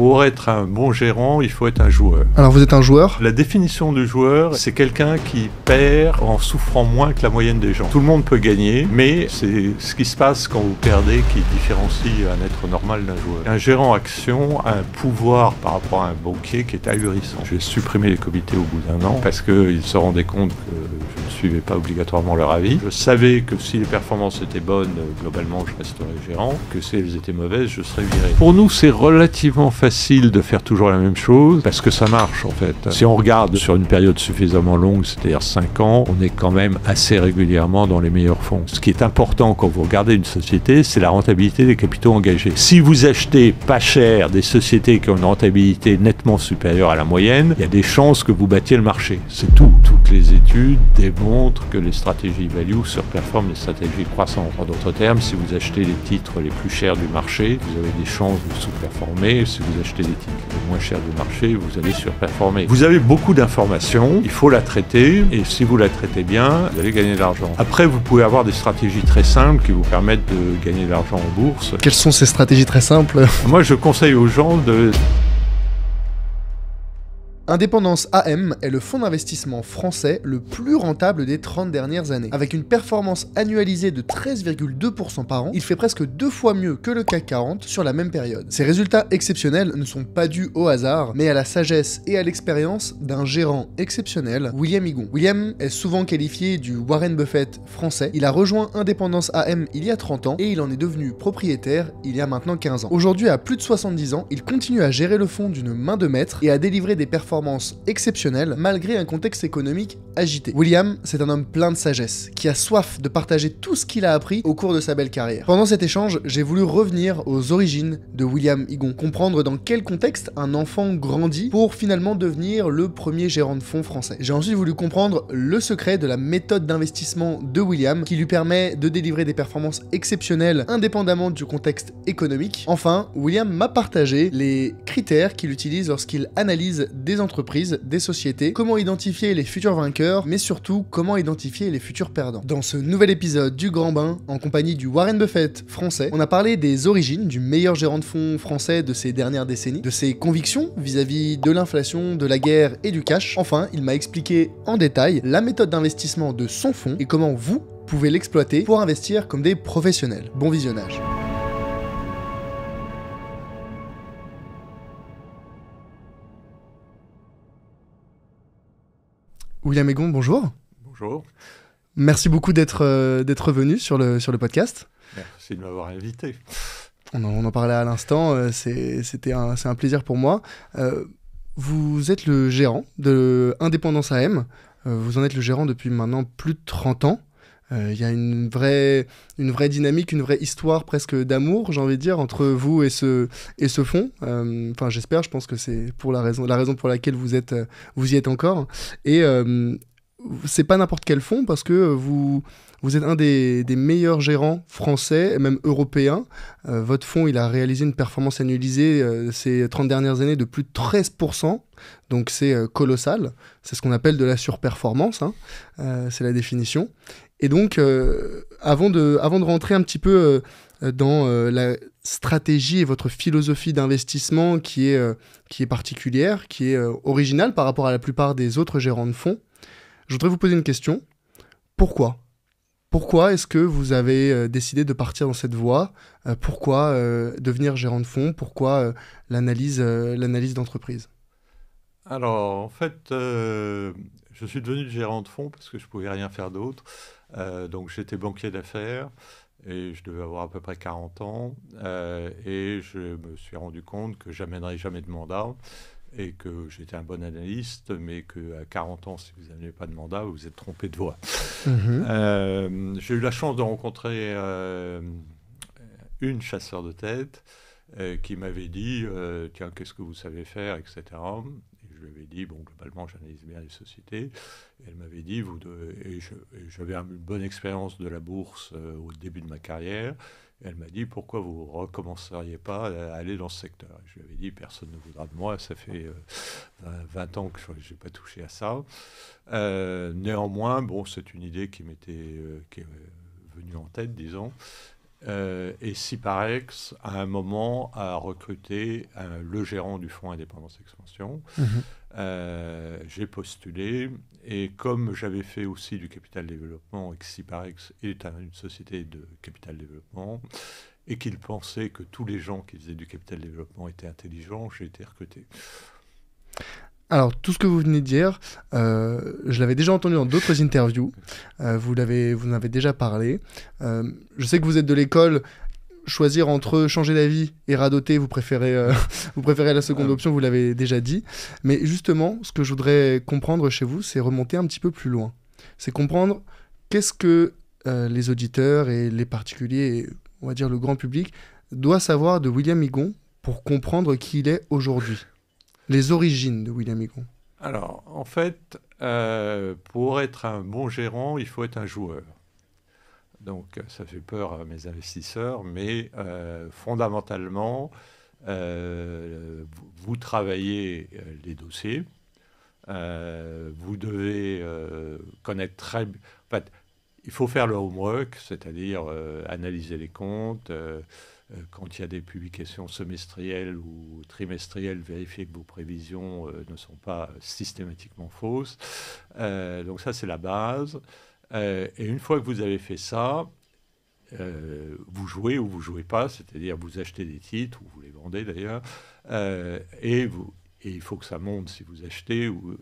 Pour être un bon gérant, il faut être un joueur. Alors vous êtes un joueur La définition du joueur, c'est quelqu'un qui perd en souffrant moins que la moyenne des gens. Tout le monde peut gagner, mais c'est ce qui se passe quand vous perdez qui différencie un être normal d'un joueur. Un gérant action a un pouvoir par rapport à un banquier qui est ahurissant. J'ai supprimé les comités au bout d'un an parce qu'ils se rendaient compte que je ne suivais pas obligatoirement leur avis. Je savais que si les performances étaient bonnes, euh, globalement, je resterais gérant, que si elles étaient mauvaises, je serais viré. Pour nous, c'est relativement facile facile de faire toujours la même chose parce que ça marche en fait. Si on regarde sur une période suffisamment longue, c'est-à-dire 5 ans, on est quand même assez régulièrement dans les meilleurs fonds. Ce qui est important quand vous regardez une société, c'est la rentabilité des capitaux engagés. Si vous achetez pas cher des sociétés qui ont une rentabilité nettement supérieure à la moyenne, il y a des chances que vous battiez le marché. C'est tout. Toutes les études démontrent que les stratégies value surperforment les stratégies croissantes. En d'autres termes, si vous achetez les titres les plus chers du marché, vous avez des chances de sous-performer. Si vous acheter achetez des titres moins cher du marché, vous allez surperformer. Vous avez beaucoup d'informations, il faut la traiter, et si vous la traitez bien, vous allez gagner de l'argent. Après, vous pouvez avoir des stratégies très simples qui vous permettent de gagner de l'argent en bourse. Quelles sont ces stratégies très simples Moi, je conseille aux gens de... Indépendance AM est le fonds d'investissement français le plus rentable des 30 dernières années. Avec une performance annualisée de 13,2% par an, il fait presque deux fois mieux que le CAC 40 sur la même période. Ces résultats exceptionnels ne sont pas dus au hasard, mais à la sagesse et à l'expérience d'un gérant exceptionnel, William Higon. William est souvent qualifié du Warren Buffett français. Il a rejoint Indépendance AM il y a 30 ans et il en est devenu propriétaire il y a maintenant 15 ans. Aujourd'hui, à plus de 70 ans, il continue à gérer le fonds d'une main de maître et à délivrer des performances exceptionnelle exceptionnelles malgré un contexte économique agité. William, c'est un homme plein de sagesse, qui a soif de partager tout ce qu'il a appris au cours de sa belle carrière. Pendant cet échange, j'ai voulu revenir aux origines de William Higon, comprendre dans quel contexte un enfant grandit pour finalement devenir le premier gérant de fonds français. J'ai ensuite voulu comprendre le secret de la méthode d'investissement de William qui lui permet de délivrer des performances exceptionnelles indépendamment du contexte économique. Enfin, William m'a partagé les critères qu'il utilise lorsqu'il analyse des entreprises des sociétés, comment identifier les futurs vainqueurs, mais surtout comment identifier les futurs perdants. Dans ce nouvel épisode du Grand Bain, en compagnie du Warren Buffett français, on a parlé des origines du meilleur gérant de fonds français de ces dernières décennies, de ses convictions vis à -vis de l'inflation, de la guerre et du cash. Enfin, il m'a expliqué en détail la méthode d'investissement de son fonds et comment vous pouvez l'exploiter pour investir comme des professionnels. Bon visionnage. William Egon, bonjour. Bonjour. Merci beaucoup euh, d'être venu sur le, sur le podcast. Merci de m'avoir invité. On en, parlait à l'instant, euh, C'est c'était un, plaisir pour moi. Euh, vous êtes le gérant de Indépendance AM, vous en êtes le gérant depuis maintenant plus de 30 ans. Il euh, y a une vraie, une vraie dynamique, une vraie histoire presque d'amour, j'ai envie de dire, entre vous et ce, et ce fond. Euh, enfin, j'espère, je pense que c'est pour la raison, la raison pour laquelle vous, êtes, euh, vous y êtes encore. Et c'est pas n'importe quel fond parce que vous vous êtes un des, meilleurs gérants français, et même européens. Euh, votre fonds, il a réalisé une performance annualisée euh, ces 30 dernières années de plus de 13%. Donc c'est euh, colossal. C'est ce qu'on appelle de la surperformance. Hein. c'est la définition. Et donc, avant, de, avant de rentrer un petit peu dans la stratégie et votre philosophie d'investissement qui est, qui est particulière, qui est originale par rapport à la plupart des autres gérants de fonds, je voudrais vous poser une question. Pourquoi pourquoi est-ce que vous avez euh, décidé de partir dans cette voie euh, Pourquoi euh, devenir gérant de fonds Pourquoi l'analyse d'entreprise Alors, en fait, je suis devenu gérant de fonds parce que je ne pouvais rien faire d'autre. donc j'étais banquier d'affaires et je devais avoir à peu près 40 ans. et je me suis rendu compte que n'amènerai jamais de mandat et que j'étais un bon analyste, mais qu'à 40 ans, si vous n'avez pas de mandat, vous êtes trompé de voie. Mhm. Euh, j'ai eu la chance de rencontrer euh, une chasseur de tête euh, qui m'avait dit Tiens, qu'est-ce que vous savez faire etc. Et je lui avais dit Bon, globalement, j'analyse bien les sociétés. elle m'avait dit vous Et j'avais une bonne expérience de la bourse au début de ma carrière elle m'a dit pourquoi vous ne recommenceriez pas à aller dans ce secteur Je lui avais dit personne ne voudra de moi, ça fait 20 euh, ans que je n'ai pas touché à ça. Euh, néanmoins, bon, c'est une idée qui m'était euh, qui est venue en tête, disons. Euh, et Ciparex, à un moment, a recruté le gérant du fonds Indépendance Expansion. Mhm. J'ai postulé, et comme j'avais fait aussi du capital développement, et que Ciparex est une société de capital développement, et qu'il pensait que tous les gens qui faisaient du capital développement étaient intelligents, j'ai été recruté. Alors, tout ce que vous venez de dire, euh, je l'avais déjà entendu dans d'autres interviews. Euh, vous, l'avez, vous en avez déjà parlé. Euh, je sais que vous êtes de l'école choisir entre changer d'avis et radoter, vous préférez, euh, vous préférez la seconde ah. option, vous l'avez déjà dit. Mais justement, ce que je voudrais comprendre chez vous, c'est remonter un petit peu plus loin. C'est comprendre qu'est-ce que euh, les auditeurs et les particuliers, on va dire le grand public, doit savoir de William Higon pour comprendre qui il est aujourd'hui. Les origines de William Higon. Alors, en fait, euh, pour être un bon gérant, il faut être un joueur. Donc euh, ça fait peur à mes investisseurs, mais euh, fondamentalement, euh, vous travaillez les dossiers, vous devez connaître très bien... En fait, il faut faire le homework, c'est-à-dire analyser les comptes. quand il y a des publications semestrielles ou trimestrielles, vérifiez que vos prévisions ne sont pas systématiquement fausses. donc ça, c'est la base. Euh, et une fois que vous avez fait ça, euh, vous jouez ou vous jouez pas, c'est-à-dire vous achetez des titres, ou vous les vendez d'ailleurs, euh, et, vous, il faut que ça monte si vous achetez, et vous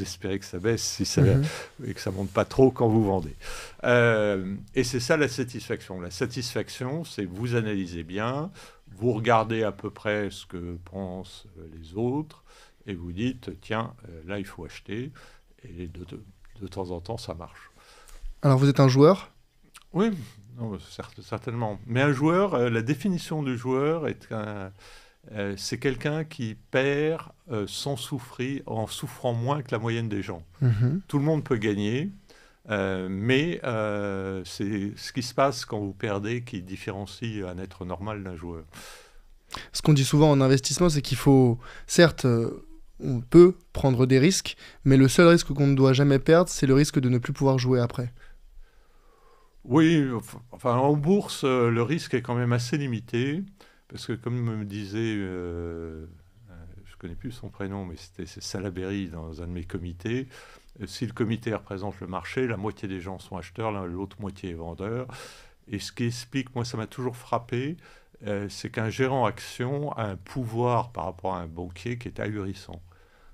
espérez que ça baisse si ça, mhm. et que ça monte pas trop quand vous vendez. et c'est ça la satisfaction. La satisfaction, c'est vous analysez bien, vous regardez à peu près ce que pensent les autres, et vous dites, tiens, là il faut acheter, et de temps en temps ça marche. Alors vous êtes un joueur Oui, non, bah, certainement. Mais un joueur, euh, la définition du joueur est euh, c'est quelqu'un qui perd euh, sans souffrir, en souffrant moins que la moyenne des gens. Mhm. Tout le monde peut gagner, mais c'est ce qui se passe quand vous perdez qui différencie un être normal d'un joueur. Ce qu'on dit souvent en investissement, c'est qu'il faut, certes, on peut prendre des risques, mais le seul risque qu'on ne doit jamais perdre, c'est le risque de ne plus pouvoir jouer après. Oui, enfin en bourse, euh, le risque est quand même assez limité, parce que comme me disait, euh, euh, je ne connais plus son prénom, mais c'était Salaberry dans un de mes comités, si le comité représente le marché, la moitié des gens sont acheteurs, l'autre moitié est vendeur. Et ce qui explique, moi ça m'a toujours frappé, c'est qu'un gérant action a un pouvoir par rapport à un banquier qui est ahurissant.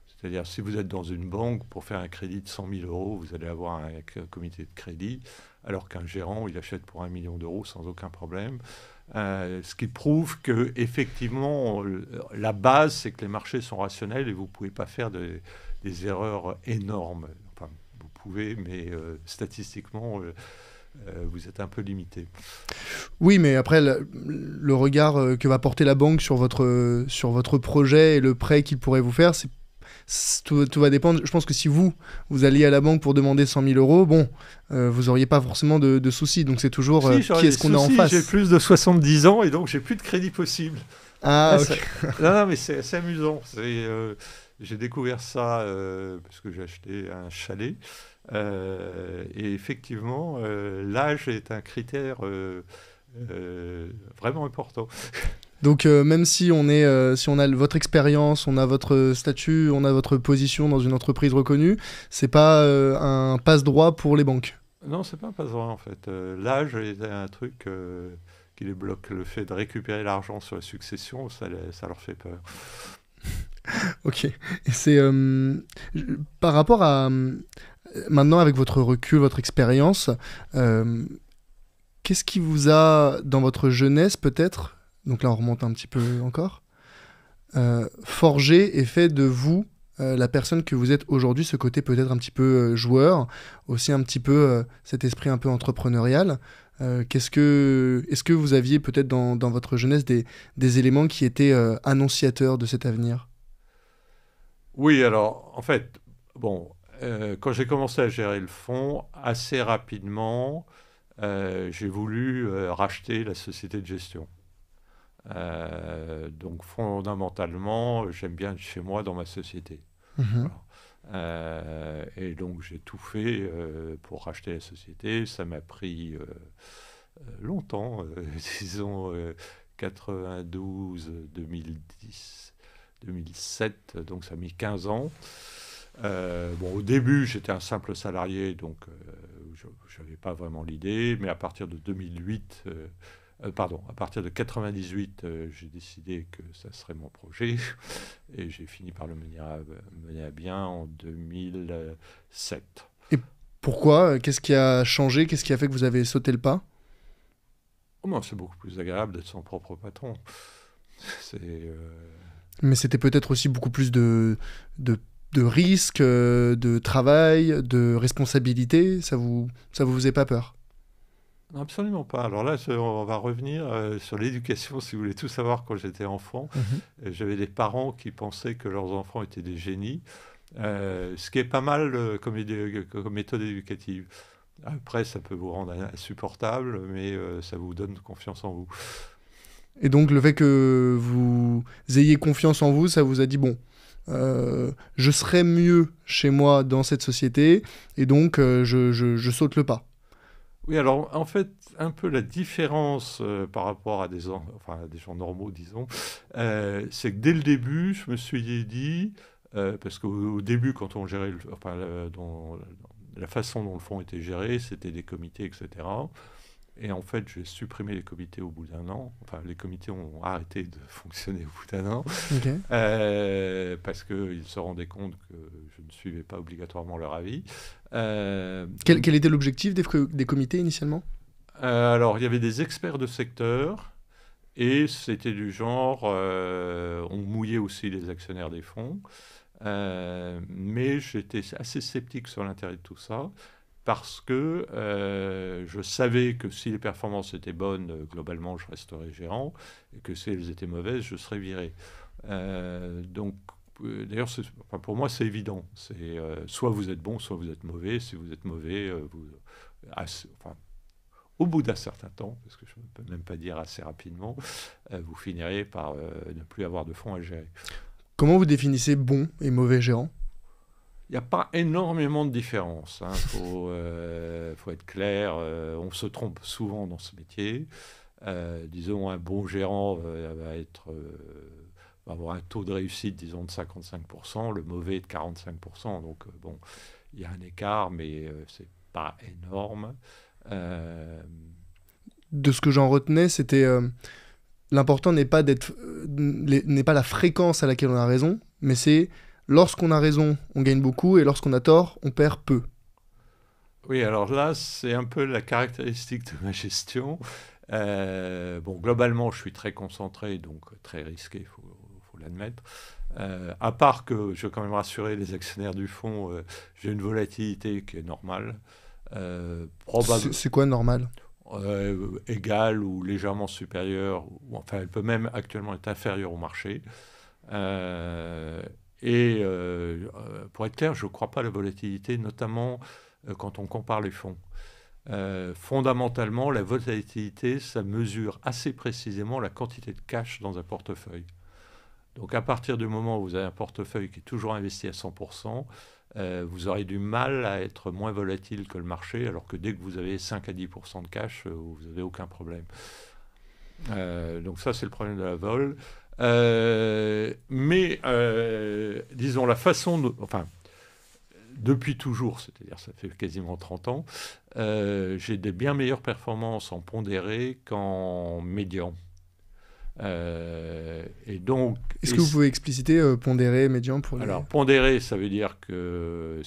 C'est-à-dire, si vous êtes dans une banque pour faire un crédit de 100 000 euros, vous allez avoir un comité de crédit alors qu'un gérant, il achète pour un million d'euros sans aucun problème. Euh, ce qui prouve que effectivement, la base, c'est que les marchés sont rationnels et vous ne pouvez pas faire de, des erreurs énormes. vous pouvez, mais euh, statistiquement. Euh, vous êtes un peu limité. Oui, mais après, le, regard que va porter la banque sur votre, sur votre projet et le prêt qu'il pourrait vous faire, c'est tout, va dépendre. Je pense que si vous, vous alliez à la banque pour demander 100 000 euros, bon, euh, vous n'auriez pas forcément de, soucis. Donc c'est toujours euh, qui est-ce qu'on a en face. J'ai plus de 70 ans et donc j'ai plus de crédit possible. Ah, ah non, mais c'est assez amusant. Euh, j'ai découvert ça parce que j'ai acheté un chalet. et effectivement, l'âge est un critère vraiment important. Donc euh, même si on est, euh, si on a votre expérience, on a votre statut, on a votre position dans une entreprise reconnue, c'est pas euh, un passe-droit pour les banques. Non, c'est pas un passe-droit en fait. L'âge est un truc qui les bloque. Le fait de récupérer l'argent sur la succession, ça, ça leur fait peur. ok. C'est par rapport à maintenant avec votre recul, votre expérience. Qu'est-ce qui vous a, dans votre jeunesse peut-être, donc là on remonte un petit peu encore, euh, Forger forgé et fait de vous euh, la personne que vous êtes aujourd'hui, ce côté peut-être un petit peu euh, joueur, aussi un petit peu cet esprit un peu entrepreneurial. quest que, est-ce que vous aviez peut-être dans, votre jeunesse des, éléments qui étaient annonciateurs de cet avenir Oui, alors en fait, bon, quand j'ai commencé à gérer le fonds, assez rapidement, j'ai voulu racheter la société de gestion. Euh, donc fondamentalement, j'aime bien être chez moi dans ma société. Mhm. Euh, et donc j'ai tout fait euh, pour racheter la société. Ça m'a pris longtemps, disons 92, 2010, 2007, donc ça a mis 15 ans. bon, au début, j'étais un simple salarié, donc je n'avais pas vraiment l'idée, mais à partir de 2008, euh, pardon, à partir de 98, euh, j'ai décidé que ça serait mon projet et j'ai fini par le mener à, bien en 2007. Et pourquoi euh, Qu'est-ce qui a changé Qu'est-ce qui a fait que vous avez sauté le pas oh, Moi, C'est beaucoup plus agréable d'être son propre patron. Mais c'était peut-être aussi beaucoup plus de, de, de risques, de travail, de responsabilité. Ça vous, ça vous faisait pas peur Absolument pas. Alors là, on va revenir euh, sur l'éducation. Si vous voulez tout savoir, quand j'étais enfant, mhm. euh, j'avais des parents qui pensaient que leurs enfants étaient des génies, euh, ce qui est pas mal comme, méthode éducative. Après, ça peut vous rendre insupportable, mais ça vous donne confiance en vous. Et donc, le fait que vous ayez confiance en vous, ça vous a dit bon, je serai mieux chez moi dans cette société, et donc je, saute le pas. Oui, alors en fait, un peu la différence euh, par rapport à des, gens normaux, disons, euh, c'est que dès le début, je me suis dit, euh, parce qu'au début, quand on gérait, la, la façon dont le fonds était géré, c'était des comités, etc. Et en fait, j'ai supprimé les comités au bout d'un an. Enfin, les comités ont arrêté de fonctionner au bout d'un an. Euh, parce qu'ils se rendaient compte que je ne suivais pas obligatoirement leur avis. Euh, quel, était l'objectif des, des, comités initialement euh, Alors, il y avait des experts de secteur. Et c'était du genre, euh, on mouillait aussi les actionnaires des fonds. mais j'étais assez sceptique sur l'intérêt de tout ça parce que euh, je savais que si les performances étaient bonnes, euh, globalement, je resterais gérant, et que si elles étaient mauvaises, je serais viré. Euh, donc, d'ailleurs, pour moi, c'est évident. C'est soit vous êtes bon, soit vous êtes mauvais. Si vous êtes mauvais, vous, au bout d'un certain temps, parce que je ne peux même pas dire assez rapidement, vous finirez par ne plus avoir de fonds à gérer. Comment vous définissez bon et mauvais gérant il n'y a pas énormément de différence. Il hein. euh, faut, être clair, euh, on se trompe souvent dans ce métier. Euh, disons, un bon gérant va, être, avoir un taux de réussite, disons, de 55%, le mauvais de 45%. Donc, bon, il y a un écart, mais c'est pas énorme. De ce que j'en retenais, c'était... L'important n'est pas, d'être, n'est pas la fréquence à laquelle on a raison, mais c'est lorsqu'on a raison, on gagne beaucoup, et lorsqu'on a tort, on perd peu. Oui, alors là, c'est un peu la caractéristique de ma gestion. Euh, bon, globalement, je suis très concentré, donc très risqué, il faut, l'admettre. Euh, à part que je veux quand même rassurer les actionnaires du fonds, euh, j'ai une volatilité qui est normale. C'est quoi normal Égale ou légèrement supérieure, ou, enfin elle peut même actuellement être inférieure au marché. Et euh, pour être clair, je ne crois pas à la volatilité, notamment euh, quand on compare les fonds. Euh, fondamentalement, la volatilité, ça mesure assez précisément la quantité de cash dans un portefeuille. Donc à partir du moment où vous avez un portefeuille qui est toujours investi à 100%, vous aurez du mal à être moins volatile que le marché, alors que dès que vous avez 5 à 10% de cash, vous n'avez aucun problème. donc ça, c'est le problème de la vol. Euh, mais, euh, disons, la façon... De, enfin, depuis toujours, c'est-à-dire ça fait quasiment 30 ans, euh, j'ai des bien meilleures performances en pondéré qu'en médian. et donc, est-ce que vous pouvez expliciter pondéré, médian pour les... Alors pondéré, ça veut dire que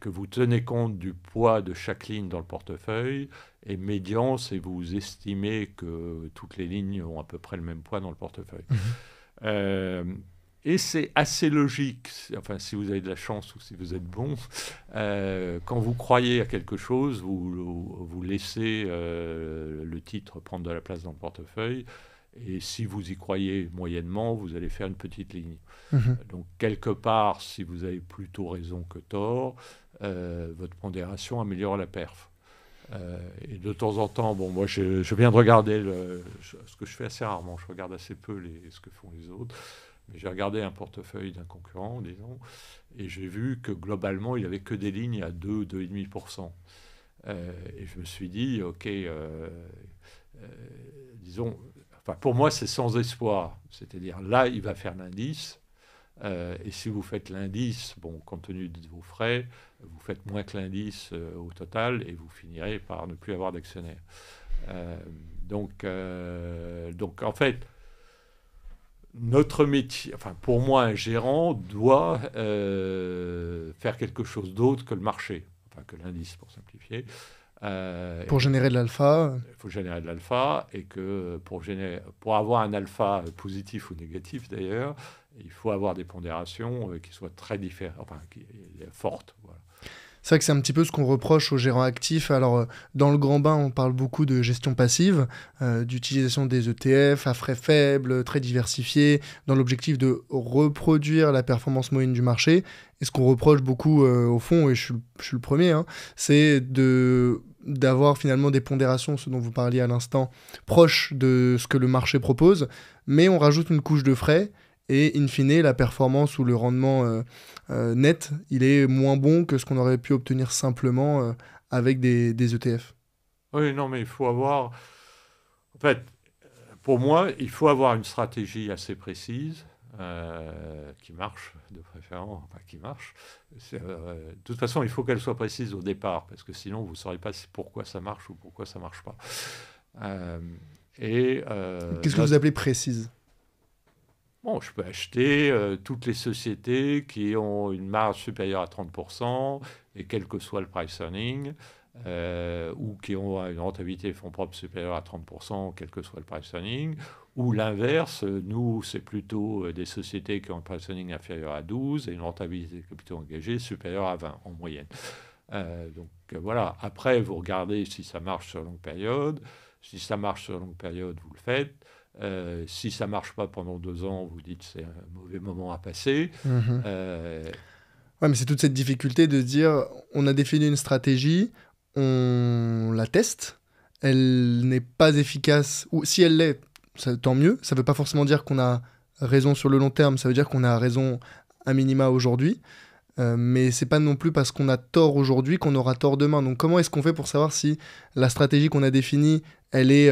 que vous tenez compte du poids de chaque ligne dans le portefeuille et médian, c'est vous estimez que toutes les lignes ont à peu près le même poids dans le portefeuille. Mhm. Euh, et c'est assez logique, enfin si vous avez de la chance ou si vous êtes bon, euh, quand vous croyez à quelque chose, vous, vous laissez euh, le titre prendre de la place dans le portefeuille. Et si vous y croyez moyennement, vous allez faire une petite ligne. Mhm. Donc quelque part, si vous avez plutôt raison que tort, votre pondération améliore la perf. Euh, et de temps en temps, bon, moi, je, viens de regarder ce que je fais assez rarement. Je regarde assez peu les, ce que font les autres. Mais j'ai regardé un portefeuille d'un concurrent, disons, et j'ai vu que globalement, il n'y avait que des lignes à 2, 2,5%. Euh, et je me suis dit, OK, euh, euh, disons, enfin, pour moi, c'est sans espoir. C'est-à-dire, là, il va faire l'indice. Euh, et si vous faites l'indice, bon, compte tenu de vos frais, vous faites moins que l'indice euh, au total et vous finirez par ne plus avoir d'actionnaire. Euh, donc, donc, en fait, notre métier, enfin, pour moi, un gérant doit faire quelque chose d'autre que le marché, enfin, que l'indice, pour simplifier. pour générer de l'alpha Il faut générer de l'alpha et que pour, générer, pour avoir un alpha positif ou négatif d'ailleurs, il faut avoir des pondérations euh, qui soient très différentes, enfin, qui, euh, fortes. C'est vrai que c'est un petit peu ce qu'on reproche aux gérants actifs. Alors, euh, dans le grand bain, on parle beaucoup de gestion passive, d'utilisation des ETF à frais faibles, très diversifiés, dans l'objectif de reproduire la performance moyenne du marché. Et ce qu'on reproche beaucoup, au fond, et je suis, le premier, hein, c'est de d'avoir finalement des pondérations, ce dont vous parliez à l'instant, proches de ce que le marché propose, mais on rajoute une couche de frais et in fine, la performance ou le rendement euh, euh, net, il est moins bon que ce qu'on aurait pu obtenir simplement euh, avec des, des, ETF. Oui, non, mais il faut avoir... En fait, pour moi, il faut avoir une stratégie assez précise. qui marche, de préférence, enfin, qui marche. de toute façon, il faut qu'elle soit précise au départ, parce que sinon, vous ne saurez pas pourquoi ça marche ou pourquoi ça ne marche pas. et Qu'est-ce que vous appelez précise Bon, je peux acheter euh, toutes les sociétés qui ont une marge supérieure à 30%, et quel que soit le price earning, euh, ou qui ont une rentabilité fonds propres supérieure à 30%, quel que soit le price earning, ou l'inverse, nous, c'est plutôt euh, des sociétés qui ont un price earning inférieur à 12 et une rentabilité de capitaux engagés supérieure à 20 en moyenne. donc voilà, après, vous regardez si ça marche sur longue période. Si ça marche sur longue période, vous le faites. Euh, si ça marche pas pendant deux ans, vous dites c'est un mauvais moment à passer. Mhm. Euh, ouais, mais c'est toute cette difficulté de dire on a défini une stratégie, on la teste, elle n'est pas efficace, ou si elle l'est, tant mieux. Ça ne veut pas forcément dire qu'on a raison sur le long terme, ça veut dire qu'on a raison à minima aujourd'hui. Euh, mais c'est pas non plus parce qu'on a tort aujourd'hui qu'on aura tort demain. Donc comment est-ce qu'on fait pour savoir si la stratégie qu'on a définie, elle est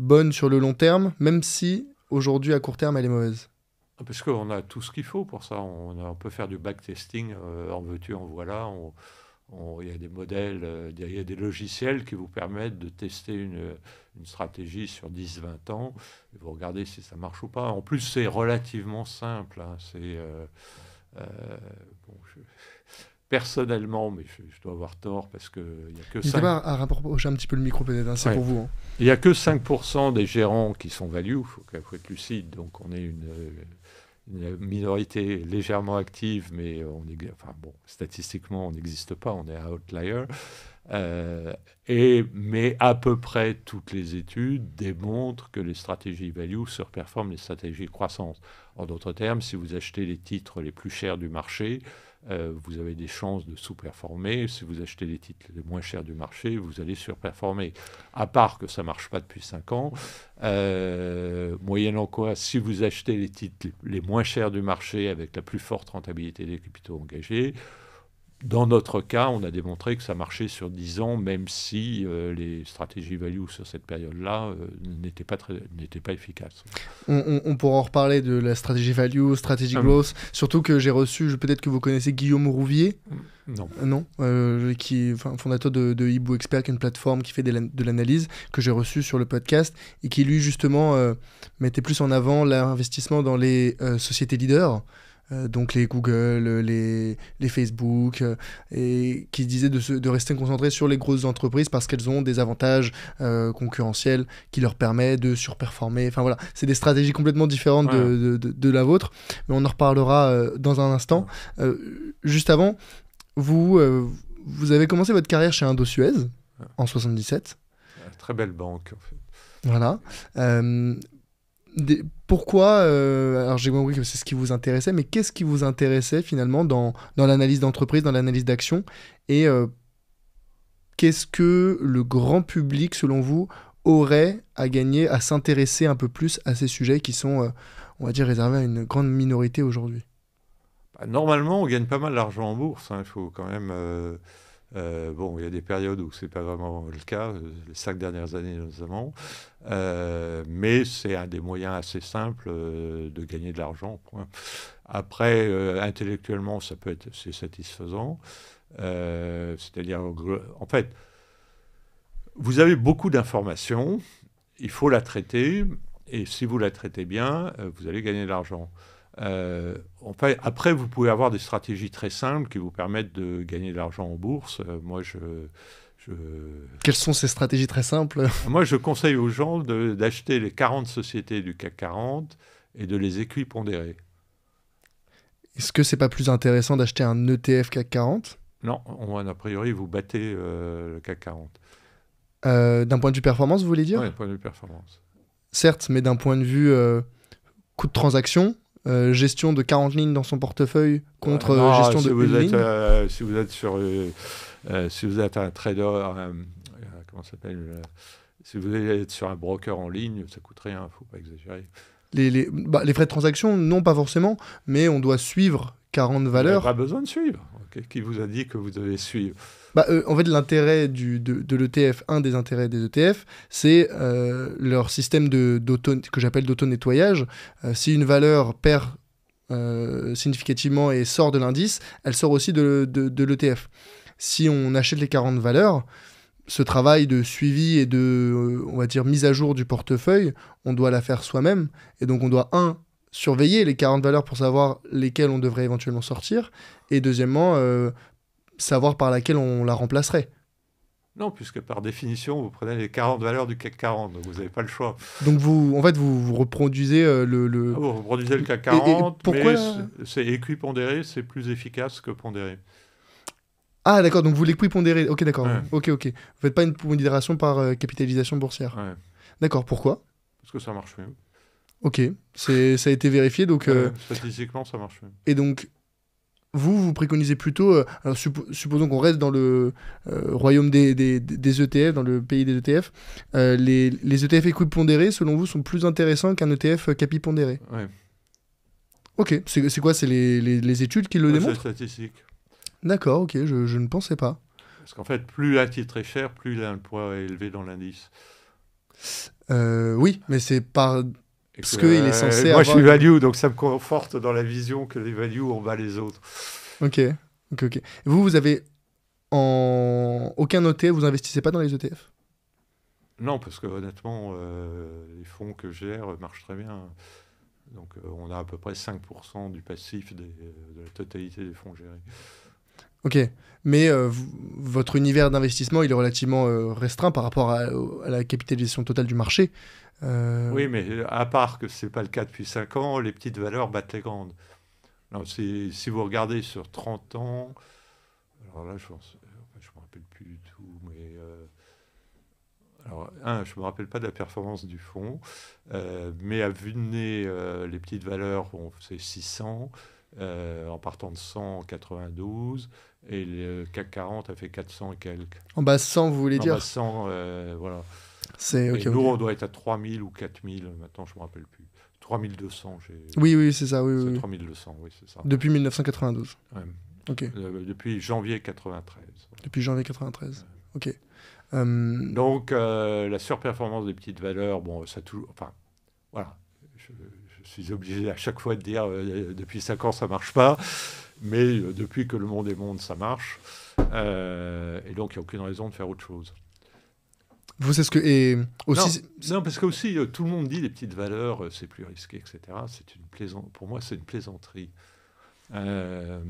bonne sur le long terme, même si aujourd'hui, à court terme, elle est mauvaise ah, Parce qu'on a tout ce qu'il faut pour ça. On, peut faire du backtesting, euh, en veux-tu, en voilà. On, il y a des modèles, euh, il y a des logiciels qui vous permettent de tester une, stratégie sur 10-20 ans. Et vous regardez si ça marche ou pas. En plus, c'est relativement simple. Hein. c'est, euh, personnellement, mais je, dois avoir tort parce que il n'y a que 5... va à un petit peu le micro peut-être, hein, pour vous. Hein. Il y a que 5% des gérants qui sont value, il faut, être lucide, donc on est une, minorité légèrement active, mais on est, enfin, bon, statistiquement on n'existe pas, on est un outlier. Euh, et, mais à peu près toutes les études démontrent que les stratégies value surperforment les stratégies croissance. En d'autres termes, si vous achetez les titres les plus chers du marché, euh, vous avez des chances de sous-performer. Si vous achetez les titres les moins chers du marché, vous allez surperformer. À part que ça ne marche pas depuis 5 ans, euh, moyennant quoi, si vous achetez les titres les moins chers du marché avec la plus forte rentabilité des capitaux engagés, dans notre cas, on a démontré que ça marchait sur 10 ans, même si euh, les stratégies value sur cette période-là euh, n'étaient pas, très, pas efficaces. On, pourra en reparler de la stratégie value, stratégie ah growth, surtout que j'ai reçu, peut-être que vous connaissez Guillaume Rouvier. Mm, non. Euh, non, qui est fondateur de, de Expert, une plateforme qui fait de l'analyse, que j'ai reçu sur le podcast, et qui lui, justement, mettait plus en avant l'investissement dans les sociétés leaders. Euh, donc les Google, euh, les, les Facebook, euh, et qui disaient de, de rester concentrés sur les grosses entreprises parce qu'elles ont des avantages concurrentiels qui leur permettent de surperformer. Enfin voilà, c'est des stratégies complètement différentes de, de, de, la vôtre, mais on en reparlera dans un instant. juste avant, vous, vous avez commencé votre carrière chez Indosuez en 77. Très belle banque en fait. Voilà. Euh, pourquoi, euh, alors j'ai compris que c'est ce qui vous intéressait, mais qu'est-ce qui vous intéressait finalement dans, l'analyse d'entreprise, dans l'analyse d'action Et euh, qu'est-ce que le grand public, selon vous, aurait à gagner, à s'intéresser un peu plus à ces sujets qui sont, euh, on va dire, réservés à une grande minorité aujourd'hui bah, Normalement, on gagne pas mal d'argent en bourse. Hein. Il faut quand même euh, bon, il y a des périodes où ce n'est pas vraiment le cas, euh, les cinq dernières années notamment, euh, mais c'est un des moyens assez simples euh, de gagner de l'argent. Après, intellectuellement, ça peut être assez satisfaisant. C'est-à-dire, en fait, vous avez beaucoup d'informations, il faut la traiter, et si vous la traitez bien, vous allez gagner de l'argent. Euh, après, vous pouvez avoir des stratégies très simples qui vous permettent de gagner de l'argent en bourse. Euh, moi, je, Quelles sont ces stratégies très simples Moi, je conseille aux gens d'acheter les 40 sociétés du CAC 40 et de les équipondérer. Est-ce que c'est pas plus intéressant d'acheter un ETF CAC 40 Non, on, a priori, vous battez euh, le CAC 40. Euh, d'un point de vue performance, vous voulez dire Oui, d'un point de vue performance. Certes, mais d'un point de vue coût de transaction, euh, gestion de 40 lignes dans son portefeuille contre euh, gestion si de vous êtes, euh, si vous êtes sur, si vous êtes un trader, comment s'appelle Si vous êtes sur un broker en ligne, ça coûte rien, faut pas exagérer. Les, les bah, frais de transaction, non pas forcément, mais on doit suivre 40 valeurs. On n'a pas besoin de suivre qui vous a dit que vous devez suivre bah, euh, En fait, l'intérêt de, l'ETF, un des intérêts des ETF, c'est euh, leur système de, que j'appelle d'auto-nettoyage. Euh, si une valeur perd significativement et sort de l'indice, elle sort aussi de, l'ETF. Si on achète les 40 valeurs, ce travail de suivi et de, on va dire, mise à jour du portefeuille, on doit la faire soi-même. Et donc, on doit, un, surveiller les 40 valeurs pour savoir lesquelles on devrait éventuellement sortir, et deuxièmement, euh, savoir par laquelle on la remplacerait. Non, puisque par définition, vous prenez les 40 valeurs du CAC 40, donc vous n'avez pas le choix. Donc vous, en fait, vous, reproduisez euh, le, ah, vous reproduisez le CAC 40, pourquoi... mais c'est équipondéré, c'est plus efficace que pondéré. Ah d'accord, donc vous l'équipondérez. Ok, d'accord. Ok, ok. Vous faites pas une pondération par euh, capitalisation boursière. D'accord, pourquoi Parce que ça marche mieux. Ok, ça a été vérifié, donc... statistiquement, ça marche mieux. Et donc, vous, vous préconisez plutôt, euh, alors supposons qu'on reste dans le euh, royaume des, des, ETF, e dans le pays des ETF, euh, les, les, ETF équipondérés, selon vous, sont plus intéressants qu'un ETF capipondéré Ouais. — Ok, c'est quoi C'est les, les, études qui le démontrent C'est statistique. D'accord, ok, je, je, ne pensais pas. Parce qu'en fait, plus un titre est cher, plus il a un poids élevé dans l'indice. oui, mais c'est par parce qu'il est censé. Moi, je suis value, donc ça me conforte dans la vision que les value, on bat les autres. Ok. Vous, vous avez en aucun ETF, vous investissez pas dans les ETF Non, parce que honnêtement, euh, les fonds que je gère marchent très bien. Donc euh, on a à peu près 5% du passif euh, de la totalité des fonds gérés. Ok, mais votre univers d'investissement, il est relativement restreint par rapport à, à la capitalisation totale du marché. Euh, oui, mais euh, à part que ce n'est pas le cas depuis 5 ans, les petites valeurs battent les grandes. Non, si, vous regardez sur 30 ans, alors là, je ne euh, me rappelle plus du tout, mais. alors, je ne me rappelle pas de la performance du fond, mais à vue de nez, les petites valeurs, on fait 600, en partant de 100 92, et le CAC 40 a fait 400 et quelques. En bas 100, vous voulez dire En bas 100, voilà. C'est Nous, on doit être à 3000 ou 4000, maintenant je ne me rappelle plus. 3200. Oui, oui, c'est ça. Oui, oui. 3200, oui, c'est ça. Depuis 1992. Euh, depuis janvier 93. Depuis janvier 93. Ok. Hum. Donc, euh, la surperformance des petites valeurs, bon, ça toujours. Enfin, voilà. Je, suis obligé à chaque fois de dire euh, depuis 5 ans, ça marche pas. Mais depuis que le monde est monde, ça marche. et donc, il n'y a aucune raison de faire autre chose. Vous, ce que. Et aussi, non, parce que aussi, euh, tout le monde dit les petites valeurs, euh, c'est plus risqué, etc. C'est une Pour moi, c'est une plaisanterie. Euh,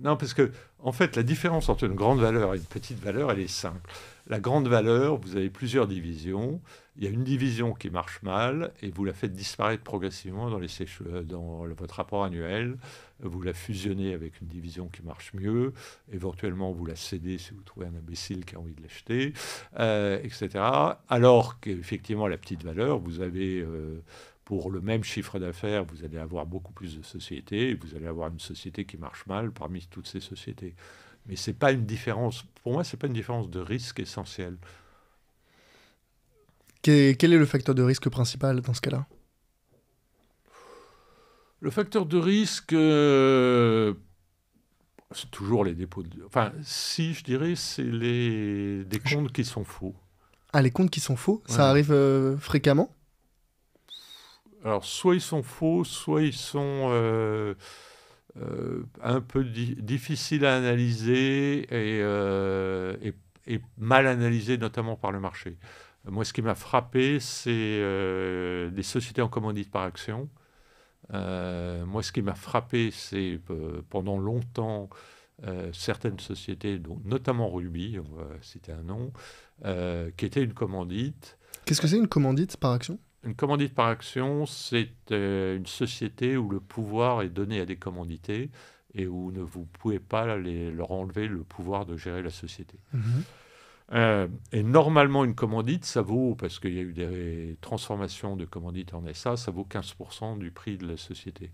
non, parce que, en fait, la différence entre une grande valeur et une petite valeur, elle est simple. La grande valeur, vous avez plusieurs divisions. Il y a une division qui marche mal et vous la faites disparaître progressivement dans, les euh, dans votre rapport annuel. Vous la fusionnez avec une division qui marche mieux. Éventuellement, vous la cédez si vous trouvez un imbécile qui a envie de l'acheter, euh, etc. Alors qu'effectivement, la petite valeur, vous avez... Euh, pour le même chiffre d'affaires, vous allez avoir beaucoup plus de sociétés vous allez avoir une société qui marche mal parmi toutes ces sociétés. Mais c'est pas une différence. Pour moi, c'est pas une différence de risque essentielle. Quel est le facteur de risque principal dans ce cas-là Le facteur de risque, euh, c'est toujours les dépôts. enfin, si je dirais, c'est les des comptes qui sont faux. Ah, les comptes qui sont faux, ça arrive euh, fréquemment. Alors, soit ils sont faux, soit ils sont euh, euh, un peu difficile à analyser euh, et, et, mal analysé, notamment par le marché. Moi, ce qui m'a frappé, c'est euh, des sociétés en commandite par action. moi, ce qui m'a frappé, c'est pendant longtemps, certaines sociétés, dont, notamment Ruby, c'était un nom, qui était une commandite. Qu'est-ce que c'est une commandite par action une commandite par action, c'est euh, une société où le pouvoir est donné à des commandités et où ne vous pouvez pas leur enlever le pouvoir de gérer la société. Mhm. Euh, et normalement, une commandite, ça vaut, parce qu'il y a eu des transformations de commandite en SA, ça vaut 15% du prix de la société.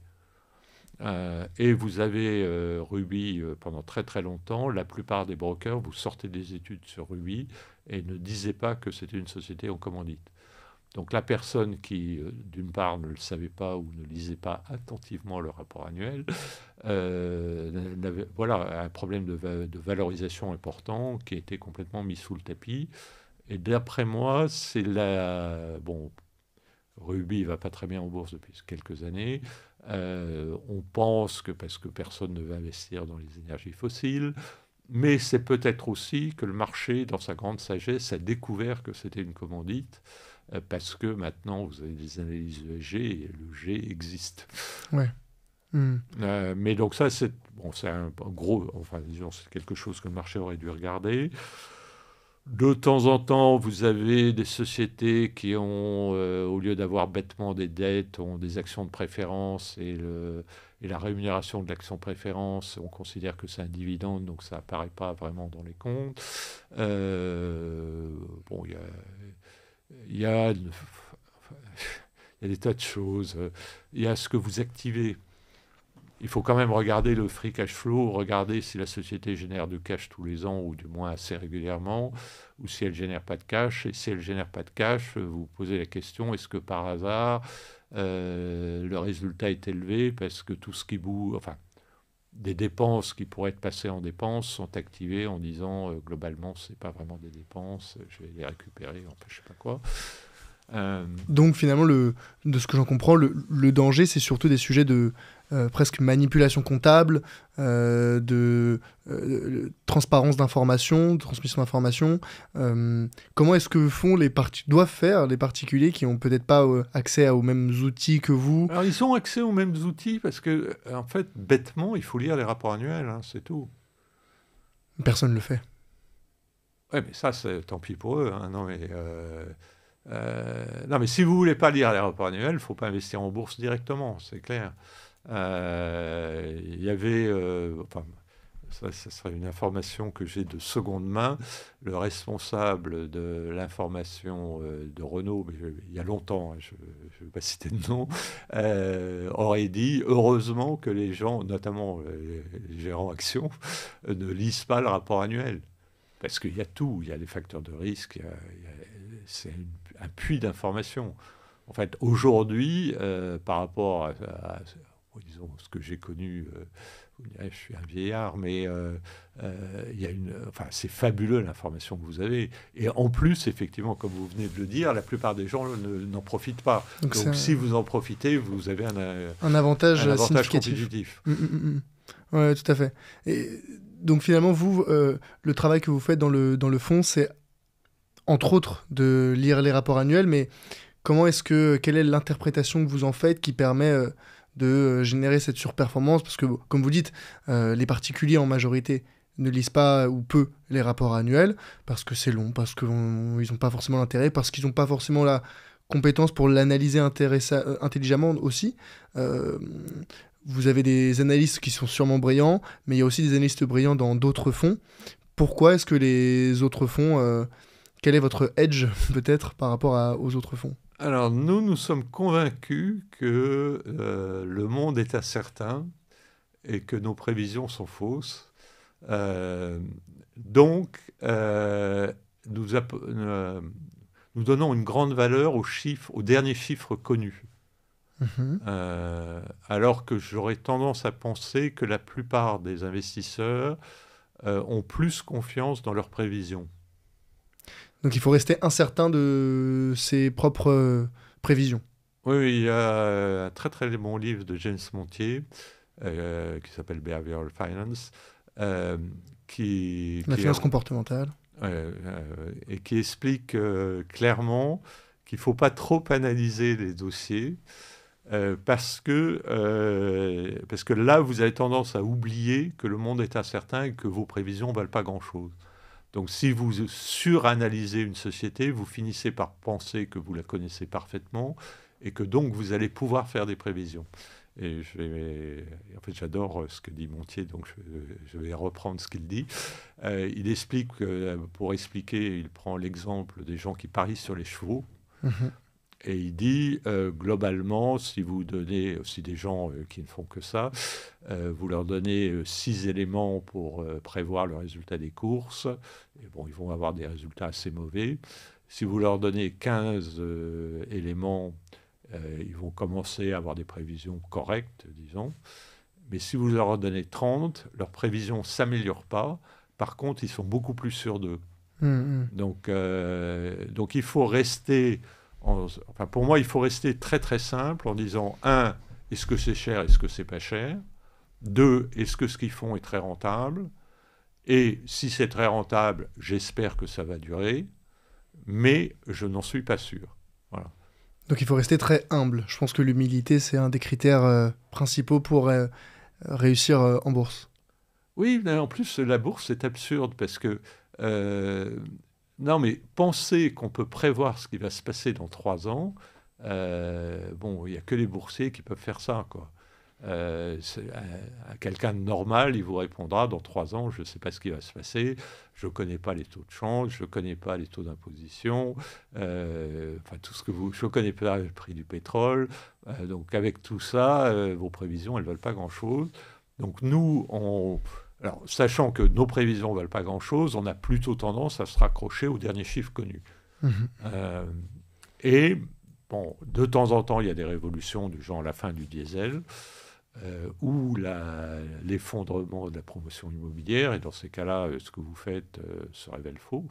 Euh, et vous avez Ruby pendant très très longtemps. La plupart des brokers, vous sortez des études sur Ruby et ne disaient pas que c'était une société en commandite. Donc la personne qui, euh, d'une part, ne le savait pas ou ne lisait pas attentivement le rapport annuel, euh, voilà, un problème de, valorisation important qui était complètement mis sous le tapis. Et d'après moi, c'est la... Bon, Ruby va pas très bien en bourse depuis quelques années. Euh, on pense que parce que personne ne veut investir dans les énergies fossiles, mais c'est peut-être aussi que le marché, dans sa grande sagesse, a découvert que c'était une commandite euh, parce que maintenant, vous avez des analyses e G, et le G existe. Ouais. Hmm. Euh, mais donc ça, c'est bon, un gros, enfin disons, c'est quelque chose que le marché aurait dû regarder. De temps en temps, vous avez des sociétés qui ont, euh, au lieu d'avoir bêtement des dettes, ont des actions de préférence et, le, la rémunération de l'action préférence, on considère que c'est un dividende, donc ça apparaît pas vraiment dans les comptes. bon, il y a il y, a, il y des tas de choses. Il y a ce que vous activez. Il faut quand même regarder le free cash flow, regarder si la société génère du cash tous les ans ou du moins assez régulièrement, ou si elle génère pas de cash. Et si elle génère pas de cash, vous posez la question est-ce que par hasard euh, le résultat est élevé parce que tout ce qui boue enfin des dépenses qui pourraient être passées en dépenses sont activées en disant euh, globalement, ce n'est pas vraiment des dépenses, je vais les récupérer, je ne sais pas quoi. Euh, Donc finalement, le, de ce que j'en comprends, le, danger, c'est surtout des sujets de euh, presque manipulation comptable, euh, de, transparence d'informations, transmission d'informations. comment est-ce que font les doivent faire les particuliers qui ont peut-être pas accès aux mêmes outils que vous Alors ils ont accès aux mêmes outils parce que en fait, bêtement, il faut lire les rapports annuels, hein, c'est tout. Personne ne le fait. Oui, mais ça, c'est tant pis pour eux. Hein, non, mais euh, non, mais si vous voulez pas lire les rapports annuels, il ne faut pas investir en bourse directement, c'est clair. Euh, il y avait, euh, enfin, ça, serait une information que j'ai de seconde main, le responsable de l'information de Renault, il y a longtemps, hein, je ne vais pas citer de nom, aurait dit heureusement que les gens, notamment les gérants actions, ne lisent pas le rapport annuel. Parce qu'il y a tout, il y a les facteurs de risque, c'est une un puits d'informations. En fait, aujourd'hui, euh, par rapport à, ce que j'ai connu, euh, je suis un vieillard, mais euh, il y une, enfin, c'est fabuleux l'information que vous avez. Et en plus, effectivement, comme vous venez de le dire, la plupart des gens n'en profitent pas. Donc, si vous en profitez, vous avez un, un avantage, un avantage compétitif. Mm, mm, mm, tout à fait. Et donc finalement, vous, le travail que vous faites dans le, dans le fond, c'est entre autres, de lire les rapports annuels, mais comment est-ce que, quelle est l'interprétation que vous en faites qui permet euh, de euh, générer cette surperformance Parce que, comme vous dites, euh, les particuliers en majorité ne lisent pas ou peu les rapports annuels parce que c'est long, parce qu'ils n'ont pas forcément l'intérêt, parce qu'ils n'ont pas forcément la compétence pour l'analyser intelligemment aussi. vous avez des analystes qui sont sûrement brillants, mais il y a aussi des analystes brillants dans d'autres fonds. Pourquoi est-ce que les autres fonds quel est votre edge peut-être par rapport aux autres fonds Alors nous, nous sommes convaincus que euh, le monde est incertain et que nos prévisions sont fausses. Euh, donc, euh, nous, donnons une grande valeur aux chiffres, aux derniers chiffres connus. Mhm. alors que j'aurais tendance à penser que la plupart des investisseurs ont plus confiance dans leurs prévisions. Donc il faut rester incertain de ses propres euh, prévisions. Oui, il y a euh, un très très bon livre de James Montier euh, qui s'appelle Behavioral Finance. qui, La finance comportementale. et qui explique clairement qu'il ne faut pas trop analyser les dossiers parce, que, parce que là, vous avez tendance à oublier que le monde est incertain et que vos prévisions ne valent pas grand-chose. Donc si vous suranalysez une société, vous finissez par penser que vous la connaissez parfaitement et que donc vous allez pouvoir faire des prévisions. Et en fait, j'adore euh, ce que dit Montier, donc je, vais reprendre ce qu'il dit. Euh, il explique, euh, pour expliquer, il prend l'exemple des gens qui parient sur les chevaux. Mhm. Et il dit, euh, globalement, si vous donnez aussi euh, des gens euh, qui ne font que ça, vous leur donnez six éléments pour prévoir le résultat des courses, et bon, ils vont avoir des résultats assez mauvais. Si vous leur donnez 15 éléments, ils vont commencer à avoir des prévisions correctes, disons. Mais si vous leur donnez 30, leurs prévisions ne s'améliorent pas. Par contre, ils sont beaucoup plus sûrs d'eux. Mmh, mmh. Donc, donc il faut rester enfin, pour moi, il faut rester très très simple en disant un, est-ce que c'est cher, est-ce que c'est pas cher 2. est-ce que ce qu'ils font est très rentable Et si c'est très rentable, j'espère que ça va durer, mais je n'en suis pas sûr. Voilà. Donc il faut rester très humble. Je pense que l'humilité, c'est un des critères euh, principaux pour euh, réussir euh, en bourse. Oui, mais en plus, la bourse, c'est absurde parce que non, mais penser qu'on peut prévoir ce qui va se passer dans trois ans, euh, bon, il n'y a que les boursiers qui peuvent faire ça, quoi. Euh, euh, quelqu'un de normal, il vous répondra dans trois ans, je ne sais pas ce qui va se passer, je ne connais pas les taux de change, je ne connais pas les taux d'imposition, enfin tout ce que vous, je ne connais pas le prix du pétrole. donc avec tout ça, vos prévisions, elles ne valent pas grand-chose. Donc nous, on alors, sachant que nos prévisions ne valent pas grand-chose, on a plutôt tendance à se raccrocher aux derniers chiffres connus. Mm-hmm. Euh, et, bon, de temps en temps, il y a des révolutions du genre la fin du diesel euh, ou l'effondrement de la promotion immobilière. Et dans ces cas-là, euh, ce que vous faites se révèle faux.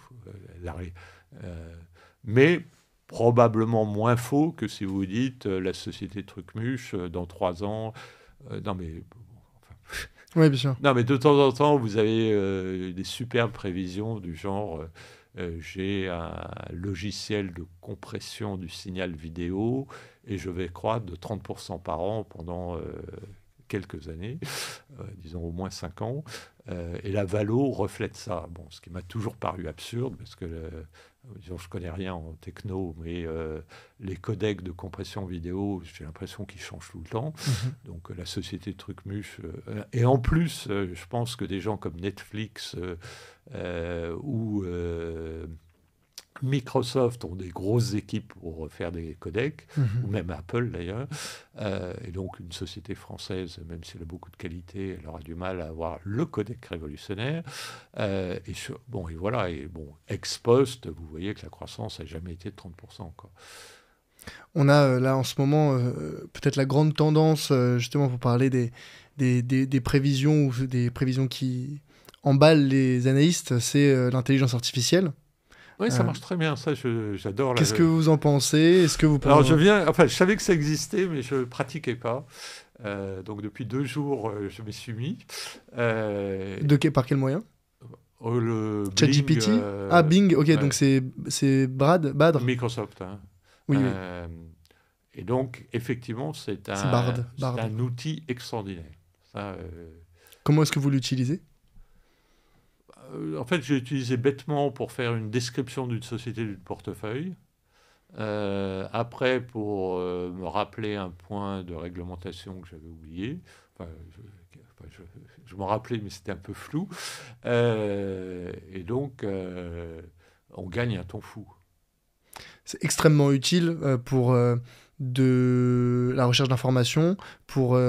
mais probablement moins faux que si vous dites la société trucmuche, dans trois ans, non mais oui, bien sûr. Non, mais de temps en temps, vous avez euh, des superbes prévisions du genre euh, euh, j'ai un logiciel de compression du signal vidéo et je vais croître de 30% par an pendant quelques années, disons au moins 5 ans. et la Valo reflète ça. Bon, ce qui m'a toujours paru absurde parce que je ne connais rien en techno, mais euh, les codecs de compression vidéo, j'ai l'impression qu'ils changent tout le temps. Mm-hmm. Donc la société truc Euh, et en plus, euh, je pense que des gens comme Netflix euh, ou Microsoft ont des grosses équipes pour faire des codecs, mhm. ou même Apple d'ailleurs. Euh, et donc une société française, même si elle a beaucoup de qualité, elle aura du mal à avoir le codec révolutionnaire. Euh, et bon, et voilà, et bon, ex post, vous voyez que la croissance n'a jamais été de 30%. encore. On a euh, là en ce moment peut-être la grande tendance, justement, pour parler des, des, des prévisions ou des prévisions qui emballent les analystes, c'est l'intelligence artificielle. Oui, ça euh, marche très bien, ça, j'adore. Qu'est-ce que vous en pensez Est-ce que vous Alors, je viens, enfin, je savais que ça existait, mais je pratiquais pas. Euh, donc depuis deux jours, euh, je m'y suis mis. de quel, par quel moyen oh, le ChatGPT Ah, Bing, ok, donc c'est, Brad, Badr Microsoft. Hein. Oui, et donc, effectivement, c'est un, un outil extraordinaire. Ça, Comment est-ce que vous l'utilisez euh, en fait, j'ai utilisé bêtement pour faire une description d'une société d'une portefeuille. Euh, après, pour euh, me rappeler un point de réglementation que j'avais oublié, enfin, je, m'en rappelais, mais c'était un peu flou. et donc, on gagne un ton fou. C'est extrêmement utile pour de la recherche d'informations, pour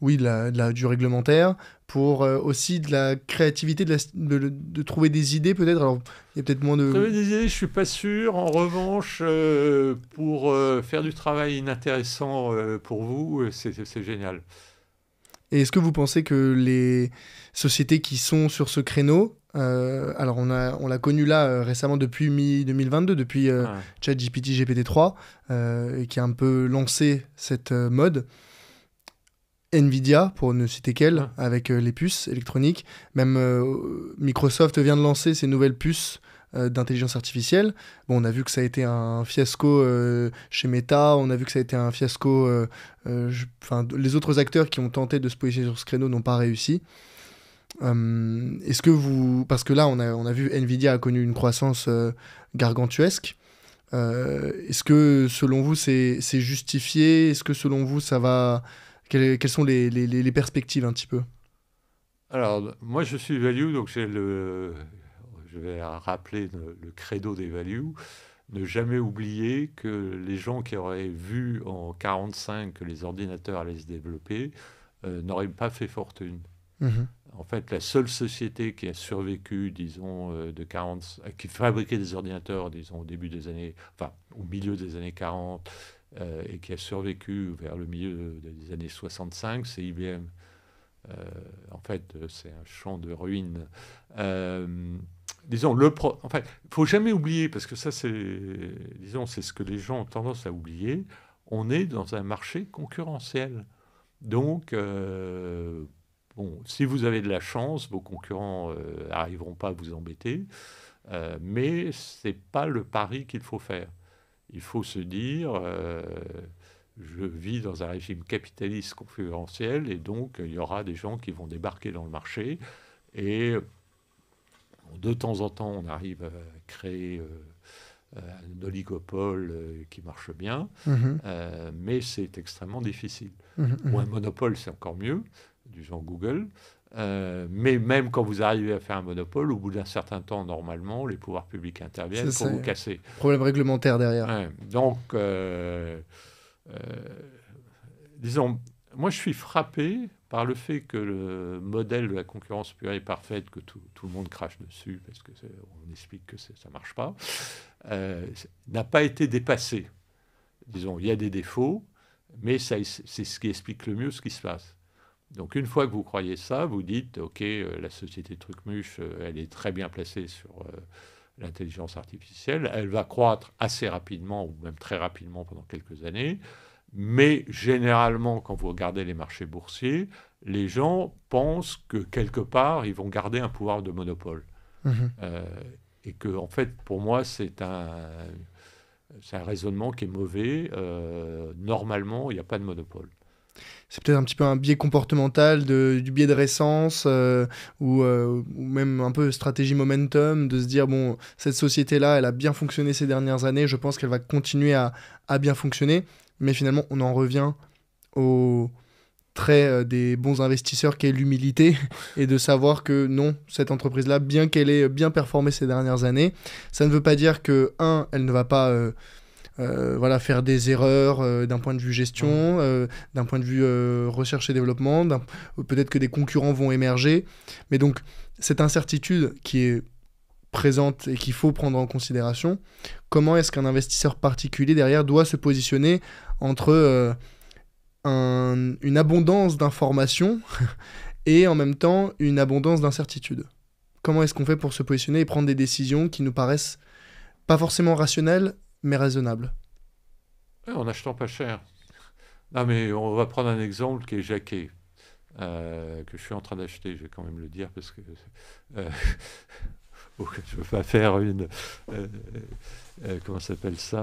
oui, du réglementaire, pour euh, aussi de la créativité, de, de, trouver des idées peut-être. Alors, il y a peut-être moins de. Trouver des idées, je suis pas sûr. En revanche, euh, pour euh, faire du travail inintéressant pour vous, c'est génial. Et est-ce que vous pensez que les sociétés qui sont sur ce créneau, alors on l'a on connu là récemment depuis mi-2022, depuis ChatGPT, GPT-3, qui a un peu lancé cette mode, Nvidia, pour ne citer qu'elle, avec euh, les puces électroniques. Même euh, Microsoft vient de lancer ses nouvelles puces euh, d'intelligence artificielle. on a vu que ça a été un fiasco chez Meta, on a vu que ça a été un fiasco... les autres acteurs qui ont tenté de se positionner sur ce créneau n'ont pas réussi. Hum, est-ce que vous... Parce que là, on a, on a vu Nvidia a connu une croissance gargantuesque. Est-ce que selon vous, c'est justifié Est-ce que selon vous, ça va... Quelles, sont les, perspectives un petit peu Alors, moi, je suis value, donc c'est le. Je vais rappeler le, credo des value. ne jamais oublier que les gens qui auraient vu en 45 que les ordinateurs allaient se développer euh, n'auraient pas fait fortune. Mhm. En fait, la seule société qui a survécu, disons, euh, de 40, euh, qui fabriquait des ordinateurs, disons, au début des années, enfin, au milieu des années 40, euh, et qui a survécu vers le milieu des années 65, c'est IBM. Euh, en fait, c'est un champ de ruines. Euh, disons, le en fait, faut jamais oublier, parce que ça, c'est, disons, c'est ce que les gens ont tendance à oublier. On est dans un marché concurrentiel. Donc, euh, bon, si vous avez de la chance, vos concurrents n'arriveront pas à vous embêter. mais c'est pas le pari qu'il faut faire il faut se dire, euh, je vis dans un régime capitaliste concurrentiel et donc il y aura des gens qui vont débarquer dans le marché. Et de temps en temps, on arrive à créer euh, un oligopole euh, qui marche bien, mhm. mais c'est extrêmement difficile. Mhm, mhm. Ou un monopole, c'est encore mieux, du genre Google. Euh, mais même quand vous arrivez à faire un monopole, au bout d'un certain temps, normalement, les pouvoirs publics interviennent pour vous casser. Problème réglementaire derrière. donc, euh, euh, disons, moi je suis frappé par le fait que le modèle de la concurrence pure et parfaite, que tout, tout le monde crache dessus, parce qu'on explique que ça ne marche pas, n'a pas été dépassé. Disons, il y a des défauts, mais c'est ce qui explique le mieux ce qui se passe. Donc une fois que vous croyez ça, vous dites, OK, euh, la société Trucmuche, euh, elle est très bien placée sur euh, l'intelligence artificielle, elle va croître assez rapidement, ou même très rapidement pendant quelques années, mais généralement, quand vous regardez les marchés boursiers, les gens pensent que quelque part, ils vont garder un pouvoir de monopole. Mhm. et que, en fait, pour moi, c'est un, un raisonnement qui est mauvais. normalement, il n'y a pas de monopole c'est peut-être un petit peu un biais comportemental, de, du biais de récence, euh, euh, ou, même un peu stratégie momentum, de se dire, bon, cette société-là, elle a bien fonctionné ces dernières années, je pense qu'elle va continuer à, bien fonctionner, mais finalement, on en revient au trait euh, des bons investisseurs qui est l'humilité et de savoir que non, cette entreprise-là, bien qu'elle ait bien performé ces dernières années, ça ne veut pas dire que, un, elle ne va pas euh, voilà, faire des erreurs euh, d'un point de vue gestion, euh, d'un point de vue recherche et développement, peut-être que des concurrents vont émerger. Mais donc, cette incertitude qui est présente et qu'il faut prendre en considération, comment est-ce qu'un investisseur particulier derrière doit se positionner entre une abondance d'informations et en même temps une abondance d'incertitudes Comment est-ce qu'on fait pour se positionner et prendre des décisions qui nous paraissent pas forcément rationnelles, mais raisonnable. Ah, en achetant pas cher. Non, mais on va prendre un exemple qui est Jacquet, euh, que je suis en train d'acheter, je vais quand même le dire, parce que euh, je ne veux pas faire une. Euh, comment s'appelle ça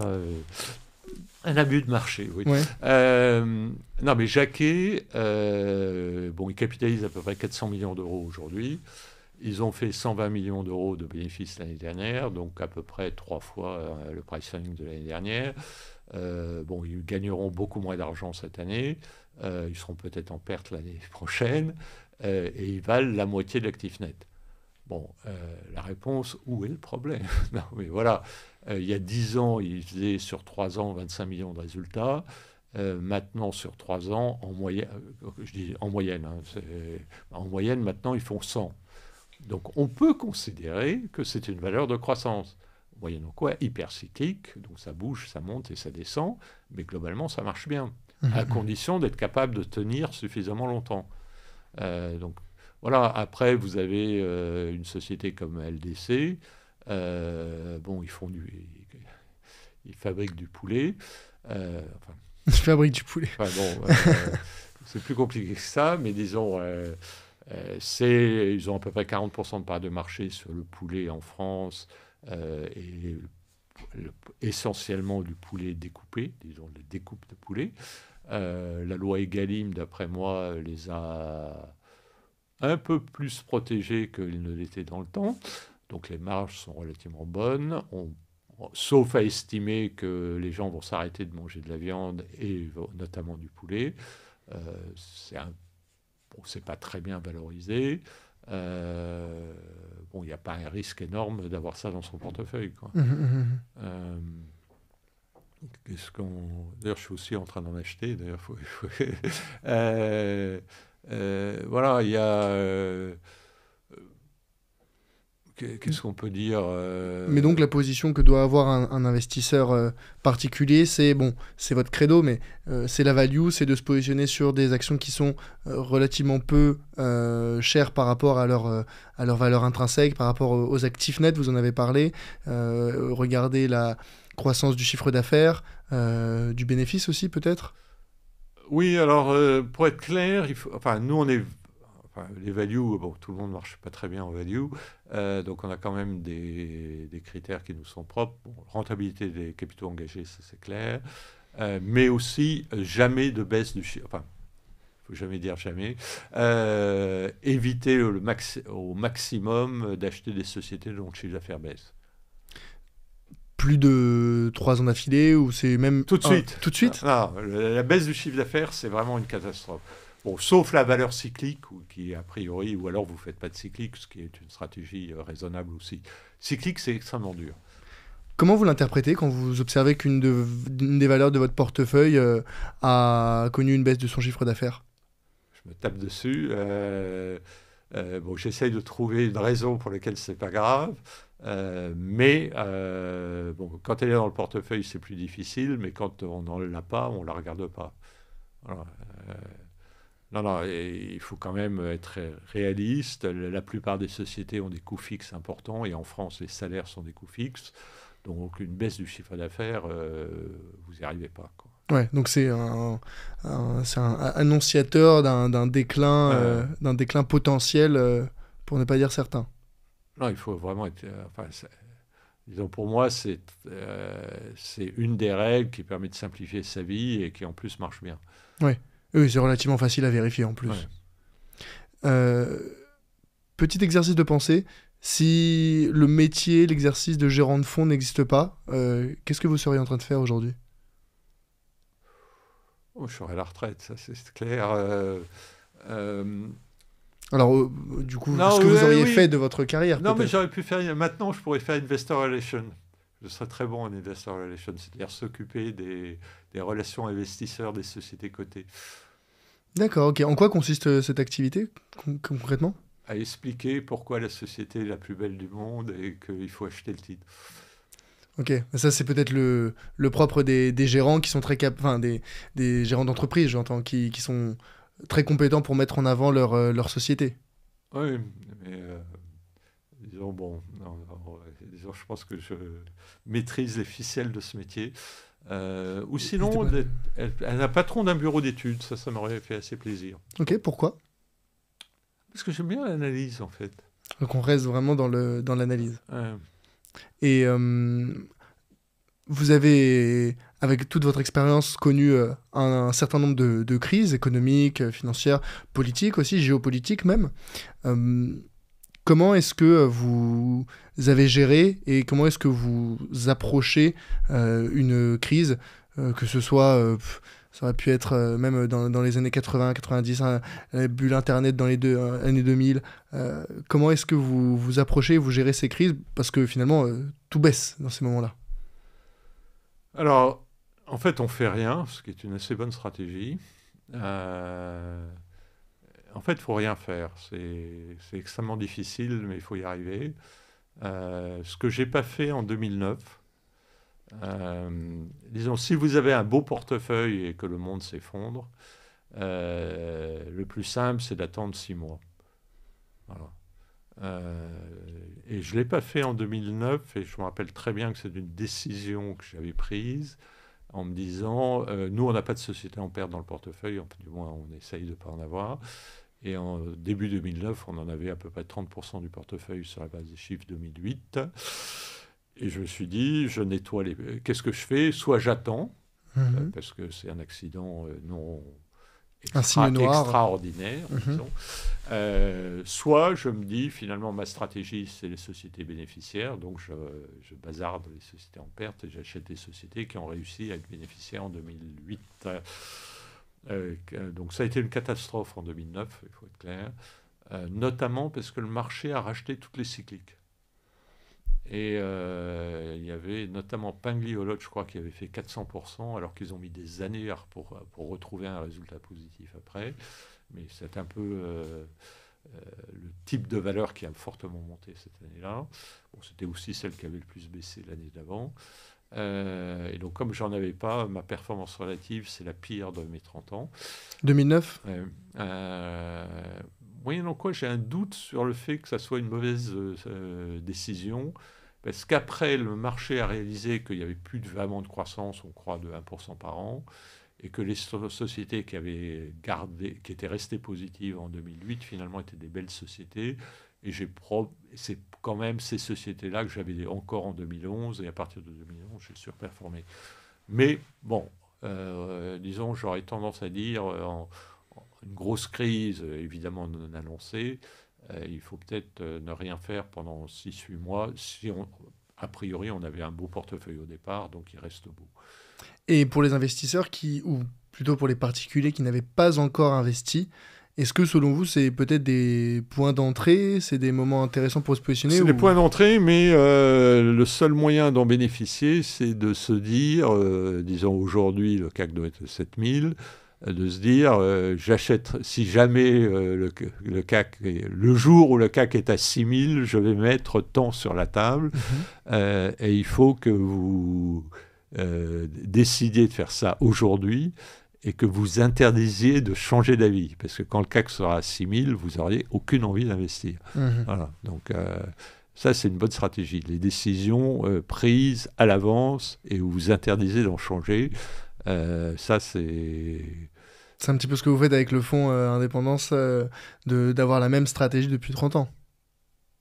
un abus de marché, oui. non, mais Jacquet, bon, il capitalise à peu près 400 millions d'euros aujourd'hui. Ils ont fait 120 millions d'euros de bénéfices l'année dernière, donc à peu près trois fois euh, le price selling de l'année dernière. Euh, bon, ils gagneront beaucoup moins d'argent cette année. Euh, ils seront peut-être en perte l'année prochaine. et ils valent la moitié de l'actif net. Bon, la réponse, où est le problème Non, mais voilà. il y a dix ans, ils faisaient sur trois ans 25 millions de résultats. maintenant sur trois ans, en moyenne, je dis en moyenne, hein, en moyenne maintenant ils font 100. Donc on peut considérer que c'est une valeur de croissance, moyennant quoi hypercyclique, donc ça bouge, ça monte et ça descend, mais globalement ça marche bien, mmh, à mmh. condition d'être capable de tenir suffisamment longtemps. Euh, donc voilà, après vous avez euh, une société comme LDC, euh, bon ils font du... ils fabriquent du poulet. ils fabriquent du poulet. c'est plus compliqué que ça, mais disons... Euh, c'est ils ont à peu près 40% de part de marché sur le poulet en France euh, et essentiellement du poulet découpé, disons les découpes de poulet. Euh, la loi Egalim, d'après moi, les a un peu plus protégés qu'ils ne l'étaient dans le temps. Donc les marges sont relativement bonnes. On sauf à estimer que les gens vont s'arrêter de manger de la viande et notamment du poulet. c'est un c'est pas très bien valorisé. Euh, bon, il n'y a pas un risque énorme d'avoir ça dans son portefeuille. Quoi. Mmh, mmh, mmh, euh, qu'est-ce qu'on... D'ailleurs, je suis aussi en train d'en acheter. D'ailleurs, faut... Euh, voilà, il y a Qu'est-ce qu'on peut dire euh, Mais donc la position que doit avoir un, investisseur euh, particulier, c'est bon, c'est votre credo, mais euh, c'est la value, c'est de se positionner sur des actions qui sont relativement peu chères par rapport à leur, à leur valeur intrinsèque, par rapport aux, actifs nets, vous en avez parlé. regardez la croissance du chiffre d'affaires, du bénéfice aussi peut-être. Oui, alors pour être clair, il faut... enfin nous on est les values, bon, tout le monde ne marche pas très bien en value, euh, donc on a quand même des, critères qui nous sont propres. rentabilité des capitaux engagés, ça c'est clair, euh, mais aussi jamais de baisse du chiffre. Enfin, faut jamais dire jamais. Euh, éviter le au maximum d'acheter des sociétés dont le chiffre d'affaires baisse plus de trois ans d'affilée ou c'est même. Tout de suite. tout de suite ah, non, la baisse du chiffre d'affaires, c'est vraiment une catastrophe. Bon, sauf la valeur cyclique, ou qui a priori, ou alors vous ne faites pas de cyclique, ce qui est une stratégie euh, raisonnable aussi. Cyclique, c'est extrêmement dur. Comment vous l'interprétez quand vous observez qu'une des valeurs de votre portefeuille euh, a connu une baisse de son chiffre d'affaires Je me tape dessus. Euh, bon, j'essaye de trouver une raison pour laquelle c'est pas grave, mais bon, quand elle est dans le portefeuille, c'est plus difficile, mais quand on n'en l'a pas, on la regarde pas. Voilà, non, non, il faut quand même être réaliste. La plupart des sociétés ont des coûts fixes importants et en France, les salaires sont des coûts fixes. Donc, une baisse du chiffre d'affaires, euh, vous n'y arrivez pas. Quoi. Ouais, donc c'est un, un, annonciateur d'un déclin, euh, d'un déclin potentiel, euh, pour ne pas dire certain. Non, il faut vraiment être. Enfin, disons, pour moi, c'est c'est une des règles qui permet de simplifier sa vie et qui en plus marche bien. oui. Oui, c'est relativement facile à vérifier en plus. Euh, petit exercice de pensée. Si le métier, l'exercice de gérant de fonds n'existe pas, euh, qu'est-ce que vous seriez en train de faire aujourd'hui oh, Je serais à la retraite, ça c'est clair. Euh, Alors, du coup, ce que vous auriez fait de votre carrière Non, mais j'aurais pu faire. Maintenant, je pourrais faire Investor relation » je serais très bon en investor relations, c'est-à-dire s'occuper des, des, relations investisseurs des sociétés cotées. D'accord, ok. En quoi consiste euh, cette activité concrètement À expliquer pourquoi la société est la plus belle du monde et qu'il faut acheter le titre. Ok, ça c'est peut-être le, le, propre des, des, gérants qui sont très enfin des, des gérants d'entreprise, j'entends, qui, qui, sont très compétents pour mettre en avant leur, euh, leur société. Oui, mais euh, disons bon, je pense que je maîtrise les ficelles de ce métier. Euh, ou sinon, elle être, un patron d'un bureau d'études, ça, ça m'aurait fait assez plaisir. Ok, pourquoi Parce que j'aime bien l'analyse, en fait. Donc on reste vraiment dans, le, dans l'analyse. Et euh, vous avez, avec toute votre expérience, connu euh, un, certain nombre de, crises économiques, financières, politiques aussi, géopolitiques même. Comment est-ce que euh, vous avez géré et comment est-ce que vous approchez euh, une crise, euh, que ce soit... ça aurait pu être même dans, les années 80, 90, hein, la bulle Internet dans les années 2000. comment est-ce que vous vous approchez, vous gérez ces crises Parce que finalement, tout baisse dans ces moments-là. Alors, en fait, on ne fait rien, ce qui est une assez bonne stratégie en fait, il faut rien faire. C'est extrêmement difficile, mais il faut y arriver. Euh, ce que j'ai pas fait en 2009, euh, disons, si vous avez un beau portefeuille et que le monde s'effondre, euh, le plus simple, c'est d'attendre six mois. et je ne l'ai pas fait en 2009, et je me rappelle très bien que c'est une décision que j'avais prise en me disant, nous, on n'a pas de société en perte dans le portefeuille, du moins, on essaye de ne pas en avoir. Et en début 2009, on en avait à peu près 30% du portefeuille sur la base des chiffres 2008. Et je me suis dit, je nettoie les. Qu'est-ce que je fais Soit j'attends, mhm. euh, parce que c'est un accident euh, non extraordinaire, mhm. euh, soit je me dis, finalement, ma stratégie, c'est les sociétés bénéficiaires, donc je, je, bazarde les sociétés en perte et j'achète des sociétés qui ont réussi à être bénéficiaires en 2008. Euh, euh, donc ça a été une catastrophe en 2009, il faut être clair, euh, notamment parce que le marché a racheté toutes les cycliques. Et il y avait notamment Pingliolot, je crois, qui avait fait 400%, alors qu'ils ont mis des années pour, pour retrouver un résultat positif après. Mais c'est un peu le type de valeur qui a fortement monté cette année-là. Bon, C'était aussi celle qui avait le plus baissé l'année d'avant. Euh, et donc, comme j'en avais pas, ma performance relative, c'est la pire de mes 30 ans. 2009 euh, Moyennant quoi, j'ai un doute sur le fait que ça soit une mauvaise euh, décision. Parce qu'après, le marché a réalisé qu'il n'y avait plus vraiment de croissance, on croit, de 1% par an, et que les sociétés qui, avaient gardé, qui étaient restées positives en 2008, finalement, étaient des belles sociétés, et c'est quand même ces sociétés-là que j'avais encore en 2011, et à partir de 2011, j'ai surperformé. Mais bon, euh, disons, j'aurais tendance à dire, euh, une grosse crise, euh, évidemment non annoncée, il faut peut-être ne rien faire pendant 6-8 mois, si on, a priori on avait un beau portefeuille au départ, donc il reste beau. Et pour les investisseurs qui, ou plutôt pour les particuliers qui n'avaient pas encore investi, est-ce que selon vous, c'est peut-être des points d'entrée, c'est des moments intéressants pour se positionner C'est des points d'entrée, mais euh, le seul moyen d'en bénéficier, c'est de se dire, euh, disons aujourd'hui le CAC doit être 7000, de se dire, euh, j'achète, si jamais le, CAC, le jour où le CAC est à 6000, je vais mettre tant sur la table, mhm. et il faut que vous décidiez de faire ça aujourd'hui et que vous interdisiez de changer d'avis. Parce que quand le CAC sera à 6000, vous n'auriez aucune envie d'investir. Mhm. Voilà. Donc, euh, ça, c'est une bonne stratégie. Les décisions euh, prises à l'avance et où vous interdisez d'en changer, euh, ça, c'est. C'est un petit peu ce que vous faites avec le fonds indépendance, d'avoir la même stratégie depuis 30 ans.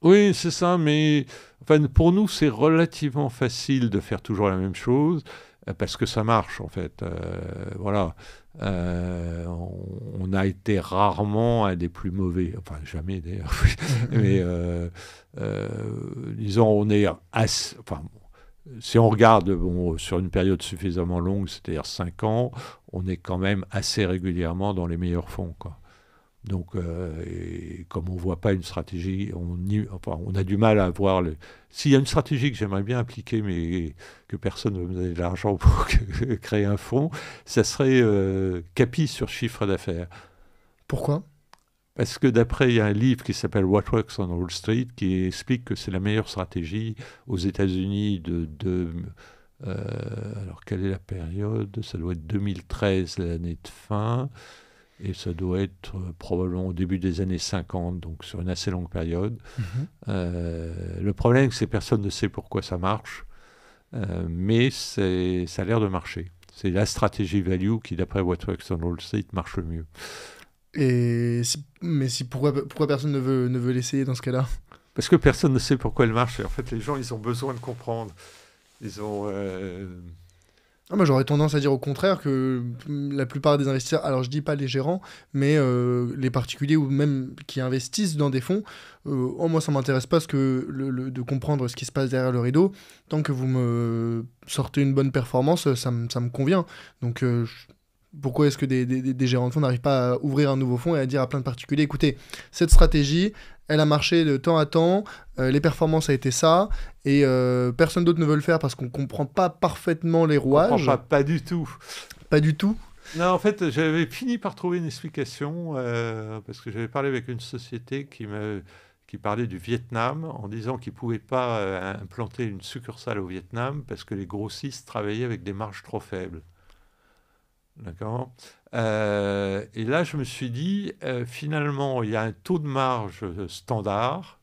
Oui, c'est ça, mais enfin, pour nous, c'est relativement facile de faire toujours la même chose. Euh, parce que ça marche en fait. Euh, voilà, euh, on, a été rarement un des plus mauvais, enfin jamais d'ailleurs, mais disons on est assez, enfin, si on regarde sur une période suffisamment longue, c'est-à-dire 5 ans, on est quand même assez régulièrement dans les meilleurs fonds. Donc, euh, comme on ne voit pas une stratégie, on, on a du mal à voir. Le... S'il y a une stratégie que j'aimerais bien appliquer, mais que personne ne me donner de l'argent pour créer un fonds, ça serait Capis euh, capi sur chiffre d'affaires. Pourquoi Parce que d'après, il y a un livre qui s'appelle What Works on Wall Street qui explique que c'est la meilleure stratégie aux États-Unis de, euh, alors, quelle est la période Ça doit être 2013, l'année de fin et ça doit être euh, probablement au début des années 50, donc sur une assez longue période. Mhm. Euh, le problème, c'est que personne ne sait pourquoi ça marche, euh, mais ça a l'air de marcher. C'est la stratégie value qui, d'après What Works on Wall Street, marche le mieux. Et mais si, pourquoi, personne ne veut, ne veut l'essayer dans ce cas-là Parce que personne ne sait pourquoi elle marche. Et en fait, les gens, ils ont besoin de comprendre. Ils ont j'aurais tendance à dire au contraire que mm, la plupart des investisseurs, alors je dis pas les gérants, mais euh, les particuliers ou même qui investissent dans des fonds, euh, oh, moi, ça m'intéresse pas que de comprendre ce qui se passe derrière le rideau. Tant que vous me sortez une bonne performance, ça, me convient. Donc, euh, pourquoi est-ce que des, des, gérants de fonds n'arrivent pas à ouvrir un nouveau fonds et à dire à plein de particuliers, écoutez, cette stratégie, elle a marché de temps à temps, euh, les performances a été ça, et euh, personne d'autre ne veut le faire parce qu'on comprend pas parfaitement les rouages. Pas, pas du tout. Pas du tout. Non, en fait, j'avais fini par trouver une explication euh, parce que j'avais parlé avec une société qui me qui parlait du Vietnam en disant qu'ils ne pouvaient pas implanter une succursale au Vietnam parce que les grossistes travaillaient avec des marges trop faibles. D'accord euh, Et là, je me suis dit, euh, finalement, il y a un taux de marge standard.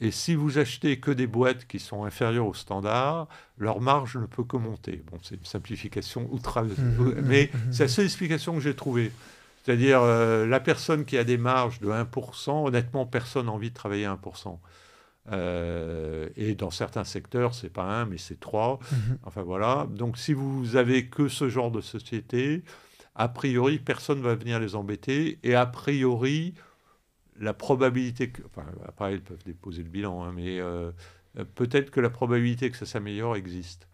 Et si vous achetez que des boîtes qui sont inférieures au standard, leur marge ne peut que monter. Bon, c'est une simplification ultra... Mmh, euh, mmh, mmh, mais c'est la seule explication que j'ai trouvée. C'est-à-dire, la personne qui a des marges de 1%, honnêtement, personne n'a envie de travailler à 1%. Euh, et dans certains secteurs, c'est pas un, mais c'est trois. Mhm. Enfin voilà. Donc si vous avez que ce genre de société, a priori, personne ne va venir les embêter. Et a priori, la probabilité que. Enfin, après, ils peuvent déposer le bilan, hein, mais euh, peut-être que la probabilité que ça s'améliore existe.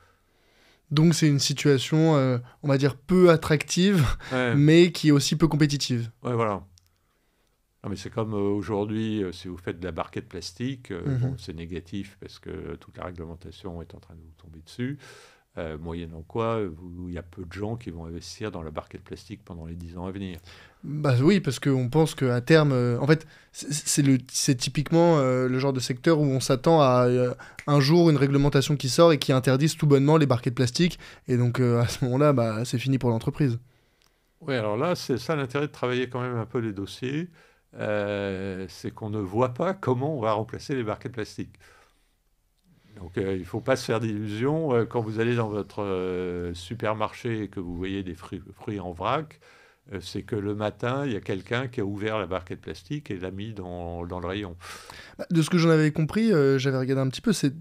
Donc c'est une situation, euh, on va dire, peu attractive, mais qui est aussi peu compétitive. Ouais, voilà. Non, mais c'est comme euh, aujourd'hui, euh, si vous faites de la barquette plastique, euh, mhm. c'est négatif parce que toute la réglementation est en train de vous tomber dessus. moyennant quoi, il y a peu de gens qui vont investir dans la barquette plastique pendant les 10 ans à venir. Bah oui, parce qu'on pense qu'à terme, en fait, c'est typiquement le genre de secteur où on s'attend à un jour une réglementation qui sort et qui interdise tout bonnement les barquettes plastiques. Et donc à ce moment-là, bah, c'est fini pour l'entreprise. Oui, alors là, c'est ça l'intérêt de travailler quand même un peu les dossiers. Euh, c'est qu'on ne voit pas comment on va remplacer les barquettes plastiques. Donc euh, il ne faut pas se faire d'illusions. Euh, quand vous allez dans votre supermarché et que vous voyez des fruits, fruits en vrac, c'est que le matin, il y a quelqu'un qui a ouvert la barquette plastique et l'a mis dans, dans, le rayon. Bah, de ce que j'en avais compris, j'avais regardé un petit peu, c'est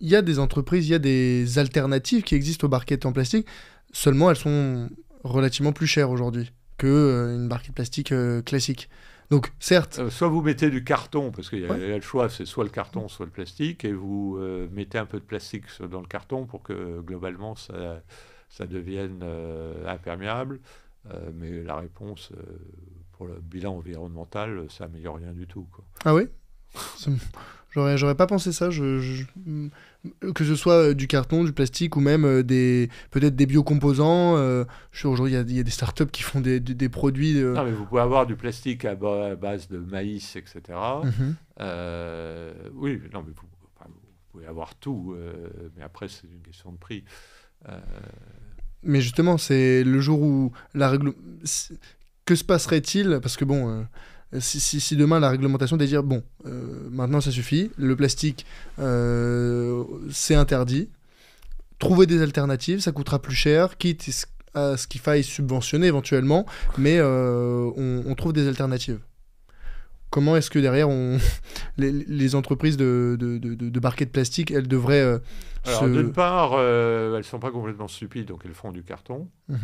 il y a des entreprises, il y a des alternatives qui existent aux barquettes en plastique, seulement elles sont relativement plus chères aujourd'hui qu'une barquette plastique classique. Donc, certes. Euh, soit vous mettez du carton, parce qu'il y, a le choix, c'est soit le carton, soit le plastique, et vous euh, mettez un peu de plastique dans le carton pour que globalement ça, ça devienne euh, imperméable. mais la réponse pour le bilan environnemental, ça n'améliore rien du tout. Quoi. Ah oui J'aurais, pas pensé ça. je que ce soit euh, du carton, du plastique ou même euh, des peut-être des biocomposants. Euh, Aujourd'hui, il y, a des startups qui font des, produits. Non, mais vous pouvez avoir du plastique à, base de maïs, etc. Mhm. Euh, oui, non, mais vous, vous pouvez avoir tout, mais après, c'est une question de prix. Mais justement, c'est le jour où la règle. Que se passerait-il Parce que bon si, demain la réglementation de bon, euh, maintenant ça suffit, le plastique euh, c'est interdit, trouver des alternatives, ça coûtera plus cher, quitte à ce qu'il faille subventionner éventuellement, mais euh, on, trouve des alternatives. Comment est-ce que derrière on... les, entreprises de, de, de, plastique, elles devraient... Alors d'une part, elles ne sont pas complètement stupides, donc elles font du carton. Mmh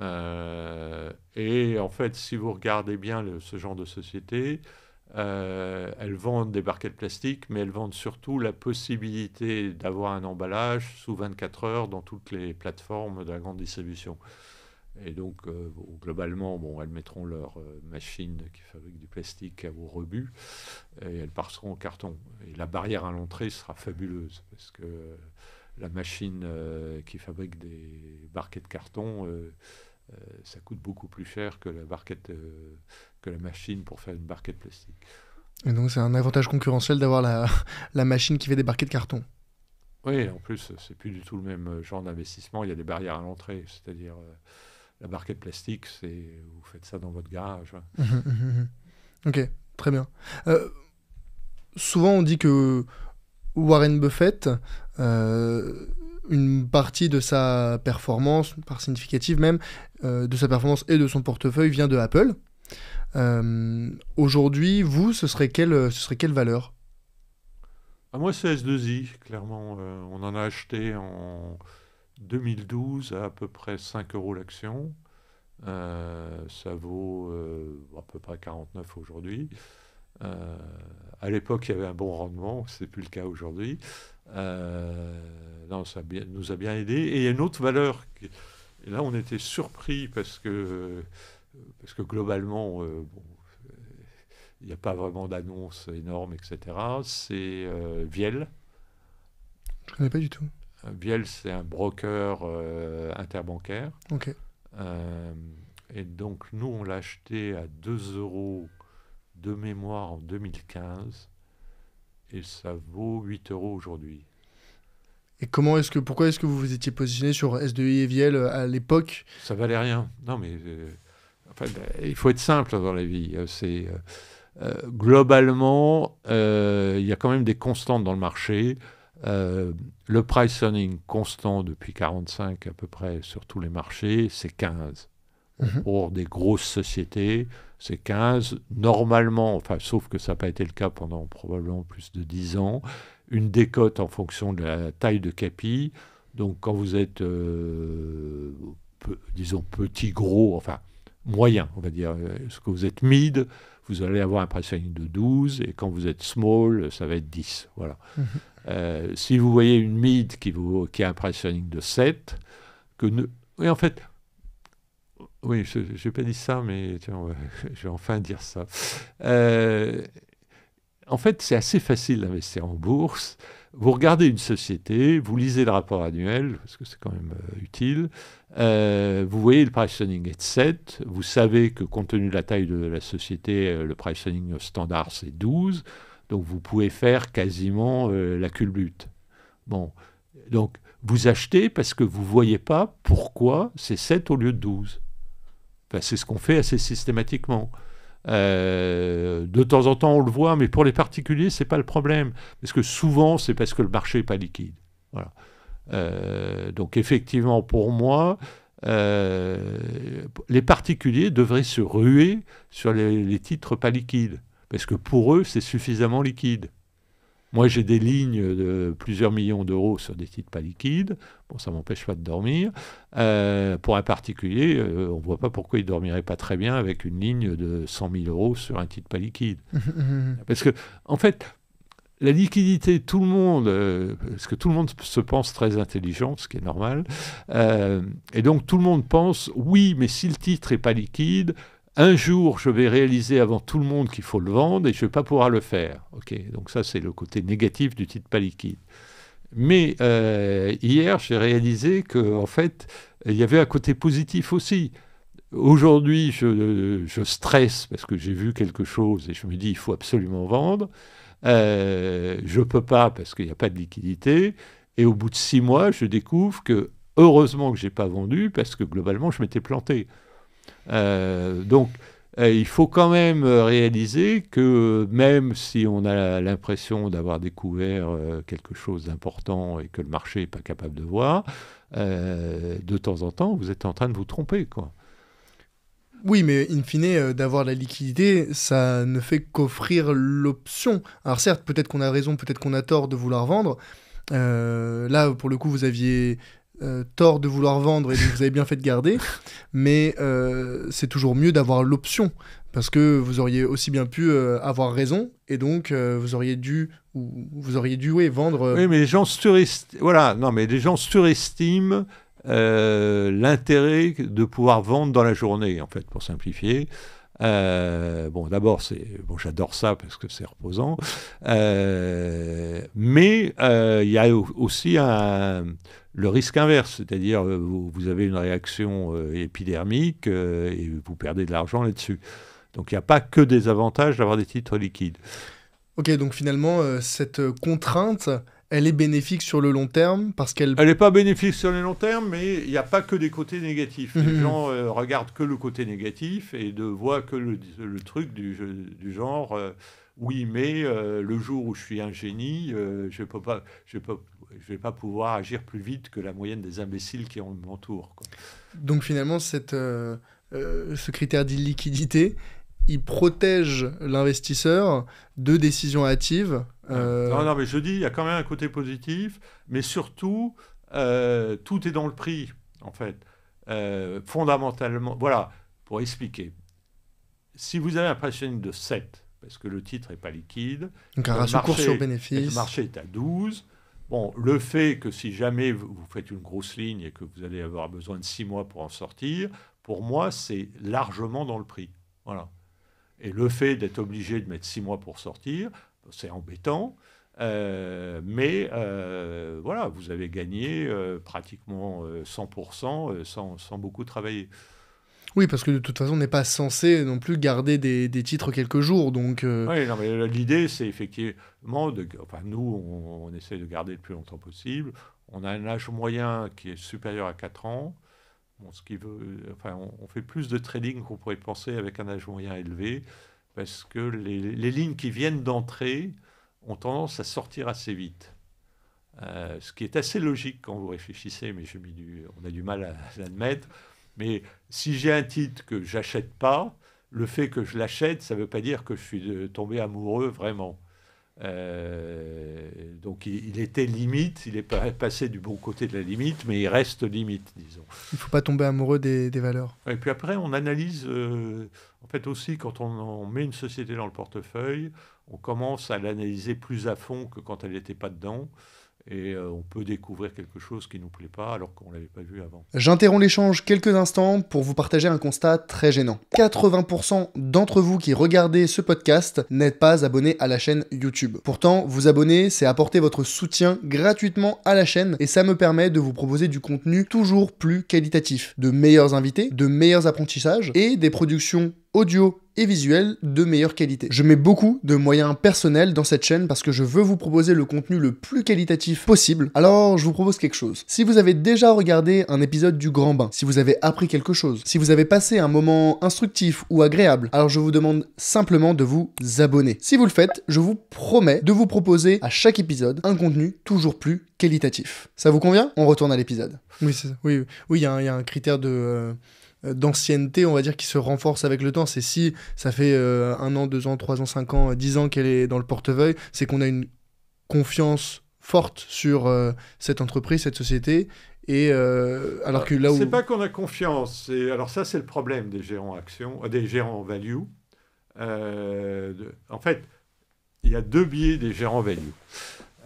euh, et en fait, si vous regardez bien ce genre de société, euh, elles vendent des barquettes plastiques, mais elles vendent surtout la possibilité d'avoir un emballage sous 24 heures dans toutes les plateformes de la grande distribution. Et donc, euh, globalement, bon, elles mettront leur machines machine qui fabrique du plastique vos rebut et elles passeront au carton. Et la barrière à l'entrée sera fabuleuse parce que la machine qui fabrique des barquets de carton euh, ça coûte beaucoup plus cher que la, barquette, euh, que la machine pour faire une barquette plastique. Et donc c'est un avantage concurrentiel d'avoir la, machine qui fait des barquettes carton. Oui, en plus, c'est plus du tout le même euh, genre d'investissement. Il y a des barrières à l'entrée, c'est-à-dire la barquette plastique, c'est vous faites ça dans votre garage. Mmh, mmh, mmh, ok, très bien. souvent, on dit que Warren Buffett une partie de sa performance, part significative même, euh, de sa performance et de son portefeuille vient de Apple. Euh, aujourd'hui, vous, ce serait quelle, ce serait quelle valeur à ah, Moi, c'est S2I, clairement. Euh, on en a acheté en 2012 à à peu près 5 euros l'action. ça vaut à peu près 49 aujourd'hui. à l'époque, il y avait un bon rendement, c'est plus le cas aujourd'hui. non, ça nous a bien aidé. Et il y a une autre valeur qui, et là, on était surpris parce que, parce que globalement, euh, il n'y a pas vraiment d'annonce énorme, etc. C'est euh, Viel. Je ne connais pas du tout. Euh, Viel, c'est un broker interbancaire. OK. et donc, nous, on l'a acheté à 2 euros de mémoire en 2015 et ça vaut 8 euros aujourd'hui. Et comment est-ce que, pourquoi est-ce que vous vous étiez positionné sur S2I et Viel euh, à l'époque Ça valait rien. Non, mais euh, ben, il faut être simple dans la vie. Euh, c'est globalement, il y a quand même des constantes dans le marché. le price earning constant depuis 45 à peu près sur tous les marchés, c'est 15. Mhm. Pour des grosses sociétés, c'est 15. Normalement, enfin, sauf que ça n'a pas été le cas pendant probablement plus de 10 ans, une décote en fonction de la taille de capi. Donc quand vous êtes, euh, disons, petit, gros, enfin moyen, on va dire, euh, ce que vous êtes mid, vous allez avoir un pressioning de 12, et quand vous êtes small, ça va être 10. Voilà. Mhm. Euh, si vous voyez une mid qui, vous, qui a un pressioning de 7, que ne... Oui, en fait, oui, je n'ai pas dit ça, mais tiens, je vais enfin dire ça en fait, c'est assez facile d'investir en bourse. Vous regardez une société, vous lisez le rapport annuel, parce que c'est quand même euh, utile. Euh, vous voyez le price earning est 7. Vous savez que compte tenu de la taille de la société, euh, le price standard c'est 12. Donc vous pouvez faire quasiment la culbute. Bon. Donc vous achetez parce que vous ne voyez pas pourquoi c'est 7 au lieu de 12. Ben, c'est ce qu'on fait assez systématiquement. Euh, de temps en temps, on le voit, mais pour les particuliers, ce n'est pas le problème. Parce que souvent, c'est parce que le marché n'est pas liquide. Euh, donc effectivement, pour moi, euh, les particuliers devraient se ruer sur les titres pas liquides. Parce que pour eux, c'est suffisamment liquide. Moi, j'ai des lignes de plusieurs millions d'euros sur des titres pas liquides. Bon, ça ne m'empêche pas de dormir. Euh, pour un particulier, euh, on ne voit pas pourquoi il dormirait pas très bien avec une ligne de 100 000 euros sur un titre pas liquide. Mhm. Parce que, en fait, la liquidité, tout le monde, euh, parce que tout le monde se pense très intelligent, ce qui est normal, et donc tout le monde pense, oui, mais si le titre n'est pas liquide, un jour, je vais réaliser avant tout le monde qu'il faut le vendre et je ne vais pas pouvoir le faire. Ok, donc ça, c'est le côté négatif du titre pas liquide. Mais euh, hier, j'ai réalisé que, en fait, il y avait un côté positif aussi. Aujourd'hui, je, stresse parce que j'ai vu quelque chose et je me dis il faut absolument vendre. Euh, je ne peux pas parce qu'il n'y a pas de liquidité. Et au bout de six mois, je découvre que heureusement que je n'ai pas vendu parce que globalement, je m'étais planté. Euh, donc, euh, il faut quand même euh, réaliser que même si on a l'impression d'avoir découvert quelque chose d'important et que le marché n'est pas capable de voir, de temps en temps, vous êtes en train de vous tromper. Quoi. Oui, mais in fine, d'avoir la liquidité, ça ne fait qu'offrir l'option. Alors certes, peut-être qu'on a raison, peut-être qu'on a tort de vouloir vendre. là, pour le coup, vous aviez euh, tort de vouloir vendre et vous avez bien fait de garder, mais euh, c'est toujours mieux d'avoir l'option parce que vous auriez aussi bien pu euh, avoir raison et donc vous auriez dû ou vous auriez dû vendre. Oui, mais les gens voilà, non, mais les gens surestiment l'intérêt de pouvoir vendre dans la journée en fait pour simplifier. Euh, bon, d'abord, c'est bon, j'adore ça parce que c'est reposant. Euh, mais euh, il y a aussi le risque inverse, c'est-à-dire vous, vous, avez une réaction épidermique et vous perdez de l'argent là-dessus. Donc il n'y a pas que des avantages d'avoir des titres liquides. Ok, donc finalement, cette contrainte, elle est bénéfique sur le long terme parce qu'elle... Elle n'est pas bénéfique sur le long terme, mais il n'y a pas que des côtés négatifs. Mm-hmm. Les gens euh, regardent que le côté négatif et ne voient que le, truc du, genre... Euh, oui, mais euh, le jour où je suis un génie, je ne peux pas, je peux, je vais pas pouvoir agir plus vite que la moyenne des imbéciles qui m'entourent. Donc finalement, cette, ce critère d'illiquidité il protège l'investisseur de décisions hâtives. Ah. Euh, non, non, mais je dis, il y a quand même un côté positif, mais surtout, euh, tout est dans le prix, en fait. Euh, fondamentalement, voilà, pour expliquer. Si vous avez un pricing de 7, parce que le titre n'est pas liquide, Donc, un cours sur bénéfice. Le marché est à 12. Bon, le fait que si jamais vous faites une grosse ligne et que vous allez avoir besoin de 6 mois pour en sortir, pour moi, c'est largement dans le prix. Voilà. Et le fait d'être obligé de mettre six mois pour sortir, c'est embêtant. Euh, mais euh, voilà, vous avez gagné euh, pratiquement 100% sans, beaucoup travailler. Oui, parce que de toute façon, on n'est pas censé non plus garder des, titres quelques jours. Donc, oui, mais l'idée, c'est effectivement, de, enfin, nous, on, on, essaie de garder le plus longtemps possible. On a un âge moyen qui est supérieur à 4 ans ce qui veut, enfin, on, fait plus de trading qu'on pourrait penser avec un âge moyen élevé, parce que les, lignes qui viennent d'entrer ont tendance à sortir assez vite. Euh, ce qui est assez logique quand vous réfléchissez, mais du, on a du mal à, l'admettre. Mais si j'ai un titre que j'achète pas, le fait que je l'achète, ça ne veut pas dire que je suis tombé amoureux vraiment. Euh, donc il, était limite, il est passé du bon côté de la limite, mais il reste limite, disons. Il ne faut pas tomber amoureux des, valeurs. Et puis après, on analyse, euh, en fait aussi, quand on, on, met une société dans le portefeuille, on commence à l'analyser plus à fond que quand elle n'était pas dedans et euh, on peut découvrir quelque chose qui ne nous plaît pas alors qu'on ne l'avait pas vu avant. J'interromps l'échange quelques instants pour vous partager un constat très gênant. 80% d'entre vous qui regardez ce podcast n'êtes pas abonnés à la chaîne YouTube. Pourtant, vous abonner, c'est apporter votre soutien gratuitement à la chaîne et ça me permet de vous proposer du contenu toujours plus qualitatif, de meilleurs invités, de meilleurs apprentissages et des productions audio et visuels de meilleure qualité. Je mets beaucoup de moyens personnels dans cette chaîne parce que je veux vous proposer le contenu le plus qualitatif possible. Alors, je vous propose quelque chose. Si vous avez déjà regardé un épisode du Grand Bain, si vous avez appris quelque chose, si vous avez passé un moment instructif ou agréable, alors je vous demande simplement de vous abonner. Si vous le faites, je vous promets de vous proposer à chaque épisode un contenu toujours plus qualitatif. Ça vous convient On retourne à l'épisode. Oui, c'est ça. Oui, oui, il y, a un critère de euh, euh, d'ancienneté, on va dire, qui se renforce avec le temps. C'est si ça fait euh, un an, deux ans, trois ans, cinq ans, euh, dix ans qu'elle est dans le portefeuille, c'est qu'on a une confiance forte sur cette entreprise, cette société. Et alors que là où c'est pas qu'on a confiance. alors ça, c'est le problème des gérants actions, des gérants value. en fait, il y a deux biais des gérants value.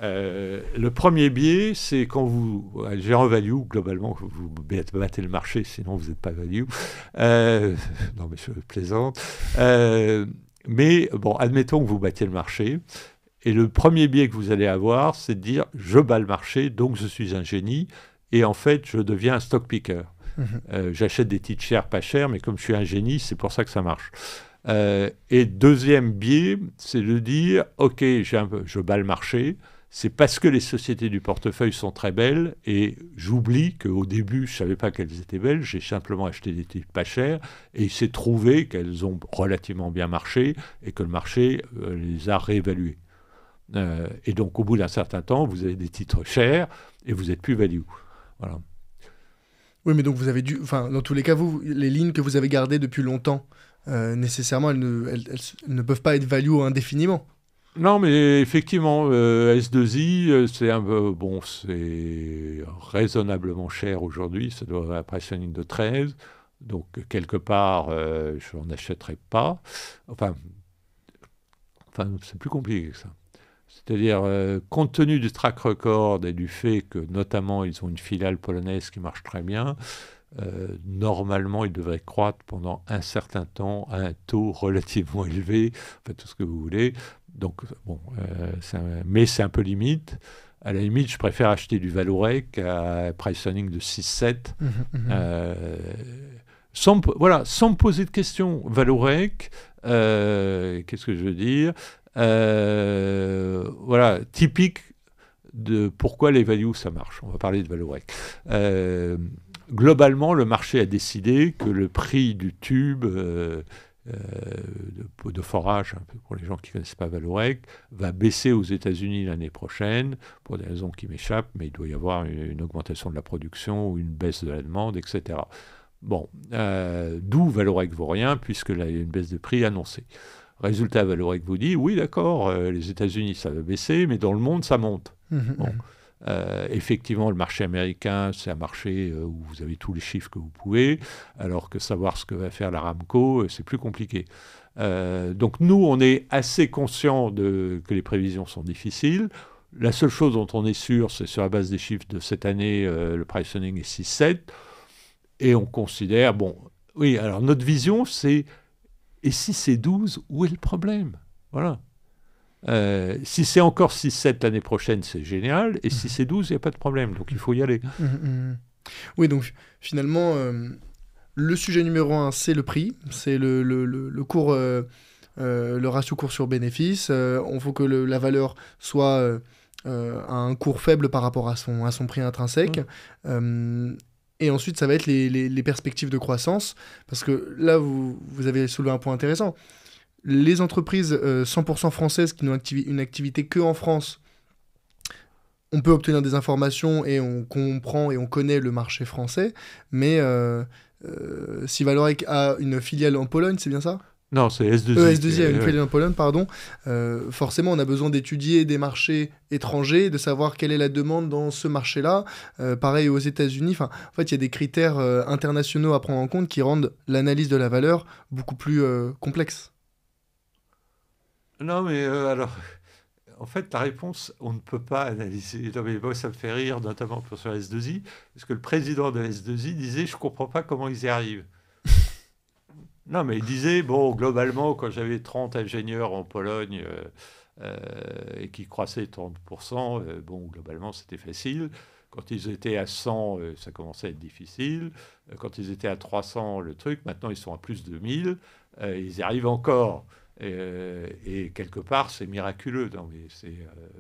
Euh, le premier biais, c'est quand vous, gérant euh, value, globalement, vous battez le marché, sinon vous n'êtes pas value. Euh, non, mais je plaisante. mais bon, admettons que vous battiez le marché. Et le premier biais que vous allez avoir, c'est de dire je bats le marché, donc je suis un génie. Et en fait, je deviens un stock picker. Mhm. J'achète des titres chers, pas chers, mais comme je suis un génie, c'est pour ça que ça marche. et deuxième biais, c'est de dire ok, je bats le marché c'est parce que les sociétés du portefeuille sont très belles et j'oublie qu'au début, je ne savais pas qu'elles étaient belles, j'ai simplement acheté des titres pas chers et il s'est trouvé qu'elles ont relativement bien marché et que le marché euh, les a réévaluées. Euh, et donc au bout d'un certain temps, vous avez des titres chers et vous êtes plus value. Voilà. Oui, mais donc vous avez dû, enfin dans tous les cas, vous, les lignes que vous avez gardées depuis longtemps, euh, nécessairement, ne, elles ne peuvent pas être value indéfiniment. Non, mais effectivement, euh, S2I, euh, c'est bon, c'est raisonnablement cher aujourd'hui. Ça doit être de 13. Donc, quelque part, euh, je n'en achèterai pas. Enfin, c'est plus compliqué que ça. C'est-à-dire, compte tenu du track record et du fait que, notamment, ils ont une filiale polonaise qui marche très bien, normalement, ils devraient croître pendant un certain temps à un taux relativement élevé, enfin tout ce que vous voulez. Donc, bon, euh, mais c'est un peu limite. À la limite, je préfère acheter du Valorec à price earning de 6-7. Mmh, mmh, mmh. euh, sans, voilà, sans me poser de questions. Valorec, euh, qu'est-ce que je veux dire voilà, typique de pourquoi les values, ça marche. On va parler de Valorec. globalement, le marché a décidé que le prix du tube euh, de, forage, pour les gens qui ne connaissent pas Valorec, va baisser aux États-Unis l'année prochaine, pour des raisons qui m'échappent, mais il doit y avoir une, augmentation de la production ou une baisse de la demande, etc. Bon, euh, d'où Valorec vaut rien, il y a une baisse de prix annoncée. Résultat, Valorec vous dit, oui d'accord, euh, les États-Unis ça va baisser, mais dans le monde ça monte. Mmh, mmh, bon. Mmh. Euh, effectivement, le marché américain, c'est un marché euh, où vous avez tous les chiffres que vous pouvez, alors que savoir ce que va faire la Ramco, euh, c'est plus compliqué. donc nous, on est assez conscient que les prévisions sont difficiles. La seule chose dont on est sûr, c'est sur la base des chiffres de cette année, le pricing est 6,7. Et on considère, bon, oui, alors notre vision, c'est, et si c'est 12, où est le problème Voilà. Euh, si c'est encore 6-7 l'année prochaine, c'est génial. Et si mhm. c'est 12, il n'y a pas de problème. Donc il faut y aller. Mhm, mhm, oui, donc finalement, euh, le sujet numéro un, c'est le prix. C'est le, le, cours, euh, le ratio cours sur bénéfice. on faut que la valeur soit à un cours faible par rapport à son, à son prix intrinsèque. Et ensuite, ça va être les, les, perspectives de croissance, parce que là, vous, vous avez soulevé un point intéressant les entreprises 100% euh, françaises qui n'ont une activité que en France, on peut obtenir des informations et on comprend et on connaît le marché français, mais euh, euh, si Valorec a une filiale en Pologne, c'est bien ça non, c'est S2I. S2I a une filiale en Pologne, pardon. forcément, on a besoin d'étudier des marchés étrangers, de savoir quelle est la demande dans ce marché-là. pareil aux États-Unis. Enfin, en fait, il y a des critères internationaux à prendre en compte qui rendent l'analyse de la valeur beaucoup plus complexe. Non, mais euh, alors, en fait, la réponse, on ne peut pas analyser. Non, mais moi, ça me fait rire, notamment pour sur S2I, parce que le président de S2I disait Je ne comprends pas comment ils y arrivent. non, mais il disait Bon, globalement, quand j'avais 30 ingénieurs en Pologne euh, euh, et qui croissaient 30%, bon, globalement, c'était facile. Quand ils étaient à 100, ça commençait à être difficile. Quand ils étaient à 300, le truc, maintenant ils sont à plus de 1000, ils y arrivent encore. Euh, et quelque part, c'est miraculeux. c'est euh,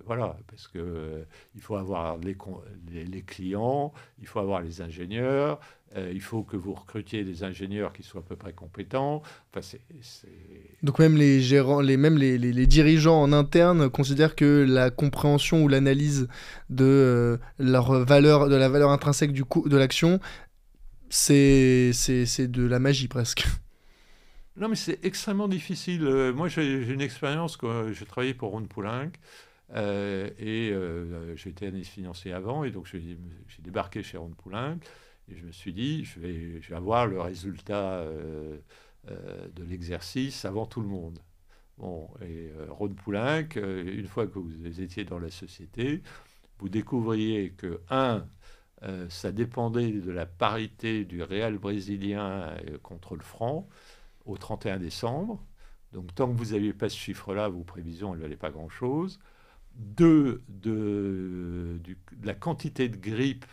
voilà, parce que euh, il faut avoir les, les, clients, il faut avoir les ingénieurs, il faut que vous recrutiez des ingénieurs qui soient à peu près compétents. Enfin, Donc même les gérants, les même les, dirigeants en interne considèrent que la compréhension ou l'analyse de leur valeur, de la valeur intrinsèque du coût de l'action, c'est c'est de la magie presque. Non, mais c'est extrêmement difficile. Euh, moi, j'ai une expérience. J'ai travaillé pour Ronde Poulenc euh, et euh, j'étais j'étais analyste financier avant. Et donc, j'ai débarqué chez Ronde Poulenc et je me suis dit, je vais, avoir le résultat de l'exercice avant tout le monde. Bon, et Ronde Poulenc, une fois que vous étiez dans la société, vous découvriez que, un, ça dépendait de la parité du réel brésilien contre le franc au 31 décembre. Donc tant que vous n'aviez pas ce chiffre-là, vos prévisions ne valaient pas grand-chose. Deux, de, la quantité de grippe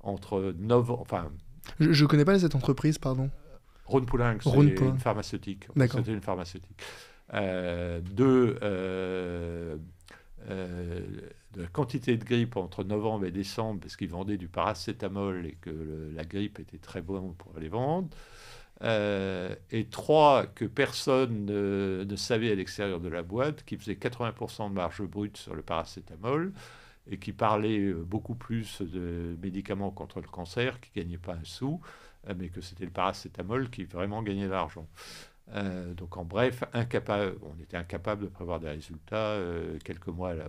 entre novembre... Enfin, je ne connais pas cette entreprise, pardon. Rhône c'est une pharmaceutique. C'était une pharmaceutique. Euh, euh, euh, de, la quantité de grippe entre novembre et décembre, parce qu'ils vendaient du paracétamol et que la grippe était très bonne pour les vendre. Euh, et trois, que personne ne, savait à l'extérieur de la boîte, qui faisait 80% de marge brute sur le paracétamol et qui parlait euh, beaucoup plus de médicaments contre le cancer, qui ne gagnait pas un sou, euh, mais que c'était le paracétamol qui vraiment gagnait l'argent. donc en bref, incapable, on était incapable de prévoir des résultats quelques mois, à la,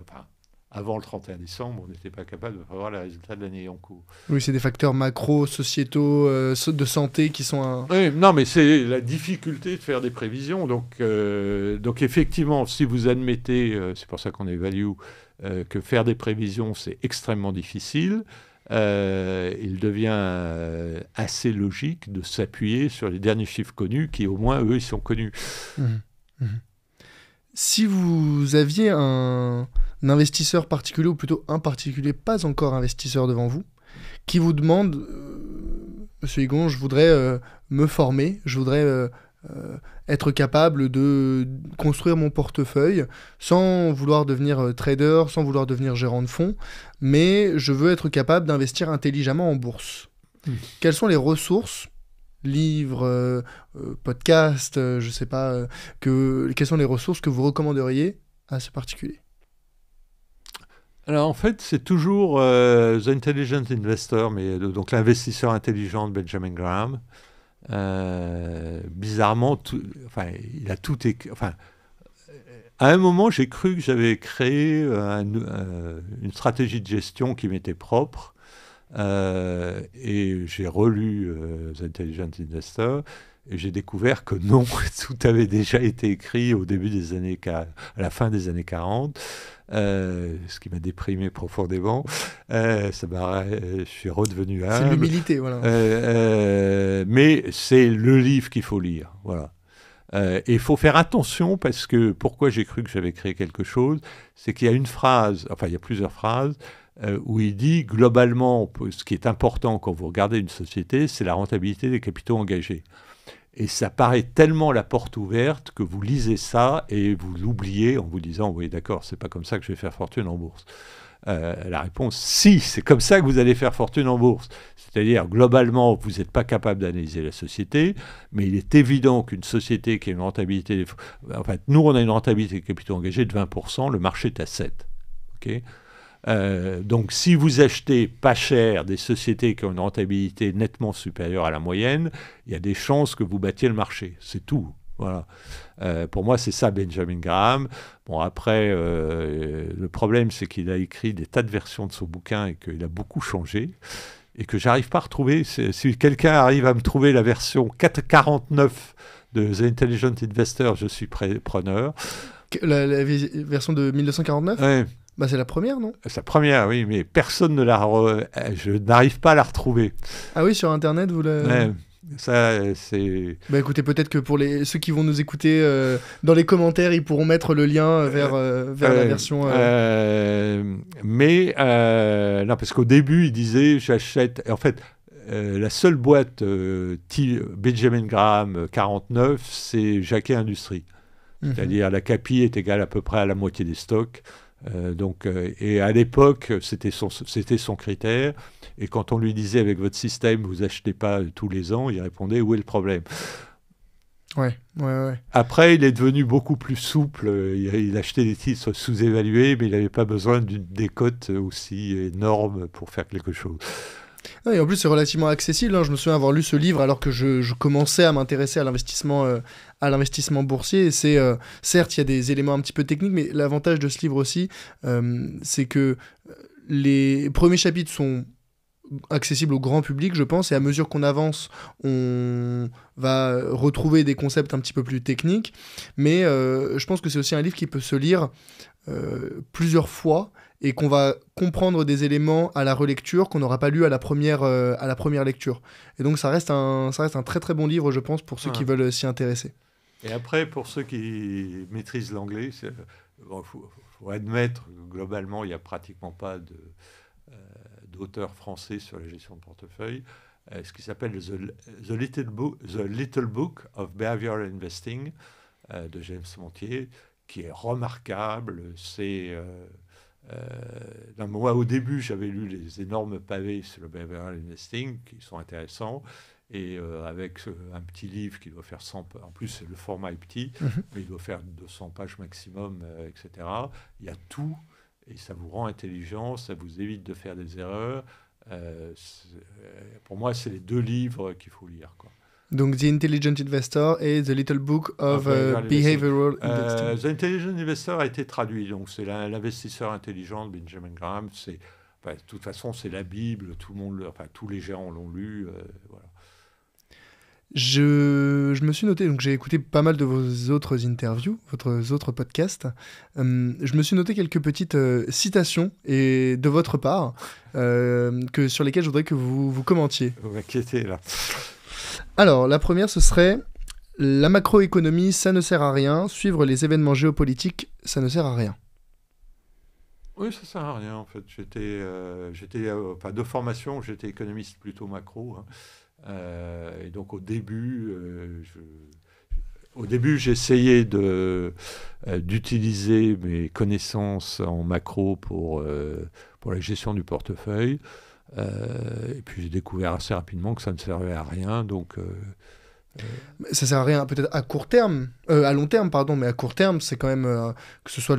avant le 31 décembre, on n'était pas capable de prévoir les résultats de l'année en cours. Oui, c'est des facteurs macro, sociétaux, euh, de santé qui sont... non, mais c'est la difficulté de faire des prévisions. Donc, euh, donc effectivement, si vous admettez, euh, c'est pour ça qu'on évalue, que faire des prévisions, c'est extrêmement difficile, il devient assez logique de s'appuyer sur les derniers chiffres connus, qui au moins, eux, ils sont connus. Mmh. Mmh. Si vous aviez un un investisseur particulier, ou plutôt un particulier pas encore investisseur devant vous, qui vous demande, euh, Monsieur Higon, je voudrais euh, me former, je voudrais euh, être capable de construire mon portefeuille sans vouloir devenir trader, sans vouloir devenir gérant de fonds, mais je veux être capable d'investir intelligemment en bourse. Hmm. Quelles sont les ressources livres, podcasts, je ne sais pas, que, quelles sont les ressources que vous recommanderiez à ce particulier alors en fait, c'est toujours euh, The Intelligent Investor, mais euh, donc l'investisseur intelligent de Benjamin Graham. Euh, bizarrement, enfin, il a tout écrit. Enfin, à un moment, j'ai cru que j'avais créé une stratégie de gestion qui m'était propre. et j'ai relu The Intelligent Investor j'ai découvert que non, tout avait déjà été écrit au début des années, à la fin des années 40, euh, ce qui m'a déprimé profondément. Euh, ça euh, je suis redevenu humble. C'est l'humilité, voilà. mais c'est le livre qu'il faut lire, voilà. et il faut faire attention parce que pourquoi j'ai cru que j'avais créé quelque chose, c'est qu'il y a une phrase, enfin il y a plusieurs phrases, où il dit globalement, ce qui est important quand vous regardez une société, c'est la rentabilité des capitaux engagés. Et ça paraît tellement la porte ouverte que vous lisez ça et vous l'oubliez en vous disant Oui, d'accord, c'est pas comme ça que je vais faire fortune en bourse. Euh, la réponse, si, c'est comme ça que vous allez faire fortune en bourse. C'est-à-dire, globalement, vous n'êtes pas capable d'analyser la société, mais il est évident qu'une société qui a une rentabilité. En fait, nous, on a une rentabilité de capitaux engagés de 20%, le marché est à 7%. ok euh, donc si vous achetez pas cher des sociétés qui ont une rentabilité nettement supérieure à la moyenne, il y a des chances que vous battiez le marché. C'est tout. Voilà. Euh, pour moi, c'est ça Benjamin Graham. Bon, après, euh, le problème, c'est qu'il a écrit des tas de versions de son bouquin et qu'il a beaucoup changé et que j'arrive pas à retrouver. Si quelqu'un arrive à me trouver la version 449 de The Intelligent Investor, je suis preneur. La, version de 1949 ouais. Bah, c'est la première, non C'est la première, oui, mais personne ne l'a. Je n'arrive pas à la retrouver. Ah oui, sur Internet, vous la. Ça, c'est. Bah, écoutez, peut-être que pour les... ceux qui vont nous écouter euh, dans les commentaires, ils pourront mettre le lien euh, vers, euh, vers la version. mais, non, parce qu'au début, il disait j'achète. En fait, la seule boîte Benjamin Graham 49, c'est Jacquet Industrie. Mhm. C'est-à-dire, la CAPI est égale à peu près à la moitié des stocks. Euh, donc, euh, et à l'époque, c'était son, critère. Et quand on lui disait avec votre système, vous achetez pas tous les ans, il répondait où est le problème ouais, ouais, ouais. Après, il est devenu beaucoup plus souple. Il, il achetait des titres sous-évalués, mais il n'avait pas besoin d'une décote aussi énorme pour faire quelque chose. Ah, en plus, c'est relativement accessible. Hein. Je me souviens avoir lu ce livre alors que je, commençais à m'intéresser à l'investissement euh, à l'investissement boursier. C'est euh, certes, il y a des éléments un petit peu techniques, mais l'avantage de ce livre aussi, euh, c'est que les premiers chapitres sont accessibles au grand public, je pense, et à mesure qu'on avance, on va retrouver des concepts un petit peu plus techniques, mais je pense que c'est aussi un livre qui peut se lire plusieurs fois et qu'on va comprendre des éléments à la relecture qu'on n'aura pas lu à la première euh, à la première lecture. Et donc ça reste un ça reste un très très bon livre je pense pour ceux qui veulent s'y intéresser. Et après pour ceux qui maîtrisent l'anglais, il faut, admettre admettre globalement il n'y a pratiquement pas de euh, d'auteur français sur la gestion de portefeuille. Euh, ce qui s'appelle the, little book, the Little Book of Behavioral Investing de James Montier, qui est remarquable. C'est euh, moi, au début, j'avais lu les énormes pavés sur le behavioral investing qui sont intéressants, et euh, avec un petit livre qui doit faire 100 pages. En plus, le format est petit, mhm. mais il doit faire 200 pages maximum, euh, etc. Il y a tout, et ça vous rend intelligent, ça vous évite de faire des erreurs. Euh, pour moi, c'est les deux livres qu'il faut lire. Quoi. Donc The Intelligent Investor et The Little Book of ah, ben, euh, Behavioral euh, The Intelligent Investor a été traduit, donc c'est l'investisseur intelligent de Benjamin Graham. C'est, de toute façon, c'est la Bible. Tout le monde, enfin, tous les gérants l'ont lu. Euh, voilà. Je, je, me suis noté, donc j'ai écouté pas mal de vos autres interviews, vos autres podcasts. je me suis noté quelques petites citations et de votre part que, sur lesquelles je voudrais que vous, vous commentiez. Vous m'inquiétez là. Alors, la première, ce serait la macroéconomie, ça ne sert à rien. Suivre les événements géopolitiques, ça ne sert à rien. Oui, ça sert à rien en fait. J'étais, euh, j'étais, euh, de formation, j'étais économiste plutôt macro. Hein. Euh, et donc au début, au début, j'essayais d'utiliser mes connaissances en macro pour la gestion du portefeuille. Euh, et puis j'ai découvert assez rapidement que ça ne servait à rien. Donc. Euh, euh, ça sert à rien, peut-être à court terme, à long terme, pardon, mais à court terme, c'est quand même que ce soit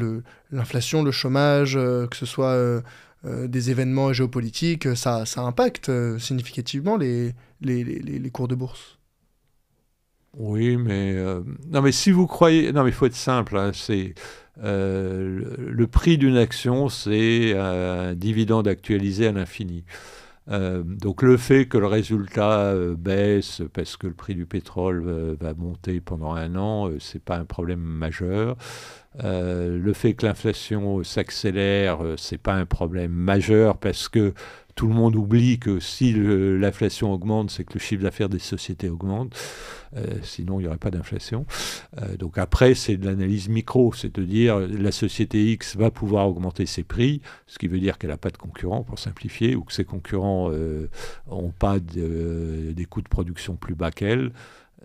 l'inflation, le, chômage, que ce soit des événements géopolitiques, ça, ça impacte significativement les, les, cours de bourse. Oui, mais euh, non, mais si vous croyez, non, mais il faut être simple. Hein, c'est euh, le, prix d'une action, c'est un dividende actualisé à l'infini. Euh, donc le fait que le résultat baisse parce que le prix du pétrole va monter pendant un an, ce c'est pas un problème majeur. le fait que l'inflation s'accélère, ce c'est pas un problème majeur parce que tout le monde oublie que si l'inflation augmente, c'est que le chiffre d'affaires des sociétés augmente. Euh, sinon, il n'y aurait pas d'inflation. Euh, donc après, c'est de l'analyse micro, c'est-à-dire la société X va pouvoir augmenter ses prix, ce qui veut dire qu'elle n'a pas de concurrents, pour simplifier, ou que ses concurrents n'ont euh, pas des coûts de production plus bas qu'elle.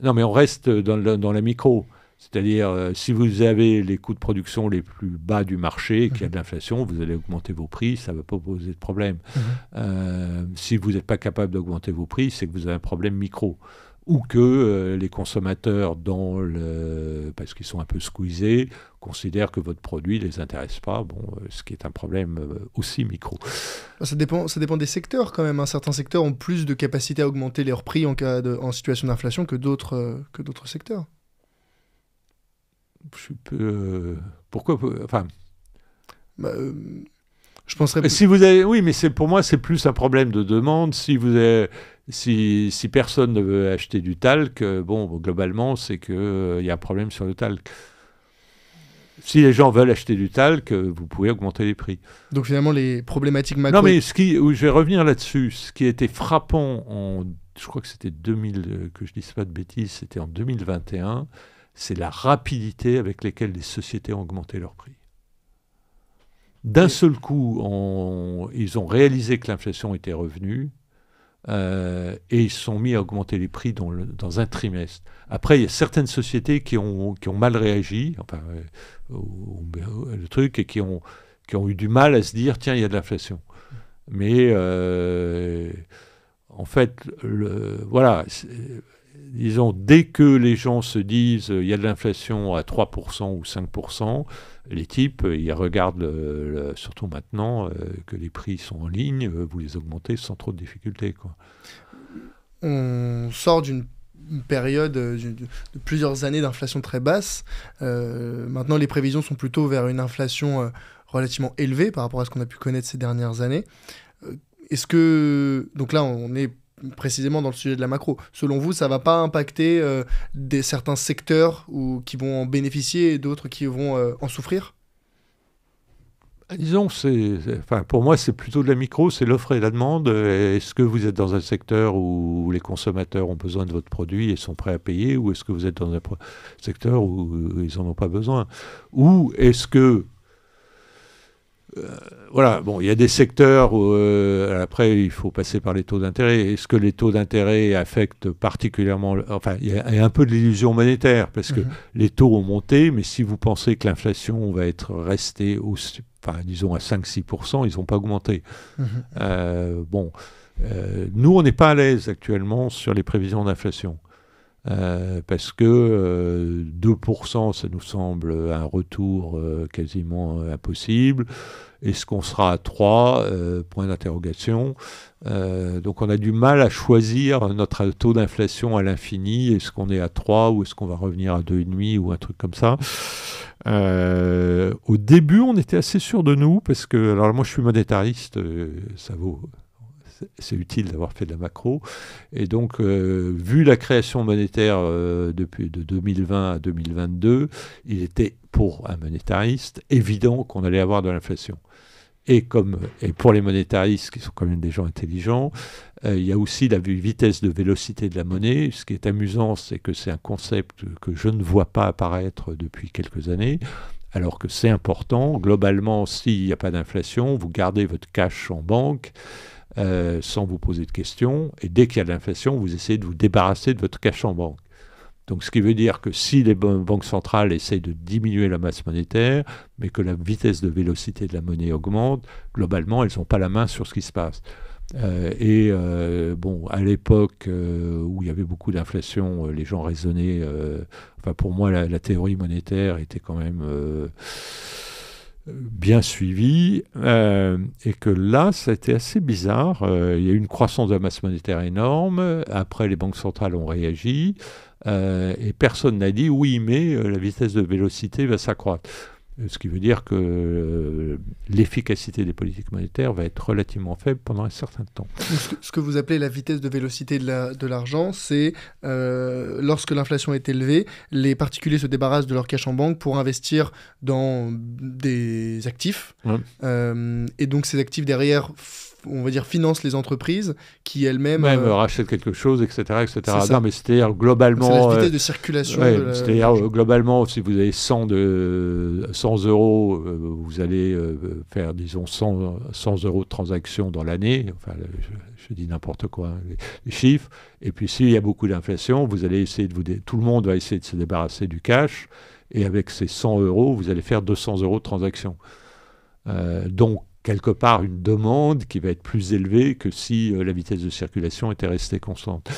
Non, mais on reste dans la micro. C'est-à-dire, euh, si vous avez les coûts de production les plus bas du marché qu'il y a mhm. de l'inflation, vous allez augmenter vos prix, ça ne va pas poser de problème. Mhm. Euh, si vous n'êtes pas capable d'augmenter vos prix, c'est que vous avez un problème micro. Ou que euh, les consommateurs, parce qu'ils sont un peu squeezés, considèrent que votre produit ne les intéresse pas, bon, ce qui est un problème aussi micro. Bah, ça dépend, ça dépend des secteurs quand même. Hein. Certains secteurs ont plus de capacité à augmenter leurs prix en, cas en situation d'inflation que d'autres secteurs je peux. Euh, pourquoi Enfin. Bah, euh, je penserais. Si vous avez, oui, mais c'est pour moi c'est plus un problème de demande. Si vous avez, si, si, personne ne veut acheter du talc, euh, bon, globalement c'est que il y a un problème sur le talc. Si les gens veulent acheter du talc, vous pouvez augmenter les prix. Donc finalement les problématiques macro. Non mais ce qui, je vais revenir là-dessus. Ce qui était frappant en, je crois que c'était 2000, que je ne dise pas de bêtises, c'était en 2021 c'est la rapidité avec laquelle les sociétés ont augmenté leurs prix. D'un seul coup, ils ont réalisé que l'inflation était revenue euh, et ils sont mis à augmenter les prix dans, un trimestre. Après, il y a certaines sociétés qui ont, ont mal réagi, enfin, euh, le truc, et qui ont, qui ont eu du mal à se dire tiens, il y a de l'inflation. Mais euh, en fait, voilà disons, dès que les gens se disent il y a de l'inflation à 3% ou 5%, les types, euh, ils regardent, surtout maintenant euh, que les prix sont en ligne, euh, vous les augmentez sans trop de difficultés. Quoi. On sort d'une période de plusieurs années d'inflation très basse. maintenant, les prévisions sont plutôt vers une inflation relativement élevée par rapport à ce qu'on a pu connaître ces dernières années. Est-ce que. Donc là, on est précisément dans le sujet de la macro. Selon vous, ça va pas impacter euh, des, certains secteurs ou, qui vont en bénéficier et d'autres qui vont euh, en souffrir ah, Disons, c'est, pour moi, c'est plutôt de la micro, c'est l'offre et la demande. Euh, est-ce que vous êtes dans un secteur où les consommateurs ont besoin de votre produit et sont prêts à payer, ou est-ce que vous êtes dans un secteur où ils n'en ont pas besoin Ou est-ce que voilà, bon, il y a des secteurs où euh, après il faut passer par les taux d'intérêt. Est-ce que les taux d'intérêt affectent particulièrement, enfin, il y, a, un peu de l'illusion monétaire parce que mhm. les taux ont monté, mais si vous pensez que l'inflation va être restée disons à 5-6%, ils n'ont pas augmenté. Mhm. Euh, bon, euh, nous on n'est pas à l'aise actuellement sur les prévisions d'inflation. parce que 2%, ça nous semble un retour quasiment impossible. Est-ce qu'on sera à 3 euh, Point d'interrogation. Euh, donc on a du mal à choisir notre taux d'inflation à l'infini. Est-ce qu'on est à 3 ou est-ce qu'on va revenir à 2,5 ou un truc comme ça euh, Au début, on était assez sûr de nous parce que, alors moi je suis monétariste, ça vaut c'est utile d'avoir fait de la macro. Et donc, vu la création monétaire depuis de 2020 à 2022, il était pour un monétariste évident qu'on allait avoir de l'inflation et, comme, et pour les monétaristes, qui sont quand même des gens intelligents, euh, il y a aussi la vitesse de vélocité de la monnaie. Ce qui est amusant, c'est que c'est un concept que je ne vois pas apparaître depuis quelques années, alors que c'est important. Globalement, s'il n'y a pas d'inflation, vous gardez votre cash en banque. Euh, sans vous poser de questions, et dès qu'il y a de l'inflation, vous essayez de vous débarrasser de votre cash en banque. Donc ce qui veut dire que si les banques centrales essayent de diminuer la masse monétaire, mais que la vitesse de vélocité de la monnaie augmente, globalement, elles n'ont pas la main sur ce qui se passe. Euh, et euh, bon, à l'époque euh, où il y avait beaucoup d'inflation, les gens raisonnaient. enfin, pour moi, la, la, théorie monétaire était quand même bien suivie. et que là, ça a été assez bizarre. il y a eu une croissance de la masse monétaire énorme. Après, les banques centrales ont réagi. Euh, et personne n'a dit oui, mais euh, la vitesse de vélocité va s'accroître. Ce qui veut dire que euh, l'efficacité des politiques monétaires va être relativement faible pendant un certain temps. Ce que vous appelez la vitesse de vélocité de l'argent, c'est lorsque l'inflation est élevée, les particuliers se débarrassent de leur cash en banque pour investir dans des actifs. et donc ces actifs derrière on va dire, finance les entreprises qui elles-mêmes. Euh, rachètent quelque chose, etc. etc. Non, mais c'est-à-dire globalement. C'est la euh, de circulation. C'est-à-dire globalement, si vous avez 100, de, 100 euros, euh, vous allez faire, disons, 100, 100 euros de transactions dans l'année. Enfin, je, dis n'importe quoi, hein, les, chiffres. Et puis, s'il y a beaucoup d'inflation, vous allez essayer de vous. Tout le monde va essayer de se débarrasser du cash. Et avec ces 100 euros, vous allez faire 200 euros de transactions. donc, quelque part une demande qui va être plus élevée que si euh, la vitesse de circulation était restée constante.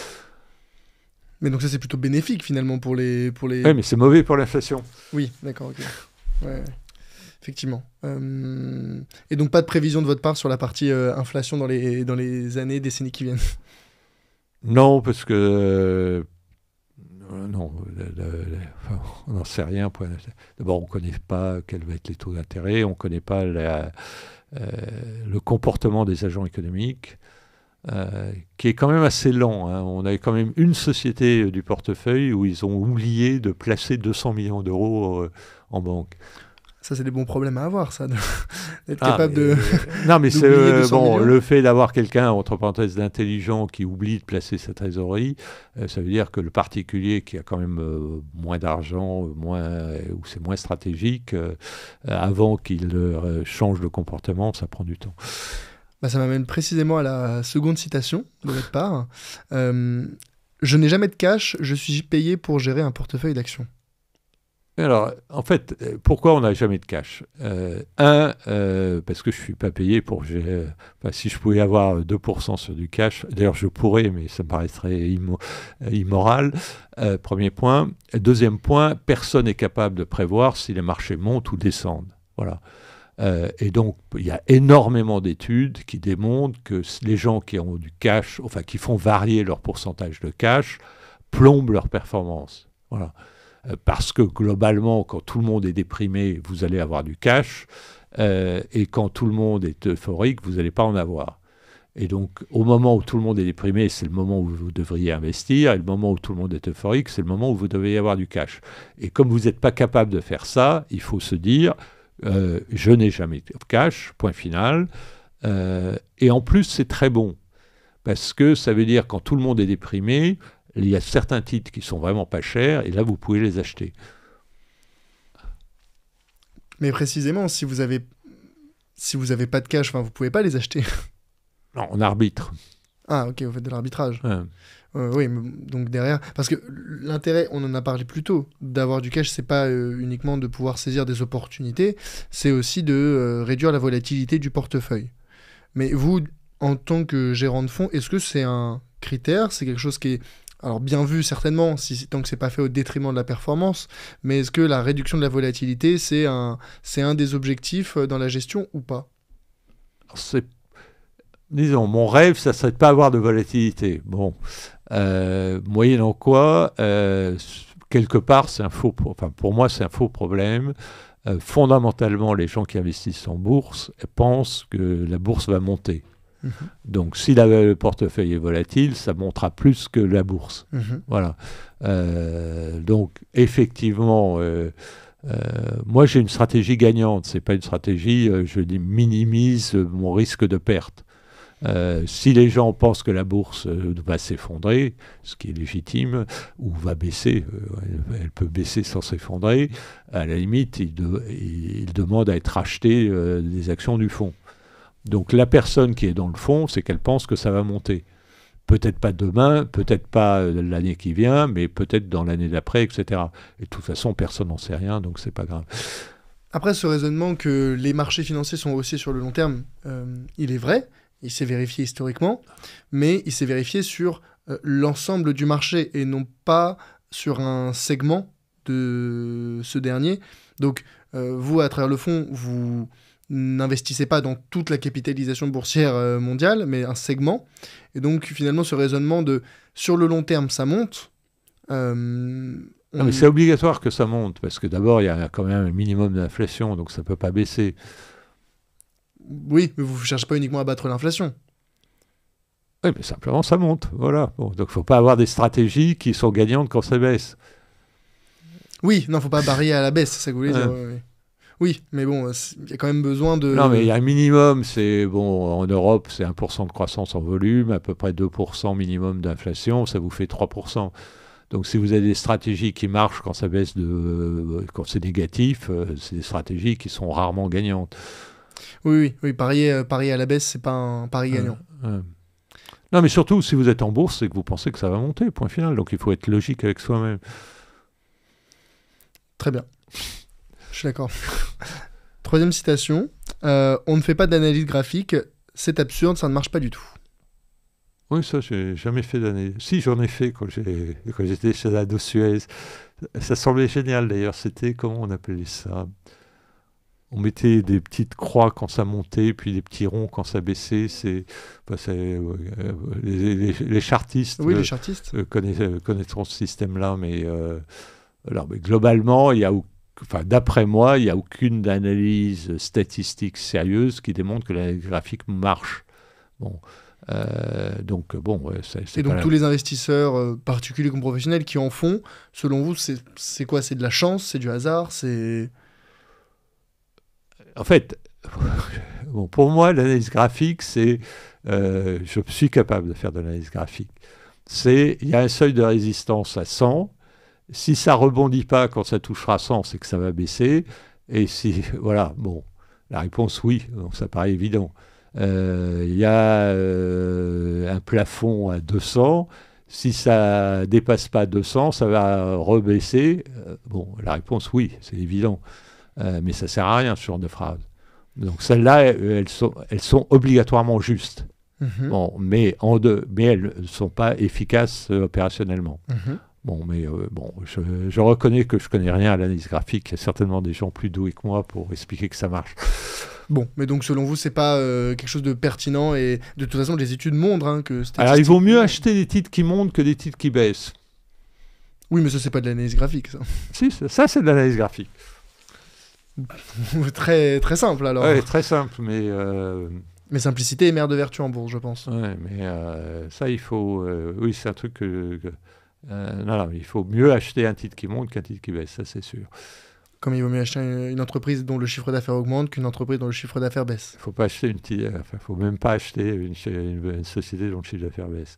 Mais donc ça c'est plutôt bénéfique finalement pour les... Pour les... Oui mais c'est mauvais pour l'inflation. Oui d'accord effectivement. Euh, et donc pas de prévision de votre part sur la partie euh, inflation dans les, dans les années, décennies qui viennent Non parce que... Non, on n'en sait rien. D'abord, on ne connaît pas quels vont être les taux d'intérêt, on ne connaît pas la, euh, le comportement des agents économiques, euh, qui est quand même assez lent. Hein. On avait quand même une société euh, du portefeuille où ils ont oublié de placer 200 millions d'euros en banque ça c'est des bons problèmes à avoir, ça, d'être ah, capable de. Euh, non, mais c'est euh, le fait d'avoir quelqu'un entre parenthèses d'intelligent qui oublie de placer sa trésorerie, euh, ça veut dire que le particulier qui a quand même moins d'argent, moins ou c'est moins stratégique, avant qu'il change de comportement, ça prend du temps. Bah, ça m'amène précisément à la seconde citation de votre part. je n'ai jamais de cash, je suis payé pour gérer un portefeuille d'actions. Alors, en fait, euh, pourquoi on n'a jamais de cash euh, Un, euh, parce que je ne suis pas payé pour. si je pouvais avoir 2% sur du cash, d'ailleurs je pourrais, mais ça me paraîtrait immoral. premier point. Deuxième point, personne n'est capable de prévoir si les marchés montent ou descendent. Voilà. et donc, il y a énormément d'études qui démontrent que les gens qui ont du cash, enfin qui font varier leur pourcentage de cash, plombent leur performance. Voilà. Euh, parce que globalement, quand tout le monde est déprimé, vous allez avoir du cash, euh, et quand tout le monde est euphorique, vous n'allez pas en avoir. Et donc, au moment où tout le monde est déprimé, c'est le moment où vous devriez investir, et le moment où tout le monde est euphorique, c'est le moment où vous devez avoir du cash. Et comme vous n'êtes pas capable de faire ça, il faut se dire, euh, je n'ai jamais de cash, point final. et en plus, c'est très bon, parce que ça veut dire quand tout le monde est déprimé, il y a certains titres qui sont vraiment pas chers, et là, vous pouvez les acheter. Mais précisément, si vous avez, si vous avez pas de cash, enfin, vous pouvez pas les acheter. Non, on arbitre. Ah, ok, vous faites de l'arbitrage. Euh, oui, donc derrière, parce que l'intérêt, on en a parlé plus tôt, d'avoir du cash, c'est pas euh, uniquement de pouvoir saisir des opportunités, c'est aussi de euh, réduire la volatilité du portefeuille. Mais vous, en tant que gérant de fonds, est-ce que c'est un critère, c'est quelque chose qui est alors bien vu certainement, si, tant que c'est pas fait au détriment de la performance, mais est-ce que la réduction de la volatilité, c'est un, c'est un des objectifs euh, dans la gestion ou pas disons, mon rêve, ça serait de pas avoir de volatilité. Bon, euh, moyennant quoi, euh, quelque part, c'est un faux, enfin, pour moi, c'est un faux problème. fondamentalement, les gens qui investissent en bourse pensent que la bourse va monter. Mhm. Donc si le portefeuille est volatile, ça montera plus que la bourse. Mhm. Voilà. Euh, donc effectivement, euh, euh, moi j'ai une stratégie gagnante. C'est pas une stratégie. je minimise mon risque de perte. si les gens pensent que la bourse va s'effondrer, ce qui est légitime, ou va baisser, elle, peut baisser sans s'effondrer, à la limite, ils, demandent à être achetés des actions du fonds. Donc la personne qui est dans le fond, c'est qu'elle pense que ça va monter. Peut-être pas demain, peut-être pas euh, l'année qui vient, mais peut-être dans l'année d'après, etc. Et de toute façon, personne n'en sait rien, donc c'est pas grave. Après ce raisonnement que les marchés financiers sont haussiers sur le long terme, euh, il est vrai, il s'est vérifié historiquement, mais il s'est vérifié sur euh, l'ensemble du marché et non pas sur un segment de ce dernier. Donc vous, à travers le fond, vous N'investissez pas dans toute la capitalisation boursière euh, mondiale, mais un segment. Et donc finalement ce raisonnement de sur le long terme ça monte. Euh, c'est obligatoire que ça monte, parce que d'abord il y a quand même un minimum d'inflation, donc ça ne peut pas baisser. Oui, mais vous ne cherchez pas uniquement à battre l'inflation. Oui, mais simplement ça monte, voilà. donc il ne faut pas avoir des stratégies qui sont gagnantes quand ça baisse. Oui, non, faut pas barrer à la baisse, ça que vous voulez dire. Oui, mais bon, euh, il y a quand même besoin de. Non, mais il y a un minimum. C'est bon, en Europe, c'est 1% de croissance en volume, à peu près 2% minimum d'inflation, ça vous fait 3%. Donc, si vous avez des stratégies qui marchent quand ça baisse de, euh, quand c'est négatif, euh, c'est des stratégies qui sont rarement gagnantes. Oui, oui, oui parier, à la baisse, c'est pas un pari gagnant. Non, mais surtout, si vous êtes en bourse, c'est que vous pensez que ça va monter, point final. Donc, il faut être logique avec soi-même. Très bien. Je suis d'accord. Troisième citation. Euh, on ne fait pas d'analyse graphique. C'est absurde, ça ne marche pas du tout. Oui, ça, j'ai jamais fait d'analyse. Si, j'en ai fait quand j'étais chez la Suez. Ça semblait génial d'ailleurs. C'était, comment on appelait ça on mettait des petites croix quand ça montait, puis des petits ronds quand ça baissait. C'est, euh, les, chartistes, oui, les euh, chartistes. connaîtront ce système-là, mais, alors, mais globalement, il n'y a aucun d'après moi, il n'y a aucune analyse statistique sérieuse qui démontre que l'analyse graphique marche. Bon. Euh, donc bon, Et donc tous les investisseurs euh, particuliers comme professionnels qui en font, selon vous, c'est quoi C'est de la chance C'est du hasard C'est. En fait, pour moi, l'analyse graphique, c'est, euh, je suis capable de faire de l'analyse graphique. C'est, il y a un seuil de résistance à 100 si ça rebondit pas quand ça touchera 100, c'est que ça va baisser. Et si, voilà, bon, la réponse oui, donc ça paraît évident. Euh, il y a euh, un plafond à 200. Si ça dépasse pas 200, ça va rebaisser. Euh, bon, la réponse oui, c'est évident. mais ça sert à rien ce genre de phrase. Donc celles-là, elles sont, obligatoirement justes. Mmh mais, en deux, mais elles ne sont pas efficaces opérationnellement. Mmh Bon, mais euh, bon, je, reconnais que je connais rien à l'analyse graphique. Il y a certainement des gens plus doués que moi pour expliquer que ça marche. Bon, mais donc selon vous, c'est pas euh, quelque chose de pertinent et de toute façon, les études montrent hein, que. Alors, il vaut mieux acheter des titres qui montent que des titres qui baissent. Oui, mais ça, c'est pas de l'analyse graphique, ça. Si, ça, c'est de l'analyse graphique. très, très simple, alors. Oui, très simple, mais. Euh, mais simplicité est mère de vertu en bourse, je pense. Oui, mais ça, il faut. oui, c'est un truc que euh, non, non, il faut mieux acheter un titre qui monte qu'un titre qui baisse, ça c'est sûr. Comme il vaut mieux acheter une entreprise dont le chiffre d'affaires augmente qu'une entreprise dont le chiffre d'affaires baisse. Il ne faut pas acheter une euh, faut même pas acheter une, société dont le chiffre d'affaires baisse.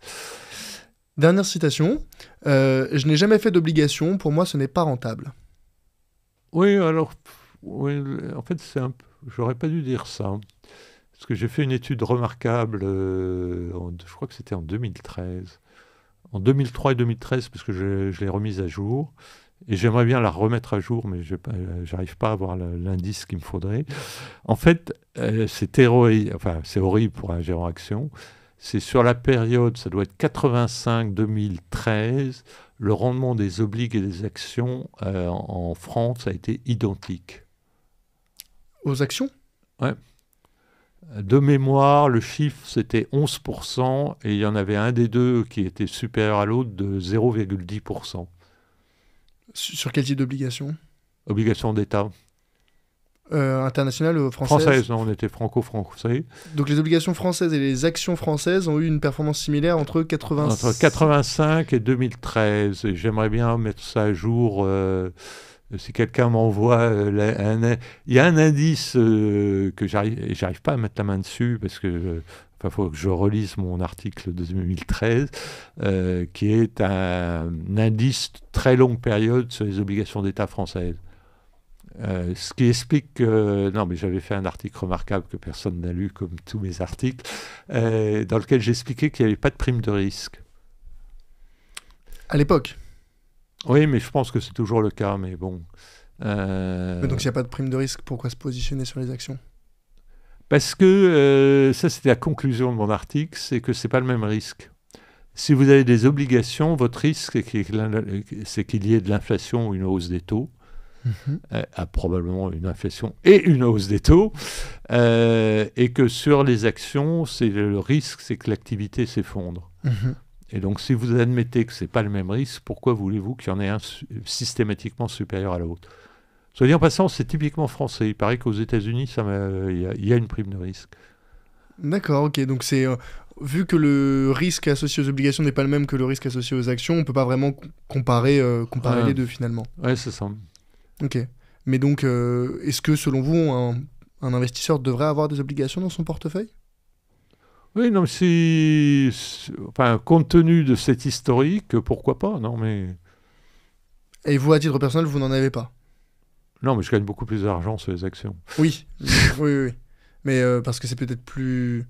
Dernière citation. Euh, je n'ai jamais fait d'obligation. Pour moi, ce n'est pas rentable. Oui, alors, en fait, c'est un. J'aurais pas dû dire ça. Hein. Parce que j'ai fait une étude remarquable, je crois que c'était en 2013, en 2003 et 2013, parce que je, l'ai remise à jour. Et j'aimerais bien la remettre à jour, mais je euh, n'arrive pas à avoir l'indice qu'il me faudrait. En fait, euh, c'est enfin, horrible pour un gérant action. C'est sur la période, ça doit être 85-2013, le rendement des obligues et des actions euh, en France a été identique. Aux actions Ouais. De mémoire, le chiffre c'était 11% et il y en avait un des deux qui était supérieur à l'autre de 0,10%. Sur quel type d'obligation Obligation d'État. Euh, internationale euh, française Française, on était franco savez. Donc les obligations françaises et les actions françaises ont eu une performance similaire entre entre 85 et 2013. j'aimerais bien mettre ça à jour. Euh, euh, si quelqu'un m'envoie euh, il y a un indice euh, que j'arrive j'arrive pas à mettre la main dessus parce que il faut que je relise mon article de 2013 qui est un, indice très longue période sur les obligations d'État françaises. ce qui explique que, non mais j'avais fait un article remarquable que personne n'a lu comme tous mes articles, dans lequel j'expliquais qu'il n'y avait pas de prime de risque. À l'époque oui, mais je pense que c'est toujours le cas, mais bon. Euh, donc s'il n'y a pas de prime de risque, pourquoi se positionner sur les actions Parce que, euh, ça c'était la conclusion de mon article, c'est que ce n'est pas le même risque. Si vous avez des obligations, votre risque, c'est qu'il y ait de l'inflation ou une hausse des taux. Mhm. Euh, ah, probablement une inflation et une hausse des taux, et que sur les actions, c'est le risque, c'est que l'activité s'effondre. Mhm. Et donc, si vous admettez que ce n'est pas le même risque, pourquoi voulez-vous qu'il y en ait un systématiquement supérieur à l'autre Soit dit en passant, c'est typiquement français. Il paraît qu'aux États-Unis, il y, a une prime de risque. D'accord, ok. Donc, c'est. Euh, vu que le risque associé aux obligations n'est pas le même que le risque associé aux actions, on ne peut pas vraiment comparer, euh, les deux finalement. Oui, c'est ça. Ok. Mais donc, euh, est-ce que selon vous, un investisseur devrait avoir des obligations dans son portefeuille oui, non, mais si. Enfin, compte tenu de cet historique, pourquoi pas, non, mais. Et vous, à titre personnel, vous n'en avez pas Non, mais je gagne beaucoup plus d'argent sur les actions. Oui, oui, oui. Mais euh, parce que c'est peut-être plus.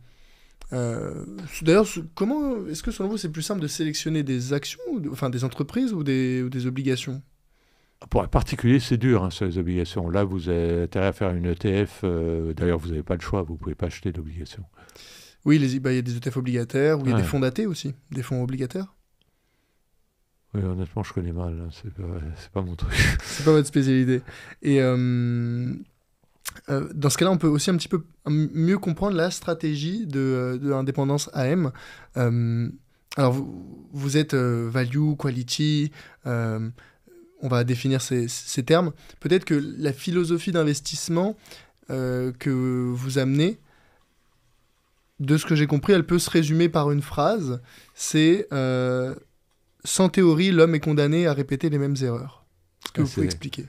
Euh, d'ailleurs, comment est-ce que selon vous c'est plus simple de sélectionner des actions, enfin des entreprises ou des, obligations Pour un particulier, c'est dur hein, sur les obligations. Là, vous avez intérêt à faire une ETF. Euh, d'ailleurs, vous n'avez pas le choix, vous ne pouvez pas acheter d'obligations. Oui, bah, il y a des ETF obligataires, ou il y a des fonds datés aussi, des fonds obligataires. Oui, honnêtement, je connais mal, hein, Ce c'est pas, mon truc. c'est pas votre spécialité. Et euh, euh, dans ce cas-là, on peut aussi un petit peu mieux comprendre la stratégie de, euh, l'indépendance AM. alors, vous, êtes value, quality, on va définir ces termes. Peut-être que la philosophie d'investissement que vous amenez, de ce que j'ai compris, elle peut se résumer par une phrase. C'est euh, sans théorie, l'homme est condamné à répéter les mêmes erreurs. ce que ah, vous pouvez expliquer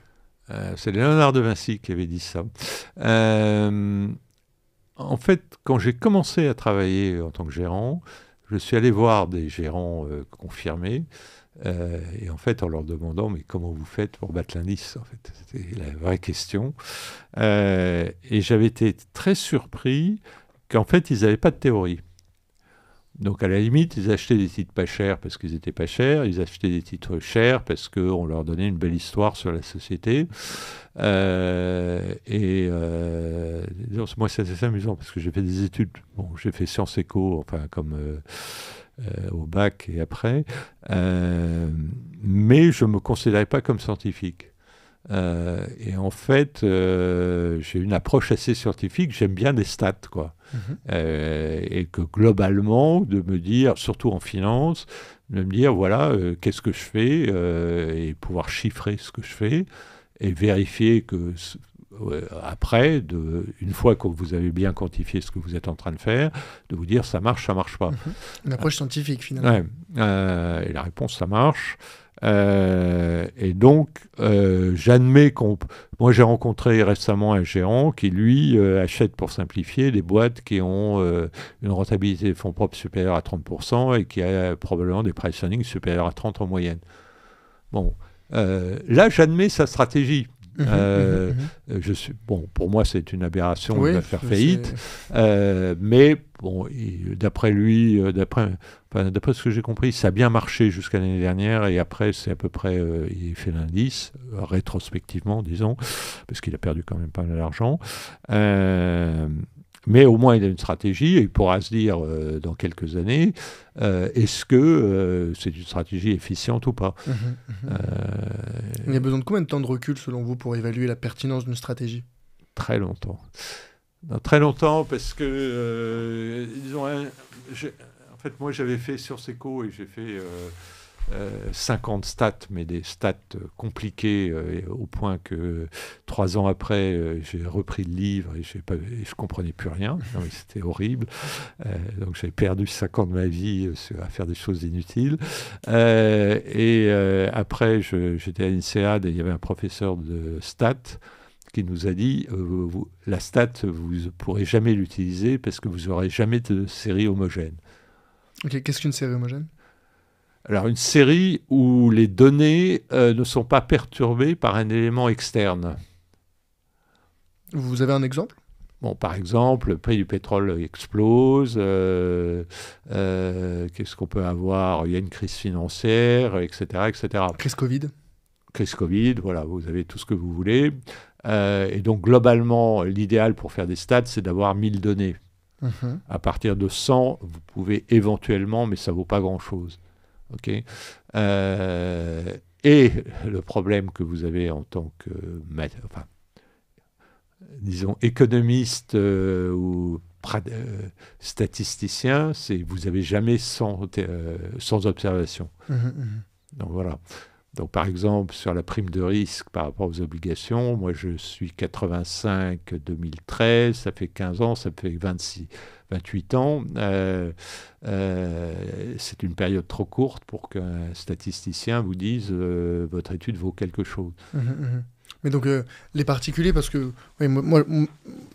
euh, C'est Léonard de Vinci qui avait dit ça. Euh, en fait, quand j'ai commencé à travailler en tant que gérant, je suis allé voir des gérants confirmés. et en fait, en leur demandant, mais comment vous faites pour battre l'indice en fait C'était la vraie question. et j'avais été très surpris qu'en fait, ils n'avaient pas de théorie. Donc à la limite, ils achetaient des titres pas chers parce qu'ils étaient pas chers, ils achetaient des titres chers parce qu'on leur donnait une belle histoire sur la société. Euh, et euh, moi, c'est assez amusant parce que j'ai fait des études, bon, j'ai fait sciences éco, enfin comme euh, au bac et après, mais je ne me considérais pas comme scientifique. Euh, et en fait, euh, j'ai une approche assez scientifique, j'aime bien des stats, quoi. Mhm. Euh, et que globalement, de me dire, surtout en finance, de me dire, voilà, qu'est-ce que je fais, et pouvoir chiffrer ce que je fais, et vérifier que après, de, une fois que vous avez bien quantifié ce que vous êtes en train de faire, de vous dire ça marche, ça marche pas. Mhm. Une approche scientifique finalement. et la réponse, ça marche. Euh, et donc, euh, j'admets qu'on. Moi, j'ai rencontré récemment un géant qui, lui, euh, achète, pour simplifier, des boîtes qui ont une rentabilité de fonds propres supérieure à 30% et qui a probablement des price earnings supérieurs à 30 en moyenne. Bon. là, j'admets sa stratégie. Euh, mhm, mhm, euh, mhm. Je suis, bon, pour moi, c'est une aberration de faire faillite. Euh, mais bon, d'après lui, d'après ce que j'ai compris, ça a bien marché jusqu'à l'année dernière. Et après, c'est à peu près, il fait l'indice, rétrospectivement, disons, parce qu'il a perdu quand même pas mal d'argent. Mais au moins, il a une stratégie et il pourra se dire euh, dans quelques années euh, est-ce que euh, c'est une stratégie efficiente ou pas mmh, mmh, mmh. Il y a besoin de combien de temps de recul, selon vous, pour évaluer la pertinence d'une stratégie Très longtemps. très longtemps, parce que, disons, ont en fait, moi, j'avais fait sur Seco et j'ai fait. 50 euh, stats, mais des stats euh, compliquées euh, au point que trois ans après, j'ai repris le livre et, je ne je comprenais plus rien. C'était horrible. donc j'ai perdu 5 ans de ma vie à faire des choses inutiles. et après, j'étais à l'INSEAD et il y avait un professeur de stats qui nous a dit la stat, vous ne pourrez jamais l'utiliser parce que vous aurez jamais de série homogène. Ok, qu'est-ce qu'une série homogène alors une série où les données euh, ne sont pas perturbées par un élément externe. Vous avez un exemple Bon, par exemple, le prix du pétrole explose, euh, euh, qu'est-ce qu'on peut avoir Il y a une crise financière, etc. etc. Crise Covid Crise Covid, voilà, vous avez tout ce que vous voulez. et donc, globalement, l'idéal pour faire des stats, c'est d'avoir 1000 données. Mhm. À partir de 100, vous pouvez éventuellement, mais ça ne vaut pas grand-chose. Ok euh, et le problème que vous avez en tant que, disons, économiste euh, ou euh, statisticien, c'est vous n'avez jamais sans, observation. Mmh, mmh, mmh. Donc voilà. Donc par exemple, sur la prime de risque par rapport aux obligations, moi je suis 85-2013, ça fait 15 ans, ça fait 26. 28 ans, euh, euh, c'est une période trop courte pour qu'un statisticien vous dise euh, votre étude vaut quelque chose. Mmh, mmh, mmh. Mais donc les particuliers, parce que moi,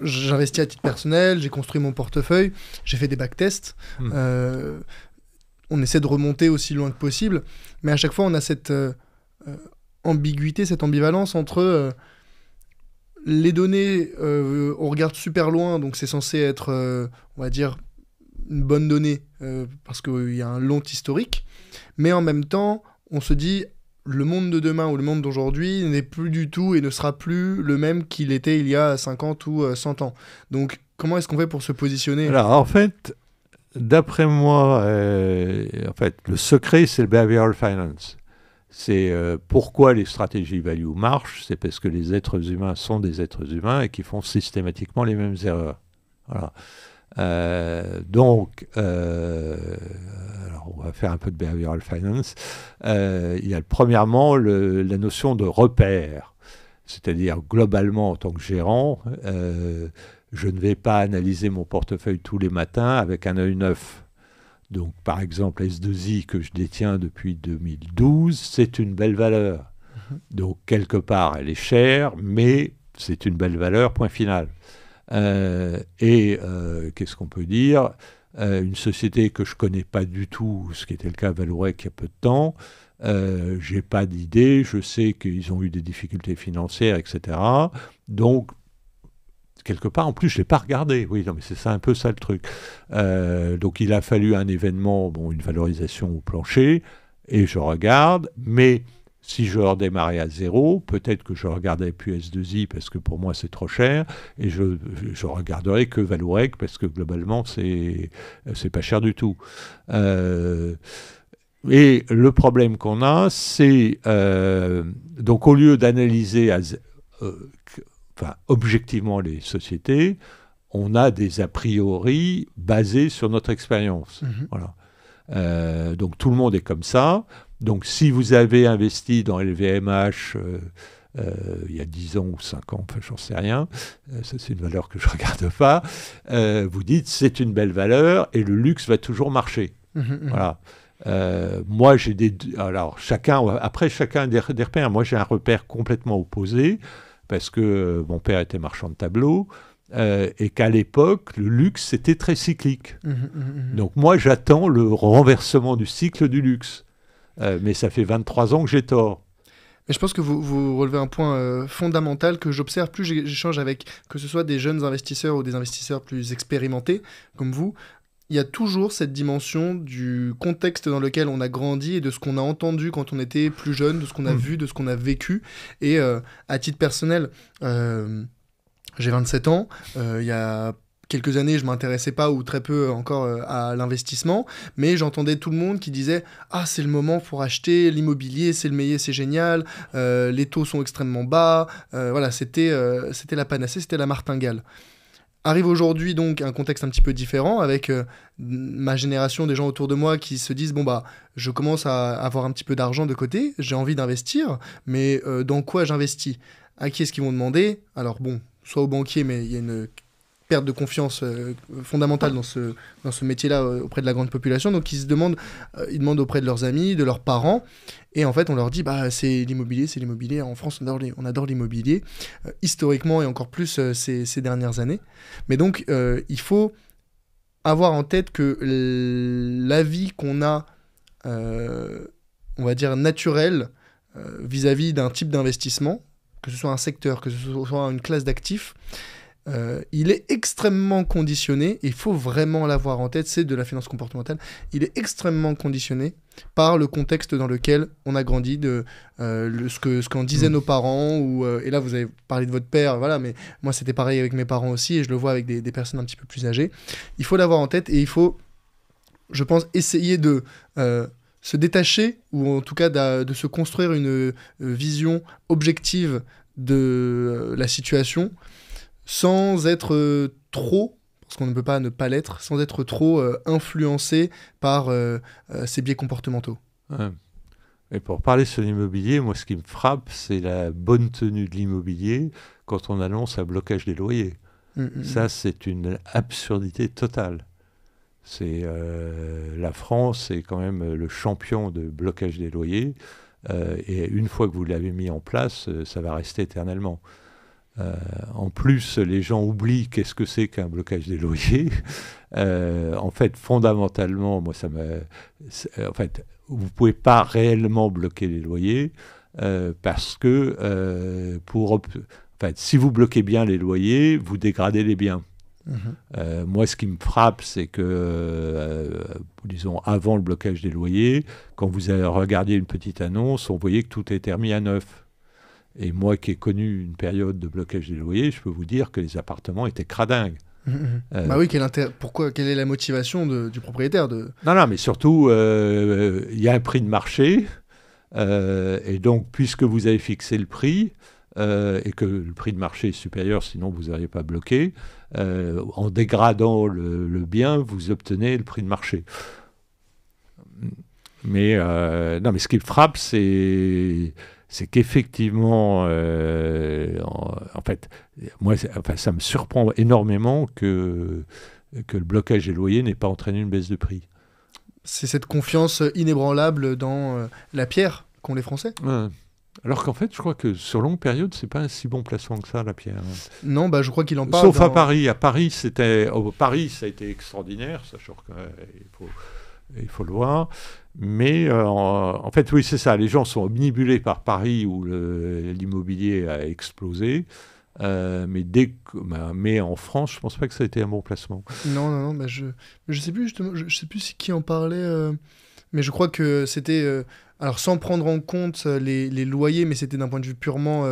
j'investis à titre personnel, j'ai construit mon portefeuille, j'ai fait des backtests. tests on essaie de remonter aussi loin que possible, mais à chaque fois on a cette ambiguïté, cette ambivalence entre les données, euh, on regarde super loin, donc c'est censé être, euh, on va dire, une bonne donnée, euh, parce qu'il y a un long historique. Mais en même temps, on se dit, le monde de demain ou le monde d'aujourd'hui n'est plus du tout et ne sera plus le même qu'il était il y a 50 ou 100 ans. Donc, comment est-ce qu'on fait pour se positionner Alors, en fait, d'après moi, en fait, le secret, c'est le behavioral finance. C'est euh, pourquoi les stratégies value marchent, c'est parce que les êtres humains sont des êtres humains et qui font systématiquement les mêmes erreurs. Euh, donc, euh, on va faire un peu de behavioral finance. il y a premièrement la notion de repère, c'est-à-dire globalement en tant que gérant, je ne vais pas analyser mon portefeuille tous les matins avec un œil neuf. Donc, par exemple, S2I que je détiens depuis 2012, c'est une belle valeur. Mm-hmm. Donc, quelque part, elle est chère, mais c'est une belle valeur, point final. Euh, et euh, qu'est-ce qu'on peut dire euh, Une société que je ne connais pas du tout, ce qui était le cas à Valourec il y a peu de temps, j'ai pas d'idée, je sais qu'ils ont eu des difficultés financières, etc. Donc, quelque part, en plus, je ne l'ai pas regardé. Oui, non, mais c'est ça un peu ça le truc. Euh, donc, il a fallu un événement, bon, une valorisation au plancher, et je regarde, mais si je redémarrais à zéro, peut-être que je regarderais plus S2I parce que pour moi c'est trop cher, et je, je regarderais que Valorec parce que globalement c'est, c'est pas cher du tout. Euh, et le problème qu'on a, c'est euh, donc au lieu d'analyser à, objectivement les sociétés, on a des a priori basés sur notre expérience. Mhm. Voilà. Euh, donc tout le monde est comme ça. Donc si vous avez investi dans LVMH euh, euh, il y a 10 ans ou 5 ans, j'en sais rien, c'est une valeur que je ne regarde pas, vous dites c'est une belle valeur et le luxe va toujours marcher. Mhm, mhm. Voilà. moi, j'ai des. Alors, chacun. Après, chacun des repères. Moi, j'ai un repère complètement opposé parce que euh, mon père était marchand de tableaux. Euh, et qu'à l'époque, le luxe était très cyclique. Mmh, mmh, mmh. Donc moi, j'attends le renversement du cycle du luxe. Euh, mais ça fait 23 ans que j'ai tort. Mais je pense que vous, vous relevez un point fondamental que j'observe plus j'échange avec que ce soit des jeunes investisseurs ou des investisseurs plus expérimentés comme vous il y a toujours cette dimension du contexte dans lequel on a grandi et de ce qu'on a entendu quand on était plus jeune, de ce qu'on a hmm. vu, de ce qu'on a vécu. Et euh, à titre personnel, euh, j'ai 27 ans, euh, il y a quelques années, je m'intéressais pas ou très peu encore à l'investissement, mais j'entendais tout le monde qui disait ah c'est le moment pour acheter l'immobilier, c'est le meilleur, c'est génial, les taux sont extrêmement bas, voilà c'était c'était la panacée, c'était la martingale. Arrive aujourd'hui donc un contexte un petit peu différent avec euh, ma génération, des gens autour de moi qui se disent bon bah je commence à avoir un petit peu d'argent de côté, j'ai envie d'investir, mais euh, dans quoi j'investis À qui est-ce qu'ils vont demander Alors bon, soit au banquier, mais il y a une perte de confiance euh, fondamentale dans ce, dans ce métier-là auprès de la grande population. Donc ils se demandent, ils demandent auprès de leurs amis, de leurs parents. Et en fait, on leur dit, bah, c'est l'immobilier, c'est l'immobilier. En France, on adore, l'immobilier, euh, historiquement et encore plus euh, ces, dernières années. Mais donc, euh, il faut avoir en tête que l'avis qu'on a, on va dire, naturel vis-à-vis d'un type d'investissement, que ce soit un secteur, que ce soit une classe d'actifs, euh, il est extrêmement conditionné, il faut vraiment l'avoir en tête, c'est de la finance comportementale, il est extrêmement conditionné par le contexte dans lequel on a grandi, de, euh, ce qu'en disaient mm. nos parents, ou, euh, et là vous avez parlé de votre père, voilà, mais moi c'était pareil avec mes parents aussi, et je le vois avec des personnes un petit peu plus âgées. Il faut l'avoir en tête et il faut, je pense, essayer de se détacher, ou en tout cas de se construire une vision objective de la situation sans être euh, trop parce qu'on ne peut pas ne pas l'être, sans être trop euh, influencé par ces euh, biais comportementaux. Et pour parler sur l'immobilier, moi, ce qui me frappe, c'est la bonne tenue de l'immobilier quand on annonce un blocage des loyers. Mm, mm, ça, mm. c'est une absurdité totale. C'est la France est quand même le champion de blocage des loyers. et une fois que vous l'avez mis en place, ça va rester éternellement. Euh, en plus, les gens oublient qu'est-ce que c'est qu'un blocage des loyers. Euh, en fait, fondamentalement, moi, ça me, euh, en fait, vous pouvez pas réellement bloquer les loyers parce que pour, fait, si vous bloquez bien les loyers, vous dégradez les biens. Mhm. moi, ce qui me frappe, c'est que, disons, avant le blocage des loyers, quand vous regardez une petite annonce, on voyait que tout était remis à neuf. Et moi qui ai connu une période de blocage des loyers, je peux vous dire que les appartements étaient cradingues. Mmh, mmh. Euh, bah oui, pourquoi, quelle est la motivation du propriétaire de... Non, non, mais surtout, euh, euh, il y a un prix de marché, et donc puisque vous avez fixé le prix, et que le prix de marché est supérieur, sinon vous n'auriez pas bloqué, en dégradant le, le, bien, vous obtenez le prix de marché. Mais, non, mais ce qui me frappe, c'est c'est qu'effectivement, euh, en, fait, moi, enfin, ça me surprend énormément que, que le blocage des loyers n'ait pas entraîné une baisse de prix. C'est cette confiance inébranlable dans euh, la pierre qu'ont les Français Alors qu'en fait, je crois que sur longue période, c'est pas un si bon placement que ça, la pierre. Hein. Non, bah, je crois qu'il en parle. Sauf à Paris. À Paris, c'était, Paris, ça a été extraordinaire. Sachant qu'il euh, faut, il faut le voir. Mais euh, en fait, oui, c'est ça. Les gens sont omnibulés par Paris où l'immobilier a explosé. Euh, mais, dès bah, mais en France, je pense pas que ça a été un bon placement. Non, non, non. Bah, je je sais plus justement, je, sais plus qui en parlait, euh, mais je crois que c'était alors sans prendre en compte les, loyers, mais c'était d'un point de vue purement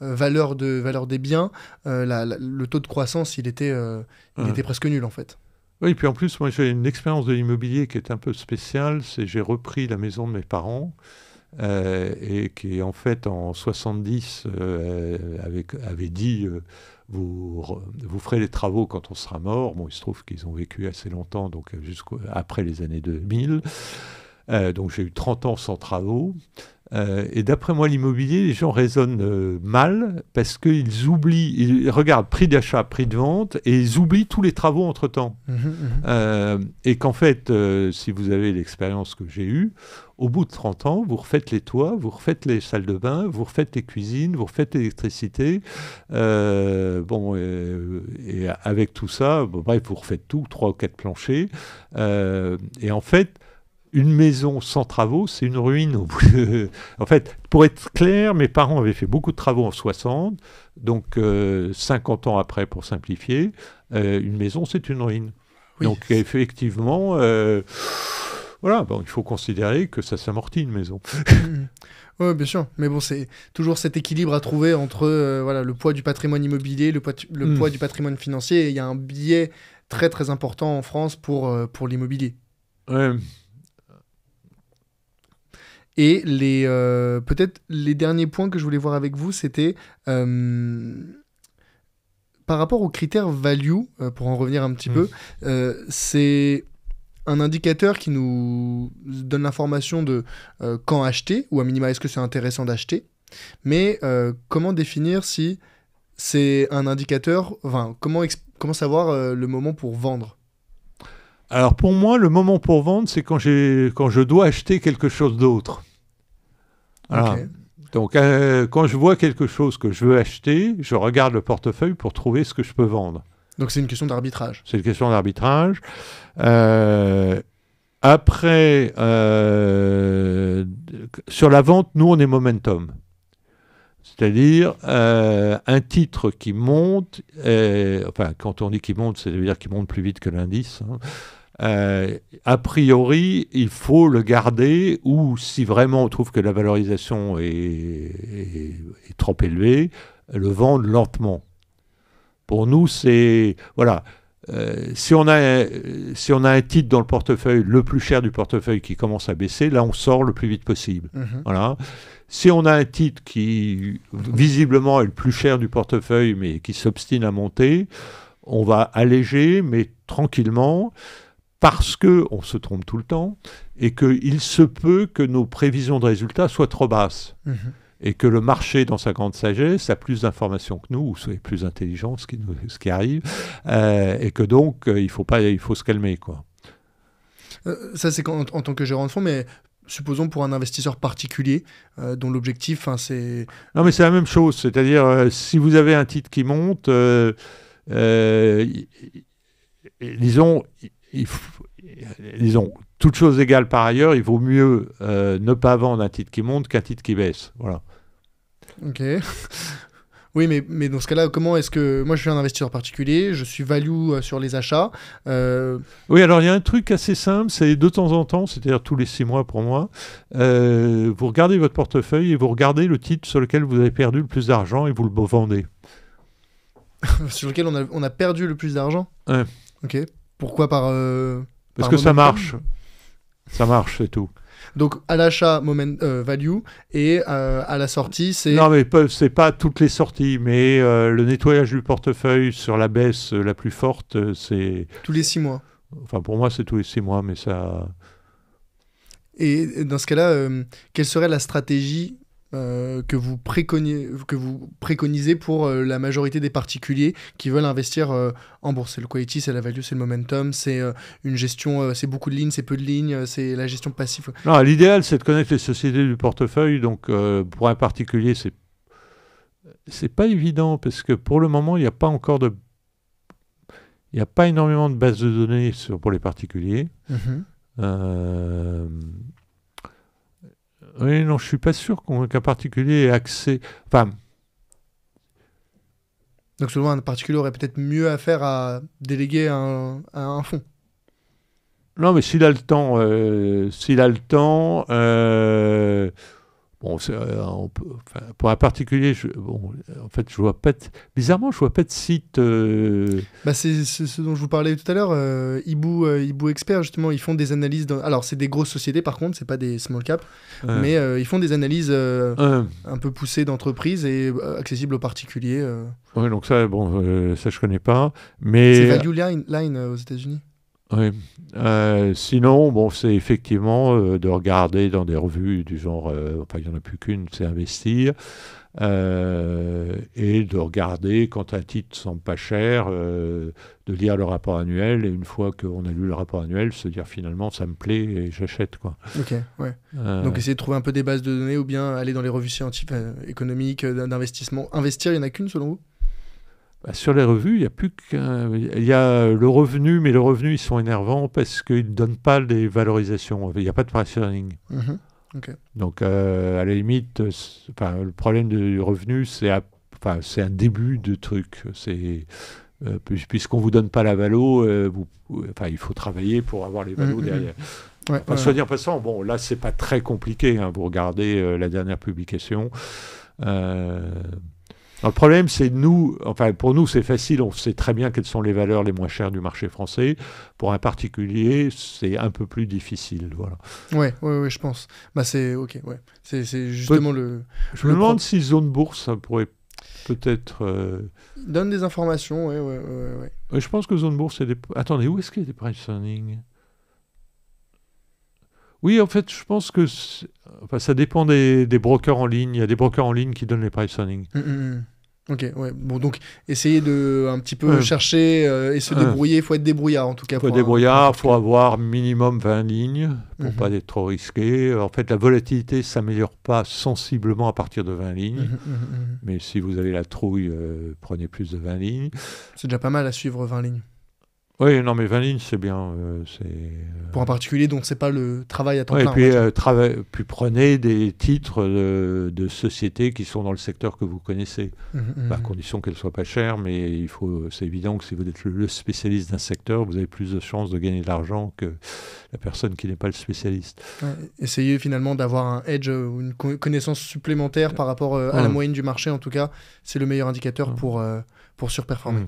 valeur de valeur des biens, le taux de croissance il était il hein. était presque nul en fait. Oui, puis en plus, moi j'ai une expérience de l'immobilier qui est un peu spéciale, c'est j'ai repris la maison de mes parents, euh, et qui en fait en 70 euh, avait, dit euh, vous, vous ferez les travaux quand on sera mort. Bon, il se trouve qu'ils ont vécu assez longtemps, donc jusqu'après les années 2000. donc j'ai eu 30 ans sans travaux. Euh, et d'après moi, l'immobilier, les gens raisonnent euh, mal parce qu'ils oublient, ils regardent prix d'achat, prix de vente, et ils oublient tous les travaux entre-temps. Mhm, mhm. Euh, et qu'en fait, si vous avez l'expérience que j'ai eue, au bout de 30 ans, vous refaites les toits, vous refaites les salles de bain, vous refaites les cuisines, vous refaites l'électricité. bon, et, avec tout ça, bref, vous refaites tout, trois ou quatre planchers. et en fait, une maison sans travaux, c'est une ruine. En fait, pour être clair, mes parents avaient fait beaucoup de travaux en 60, donc 50 euh, ans après, pour simplifier, euh, une maison, c'est une ruine. Donc effectivement, euh, voilà, il faut considérer que ça s'amortit une maison. Mmh. Oui, bien sûr. Mais bon, c'est toujours cet équilibre à trouver entre voilà, le poids du patrimoine immobilier, le poids, le mmh. poids du patrimoine financier. Il y a un biais très très important en France pour, pour l'immobilier. Ouais, et les euh, peut-être les derniers points que je voulais voir avec vous, c'était euh, par rapport aux critères value, euh, pour en revenir un petit mm. peu, c'est un indicateur qui nous donne l'information de quand acheter, ou à minima est-ce que c'est intéressant d'acheter, mais comment définir si c'est un indicateur, enfin comment, comment savoir le moment pour vendre alors pour moi, le moment pour vendre, c'est quand, quand je dois acheter quelque chose d'autre. Ah. Donc, euh, quand je vois quelque chose que je veux acheter, je regarde le portefeuille pour trouver ce que je peux vendre. Donc, c'est une question d'arbitrage. C'est une question d'arbitrage. Euh, après, euh, sur la vente, nous, on est momentum. C'est-à-dire un titre qui monte, enfin quand on dit qui monte, c'est-à-dire qu'il monte plus vite que l'indice, hein. Euh, a priori, il faut le garder ou si vraiment on trouve que la valorisation est, trop élevée, le vendre lentement. Pour nous, c'est... Voilà. Euh, si, on a, si on a un titre dans le portefeuille, le plus cher du portefeuille qui commence à baisser, là on sort le plus vite possible. Mhm. Voilà. Si on a un titre qui visiblement est le plus cher du portefeuille mais qui s'obstine à monter, on va alléger mais tranquillement parce qu'on se trompe tout le temps et qu'il se peut que nos prévisions de résultats soient trop basses. Mhm. Et que le marché, dans sa grande sagesse, a plus d'informations que nous, ou soit plus intelligent, ce qui, ce qui arrive, euh, et que donc euh, il, faut pas, il faut se calmer. Quoi. Euh, ça, c'est en, en tant que gérant de fonds, mais supposons pour un investisseur particulier dont l'objectif hein, c'est... Non mais c'est la même chose, c'est-à-dire si vous avez un titre qui monte, disons, il disons, toutes choses égales par ailleurs, il vaut mieux euh, ne pas vendre un titre qui monte qu'un titre qui baisse. Voilà. Ok. Oui, mais, mais dans ce cas-là, comment est-ce que. Moi, je suis un investisseur particulier, je suis value euh, sur les achats. Euh, oui, alors il y a un truc assez simple, c'est de temps en temps, c'est-à-dire tous les six mois pour moi, vous regardez votre portefeuille et vous regardez le titre sur lequel vous avez perdu le plus d'argent et vous le vendez. sur lequel on a, on a perdu le plus d'argent Ouais. Ok. Pourquoi par. Euh, Parce que ça marche. Ça marche, c'est tout. Donc à l'achat, moment euh, value, et euh, à la sortie, c'est. Non, mais c'est pas toutes les sorties, mais le nettoyage du portefeuille sur la baisse la plus forte, c'est. Tous les six mois. Enfin, pour moi, c'est tous les six mois, mais ça. Et dans ce cas-là, quelle serait la stratégie euh, que, vous préconisez, que vous préconisez pour euh, la majorité des particuliers qui veulent investir euh, en bourse C'est le quality, c'est la value, c'est le momentum, c'est une gestion, c'est beaucoup de lignes, c'est peu de lignes, c'est la gestion passive. Non, l'idéal, c'est de connaître les sociétés du portefeuille. Donc, pour un particulier, c'est c'est pas évident parce que pour le moment, il n'y a pas encore de il n'y a pas énormément de bases de données sur, pour les particuliers. Mm-hmm. Oui, non, je suis pas sûr qu'un particulier ait accès. Enfin. Donc souvent, un particulier aurait peut-être mieux à faire à déléguer à un fonds. Non, mais s'il a le temps, euh, s'il a le temps, euh, Bon, euh, pour un particulier, bon, en fait, je vois pas. bizarrement, je vois pas de site. Euh, bah c'est ce dont je vous parlais tout à l'heure. Euh, Ibu, euh, Expert, justement, ils font des analyses. alors, c'est des grosses sociétés, par contre, c'est pas des small cap, mais ils font des analyses un peu poussées d'entreprises et accessibles aux particuliers. Oui, donc ça, bon, ça je connais pas. Mais c'est Value Line, Line aux États-Unis. Oui. Euh, sinon, bon, c'est effectivement euh, de regarder dans des revues du genre, euh, enfin, il n'y en a plus qu'une, c'est Investir, et de regarder quand un titre semble pas cher, de lire le rapport annuel, et une fois qu'on a lu le rapport annuel, se dire finalement, ça me plaît et j'achète, quoi. Ok, ouais. Donc, essayer de trouver un peu des bases de données ou bien aller dans les revues scientifiques, économiques, d'investissement. Investir, il n'y en a qu'une selon vous bah, sur les revues, il y a plus qu'un. Il y a le revenu, mais le revenu, ils sont énervants parce qu'ils ne donnent pas des valorisations. Il n'y a pas de pricing. Mhm. Donc, euh, à la limite, euh, le problème du revenu, c'est un début de truc. Euh, puisqu'on ne vous donne pas la valo, il faut travailler pour avoir les valos mm, mm, mm. derrière. soit dit en passant, bon, là, c'est pas très compliqué. Hein. vous regardez la dernière publication le problème, c'est nous, enfin pour nous c'est facile, on sait très bien quelles sont les valeurs les moins chères du marché français. Pour un particulier, c'est un peu plus difficile. Voilà. Ouais, ouais, ouais je pense. Bah, c'est ok, ouais. C'est justement le. Je me demande si Zone Bourse pourrait peut-être. Euh, Donne des informations, ouais, ouais, ouais, ouais, Je pense que Zone Bourse, c'est des. Attendez, où est-ce qu'il y a des price earnings oui, en fait, je pense que enfin, ça dépend des, brokers en ligne. Il y a des brokers en ligne qui donnent les price earnings. Hum, hum, hum. Ok, ouais. Bon, donc, essayez de un petit peu chercher euh, et se débrouiller. Il faut être débrouillard, en tout cas. Il faut être débrouillard, il faut avoir minimum 20 lignes pour ne pas être trop risqué. Euh, en fait, la volatilité ne s'améliore pas sensiblement à partir de 20 lignes. mais si vous avez la trouille, euh, prenez plus de 20 lignes. C'est déjà pas mal à suivre 20 lignes. Oui, non, mais 20 lignes, c'est bien. Euh, euh, pour un particulier dont c'est pas le travail à temps plein. Et puis, euh, puis, prenez des titres de, sociétés qui sont dans le secteur que vous connaissez, à mmh, mmh, mmh. condition qu'elles soient pas chères. Mais il faut, c'est évident que si vous êtes le spécialiste d'un secteur, vous avez plus de chances de gagner de l'argent que la personne qui n'est pas le spécialiste. essayez finalement d'avoir un edge ou une connaissance supplémentaire par rapport à la moyenne du marché. En tout cas, c'est le meilleur indicateur pour pour surperformer.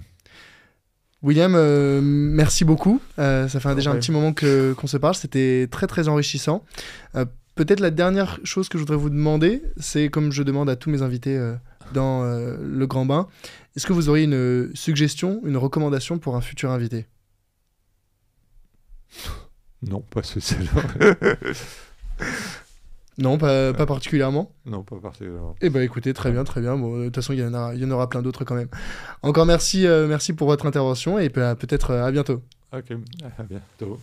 William, euh, merci beaucoup. Euh, ça fait déjà un petit moment que, qu'on se parle. C'était très très enrichissant. Euh, peut-être la dernière chose que je voudrais vous demander, c'est comme je demande à tous mes invités dans le Grand Bain, est-ce que vous auriez une suggestion, une recommandation pour un futur invité Non, pas soir. Non, euh, pas, particulièrement. Non, pas particulièrement. Eh bien, écoutez, très bien, très bien. Bon, de toute façon, il y, en y en aura plein d'autres quand même. Encore merci, euh, merci pour votre intervention et peut-être euh, à bientôt. Ok, à bientôt.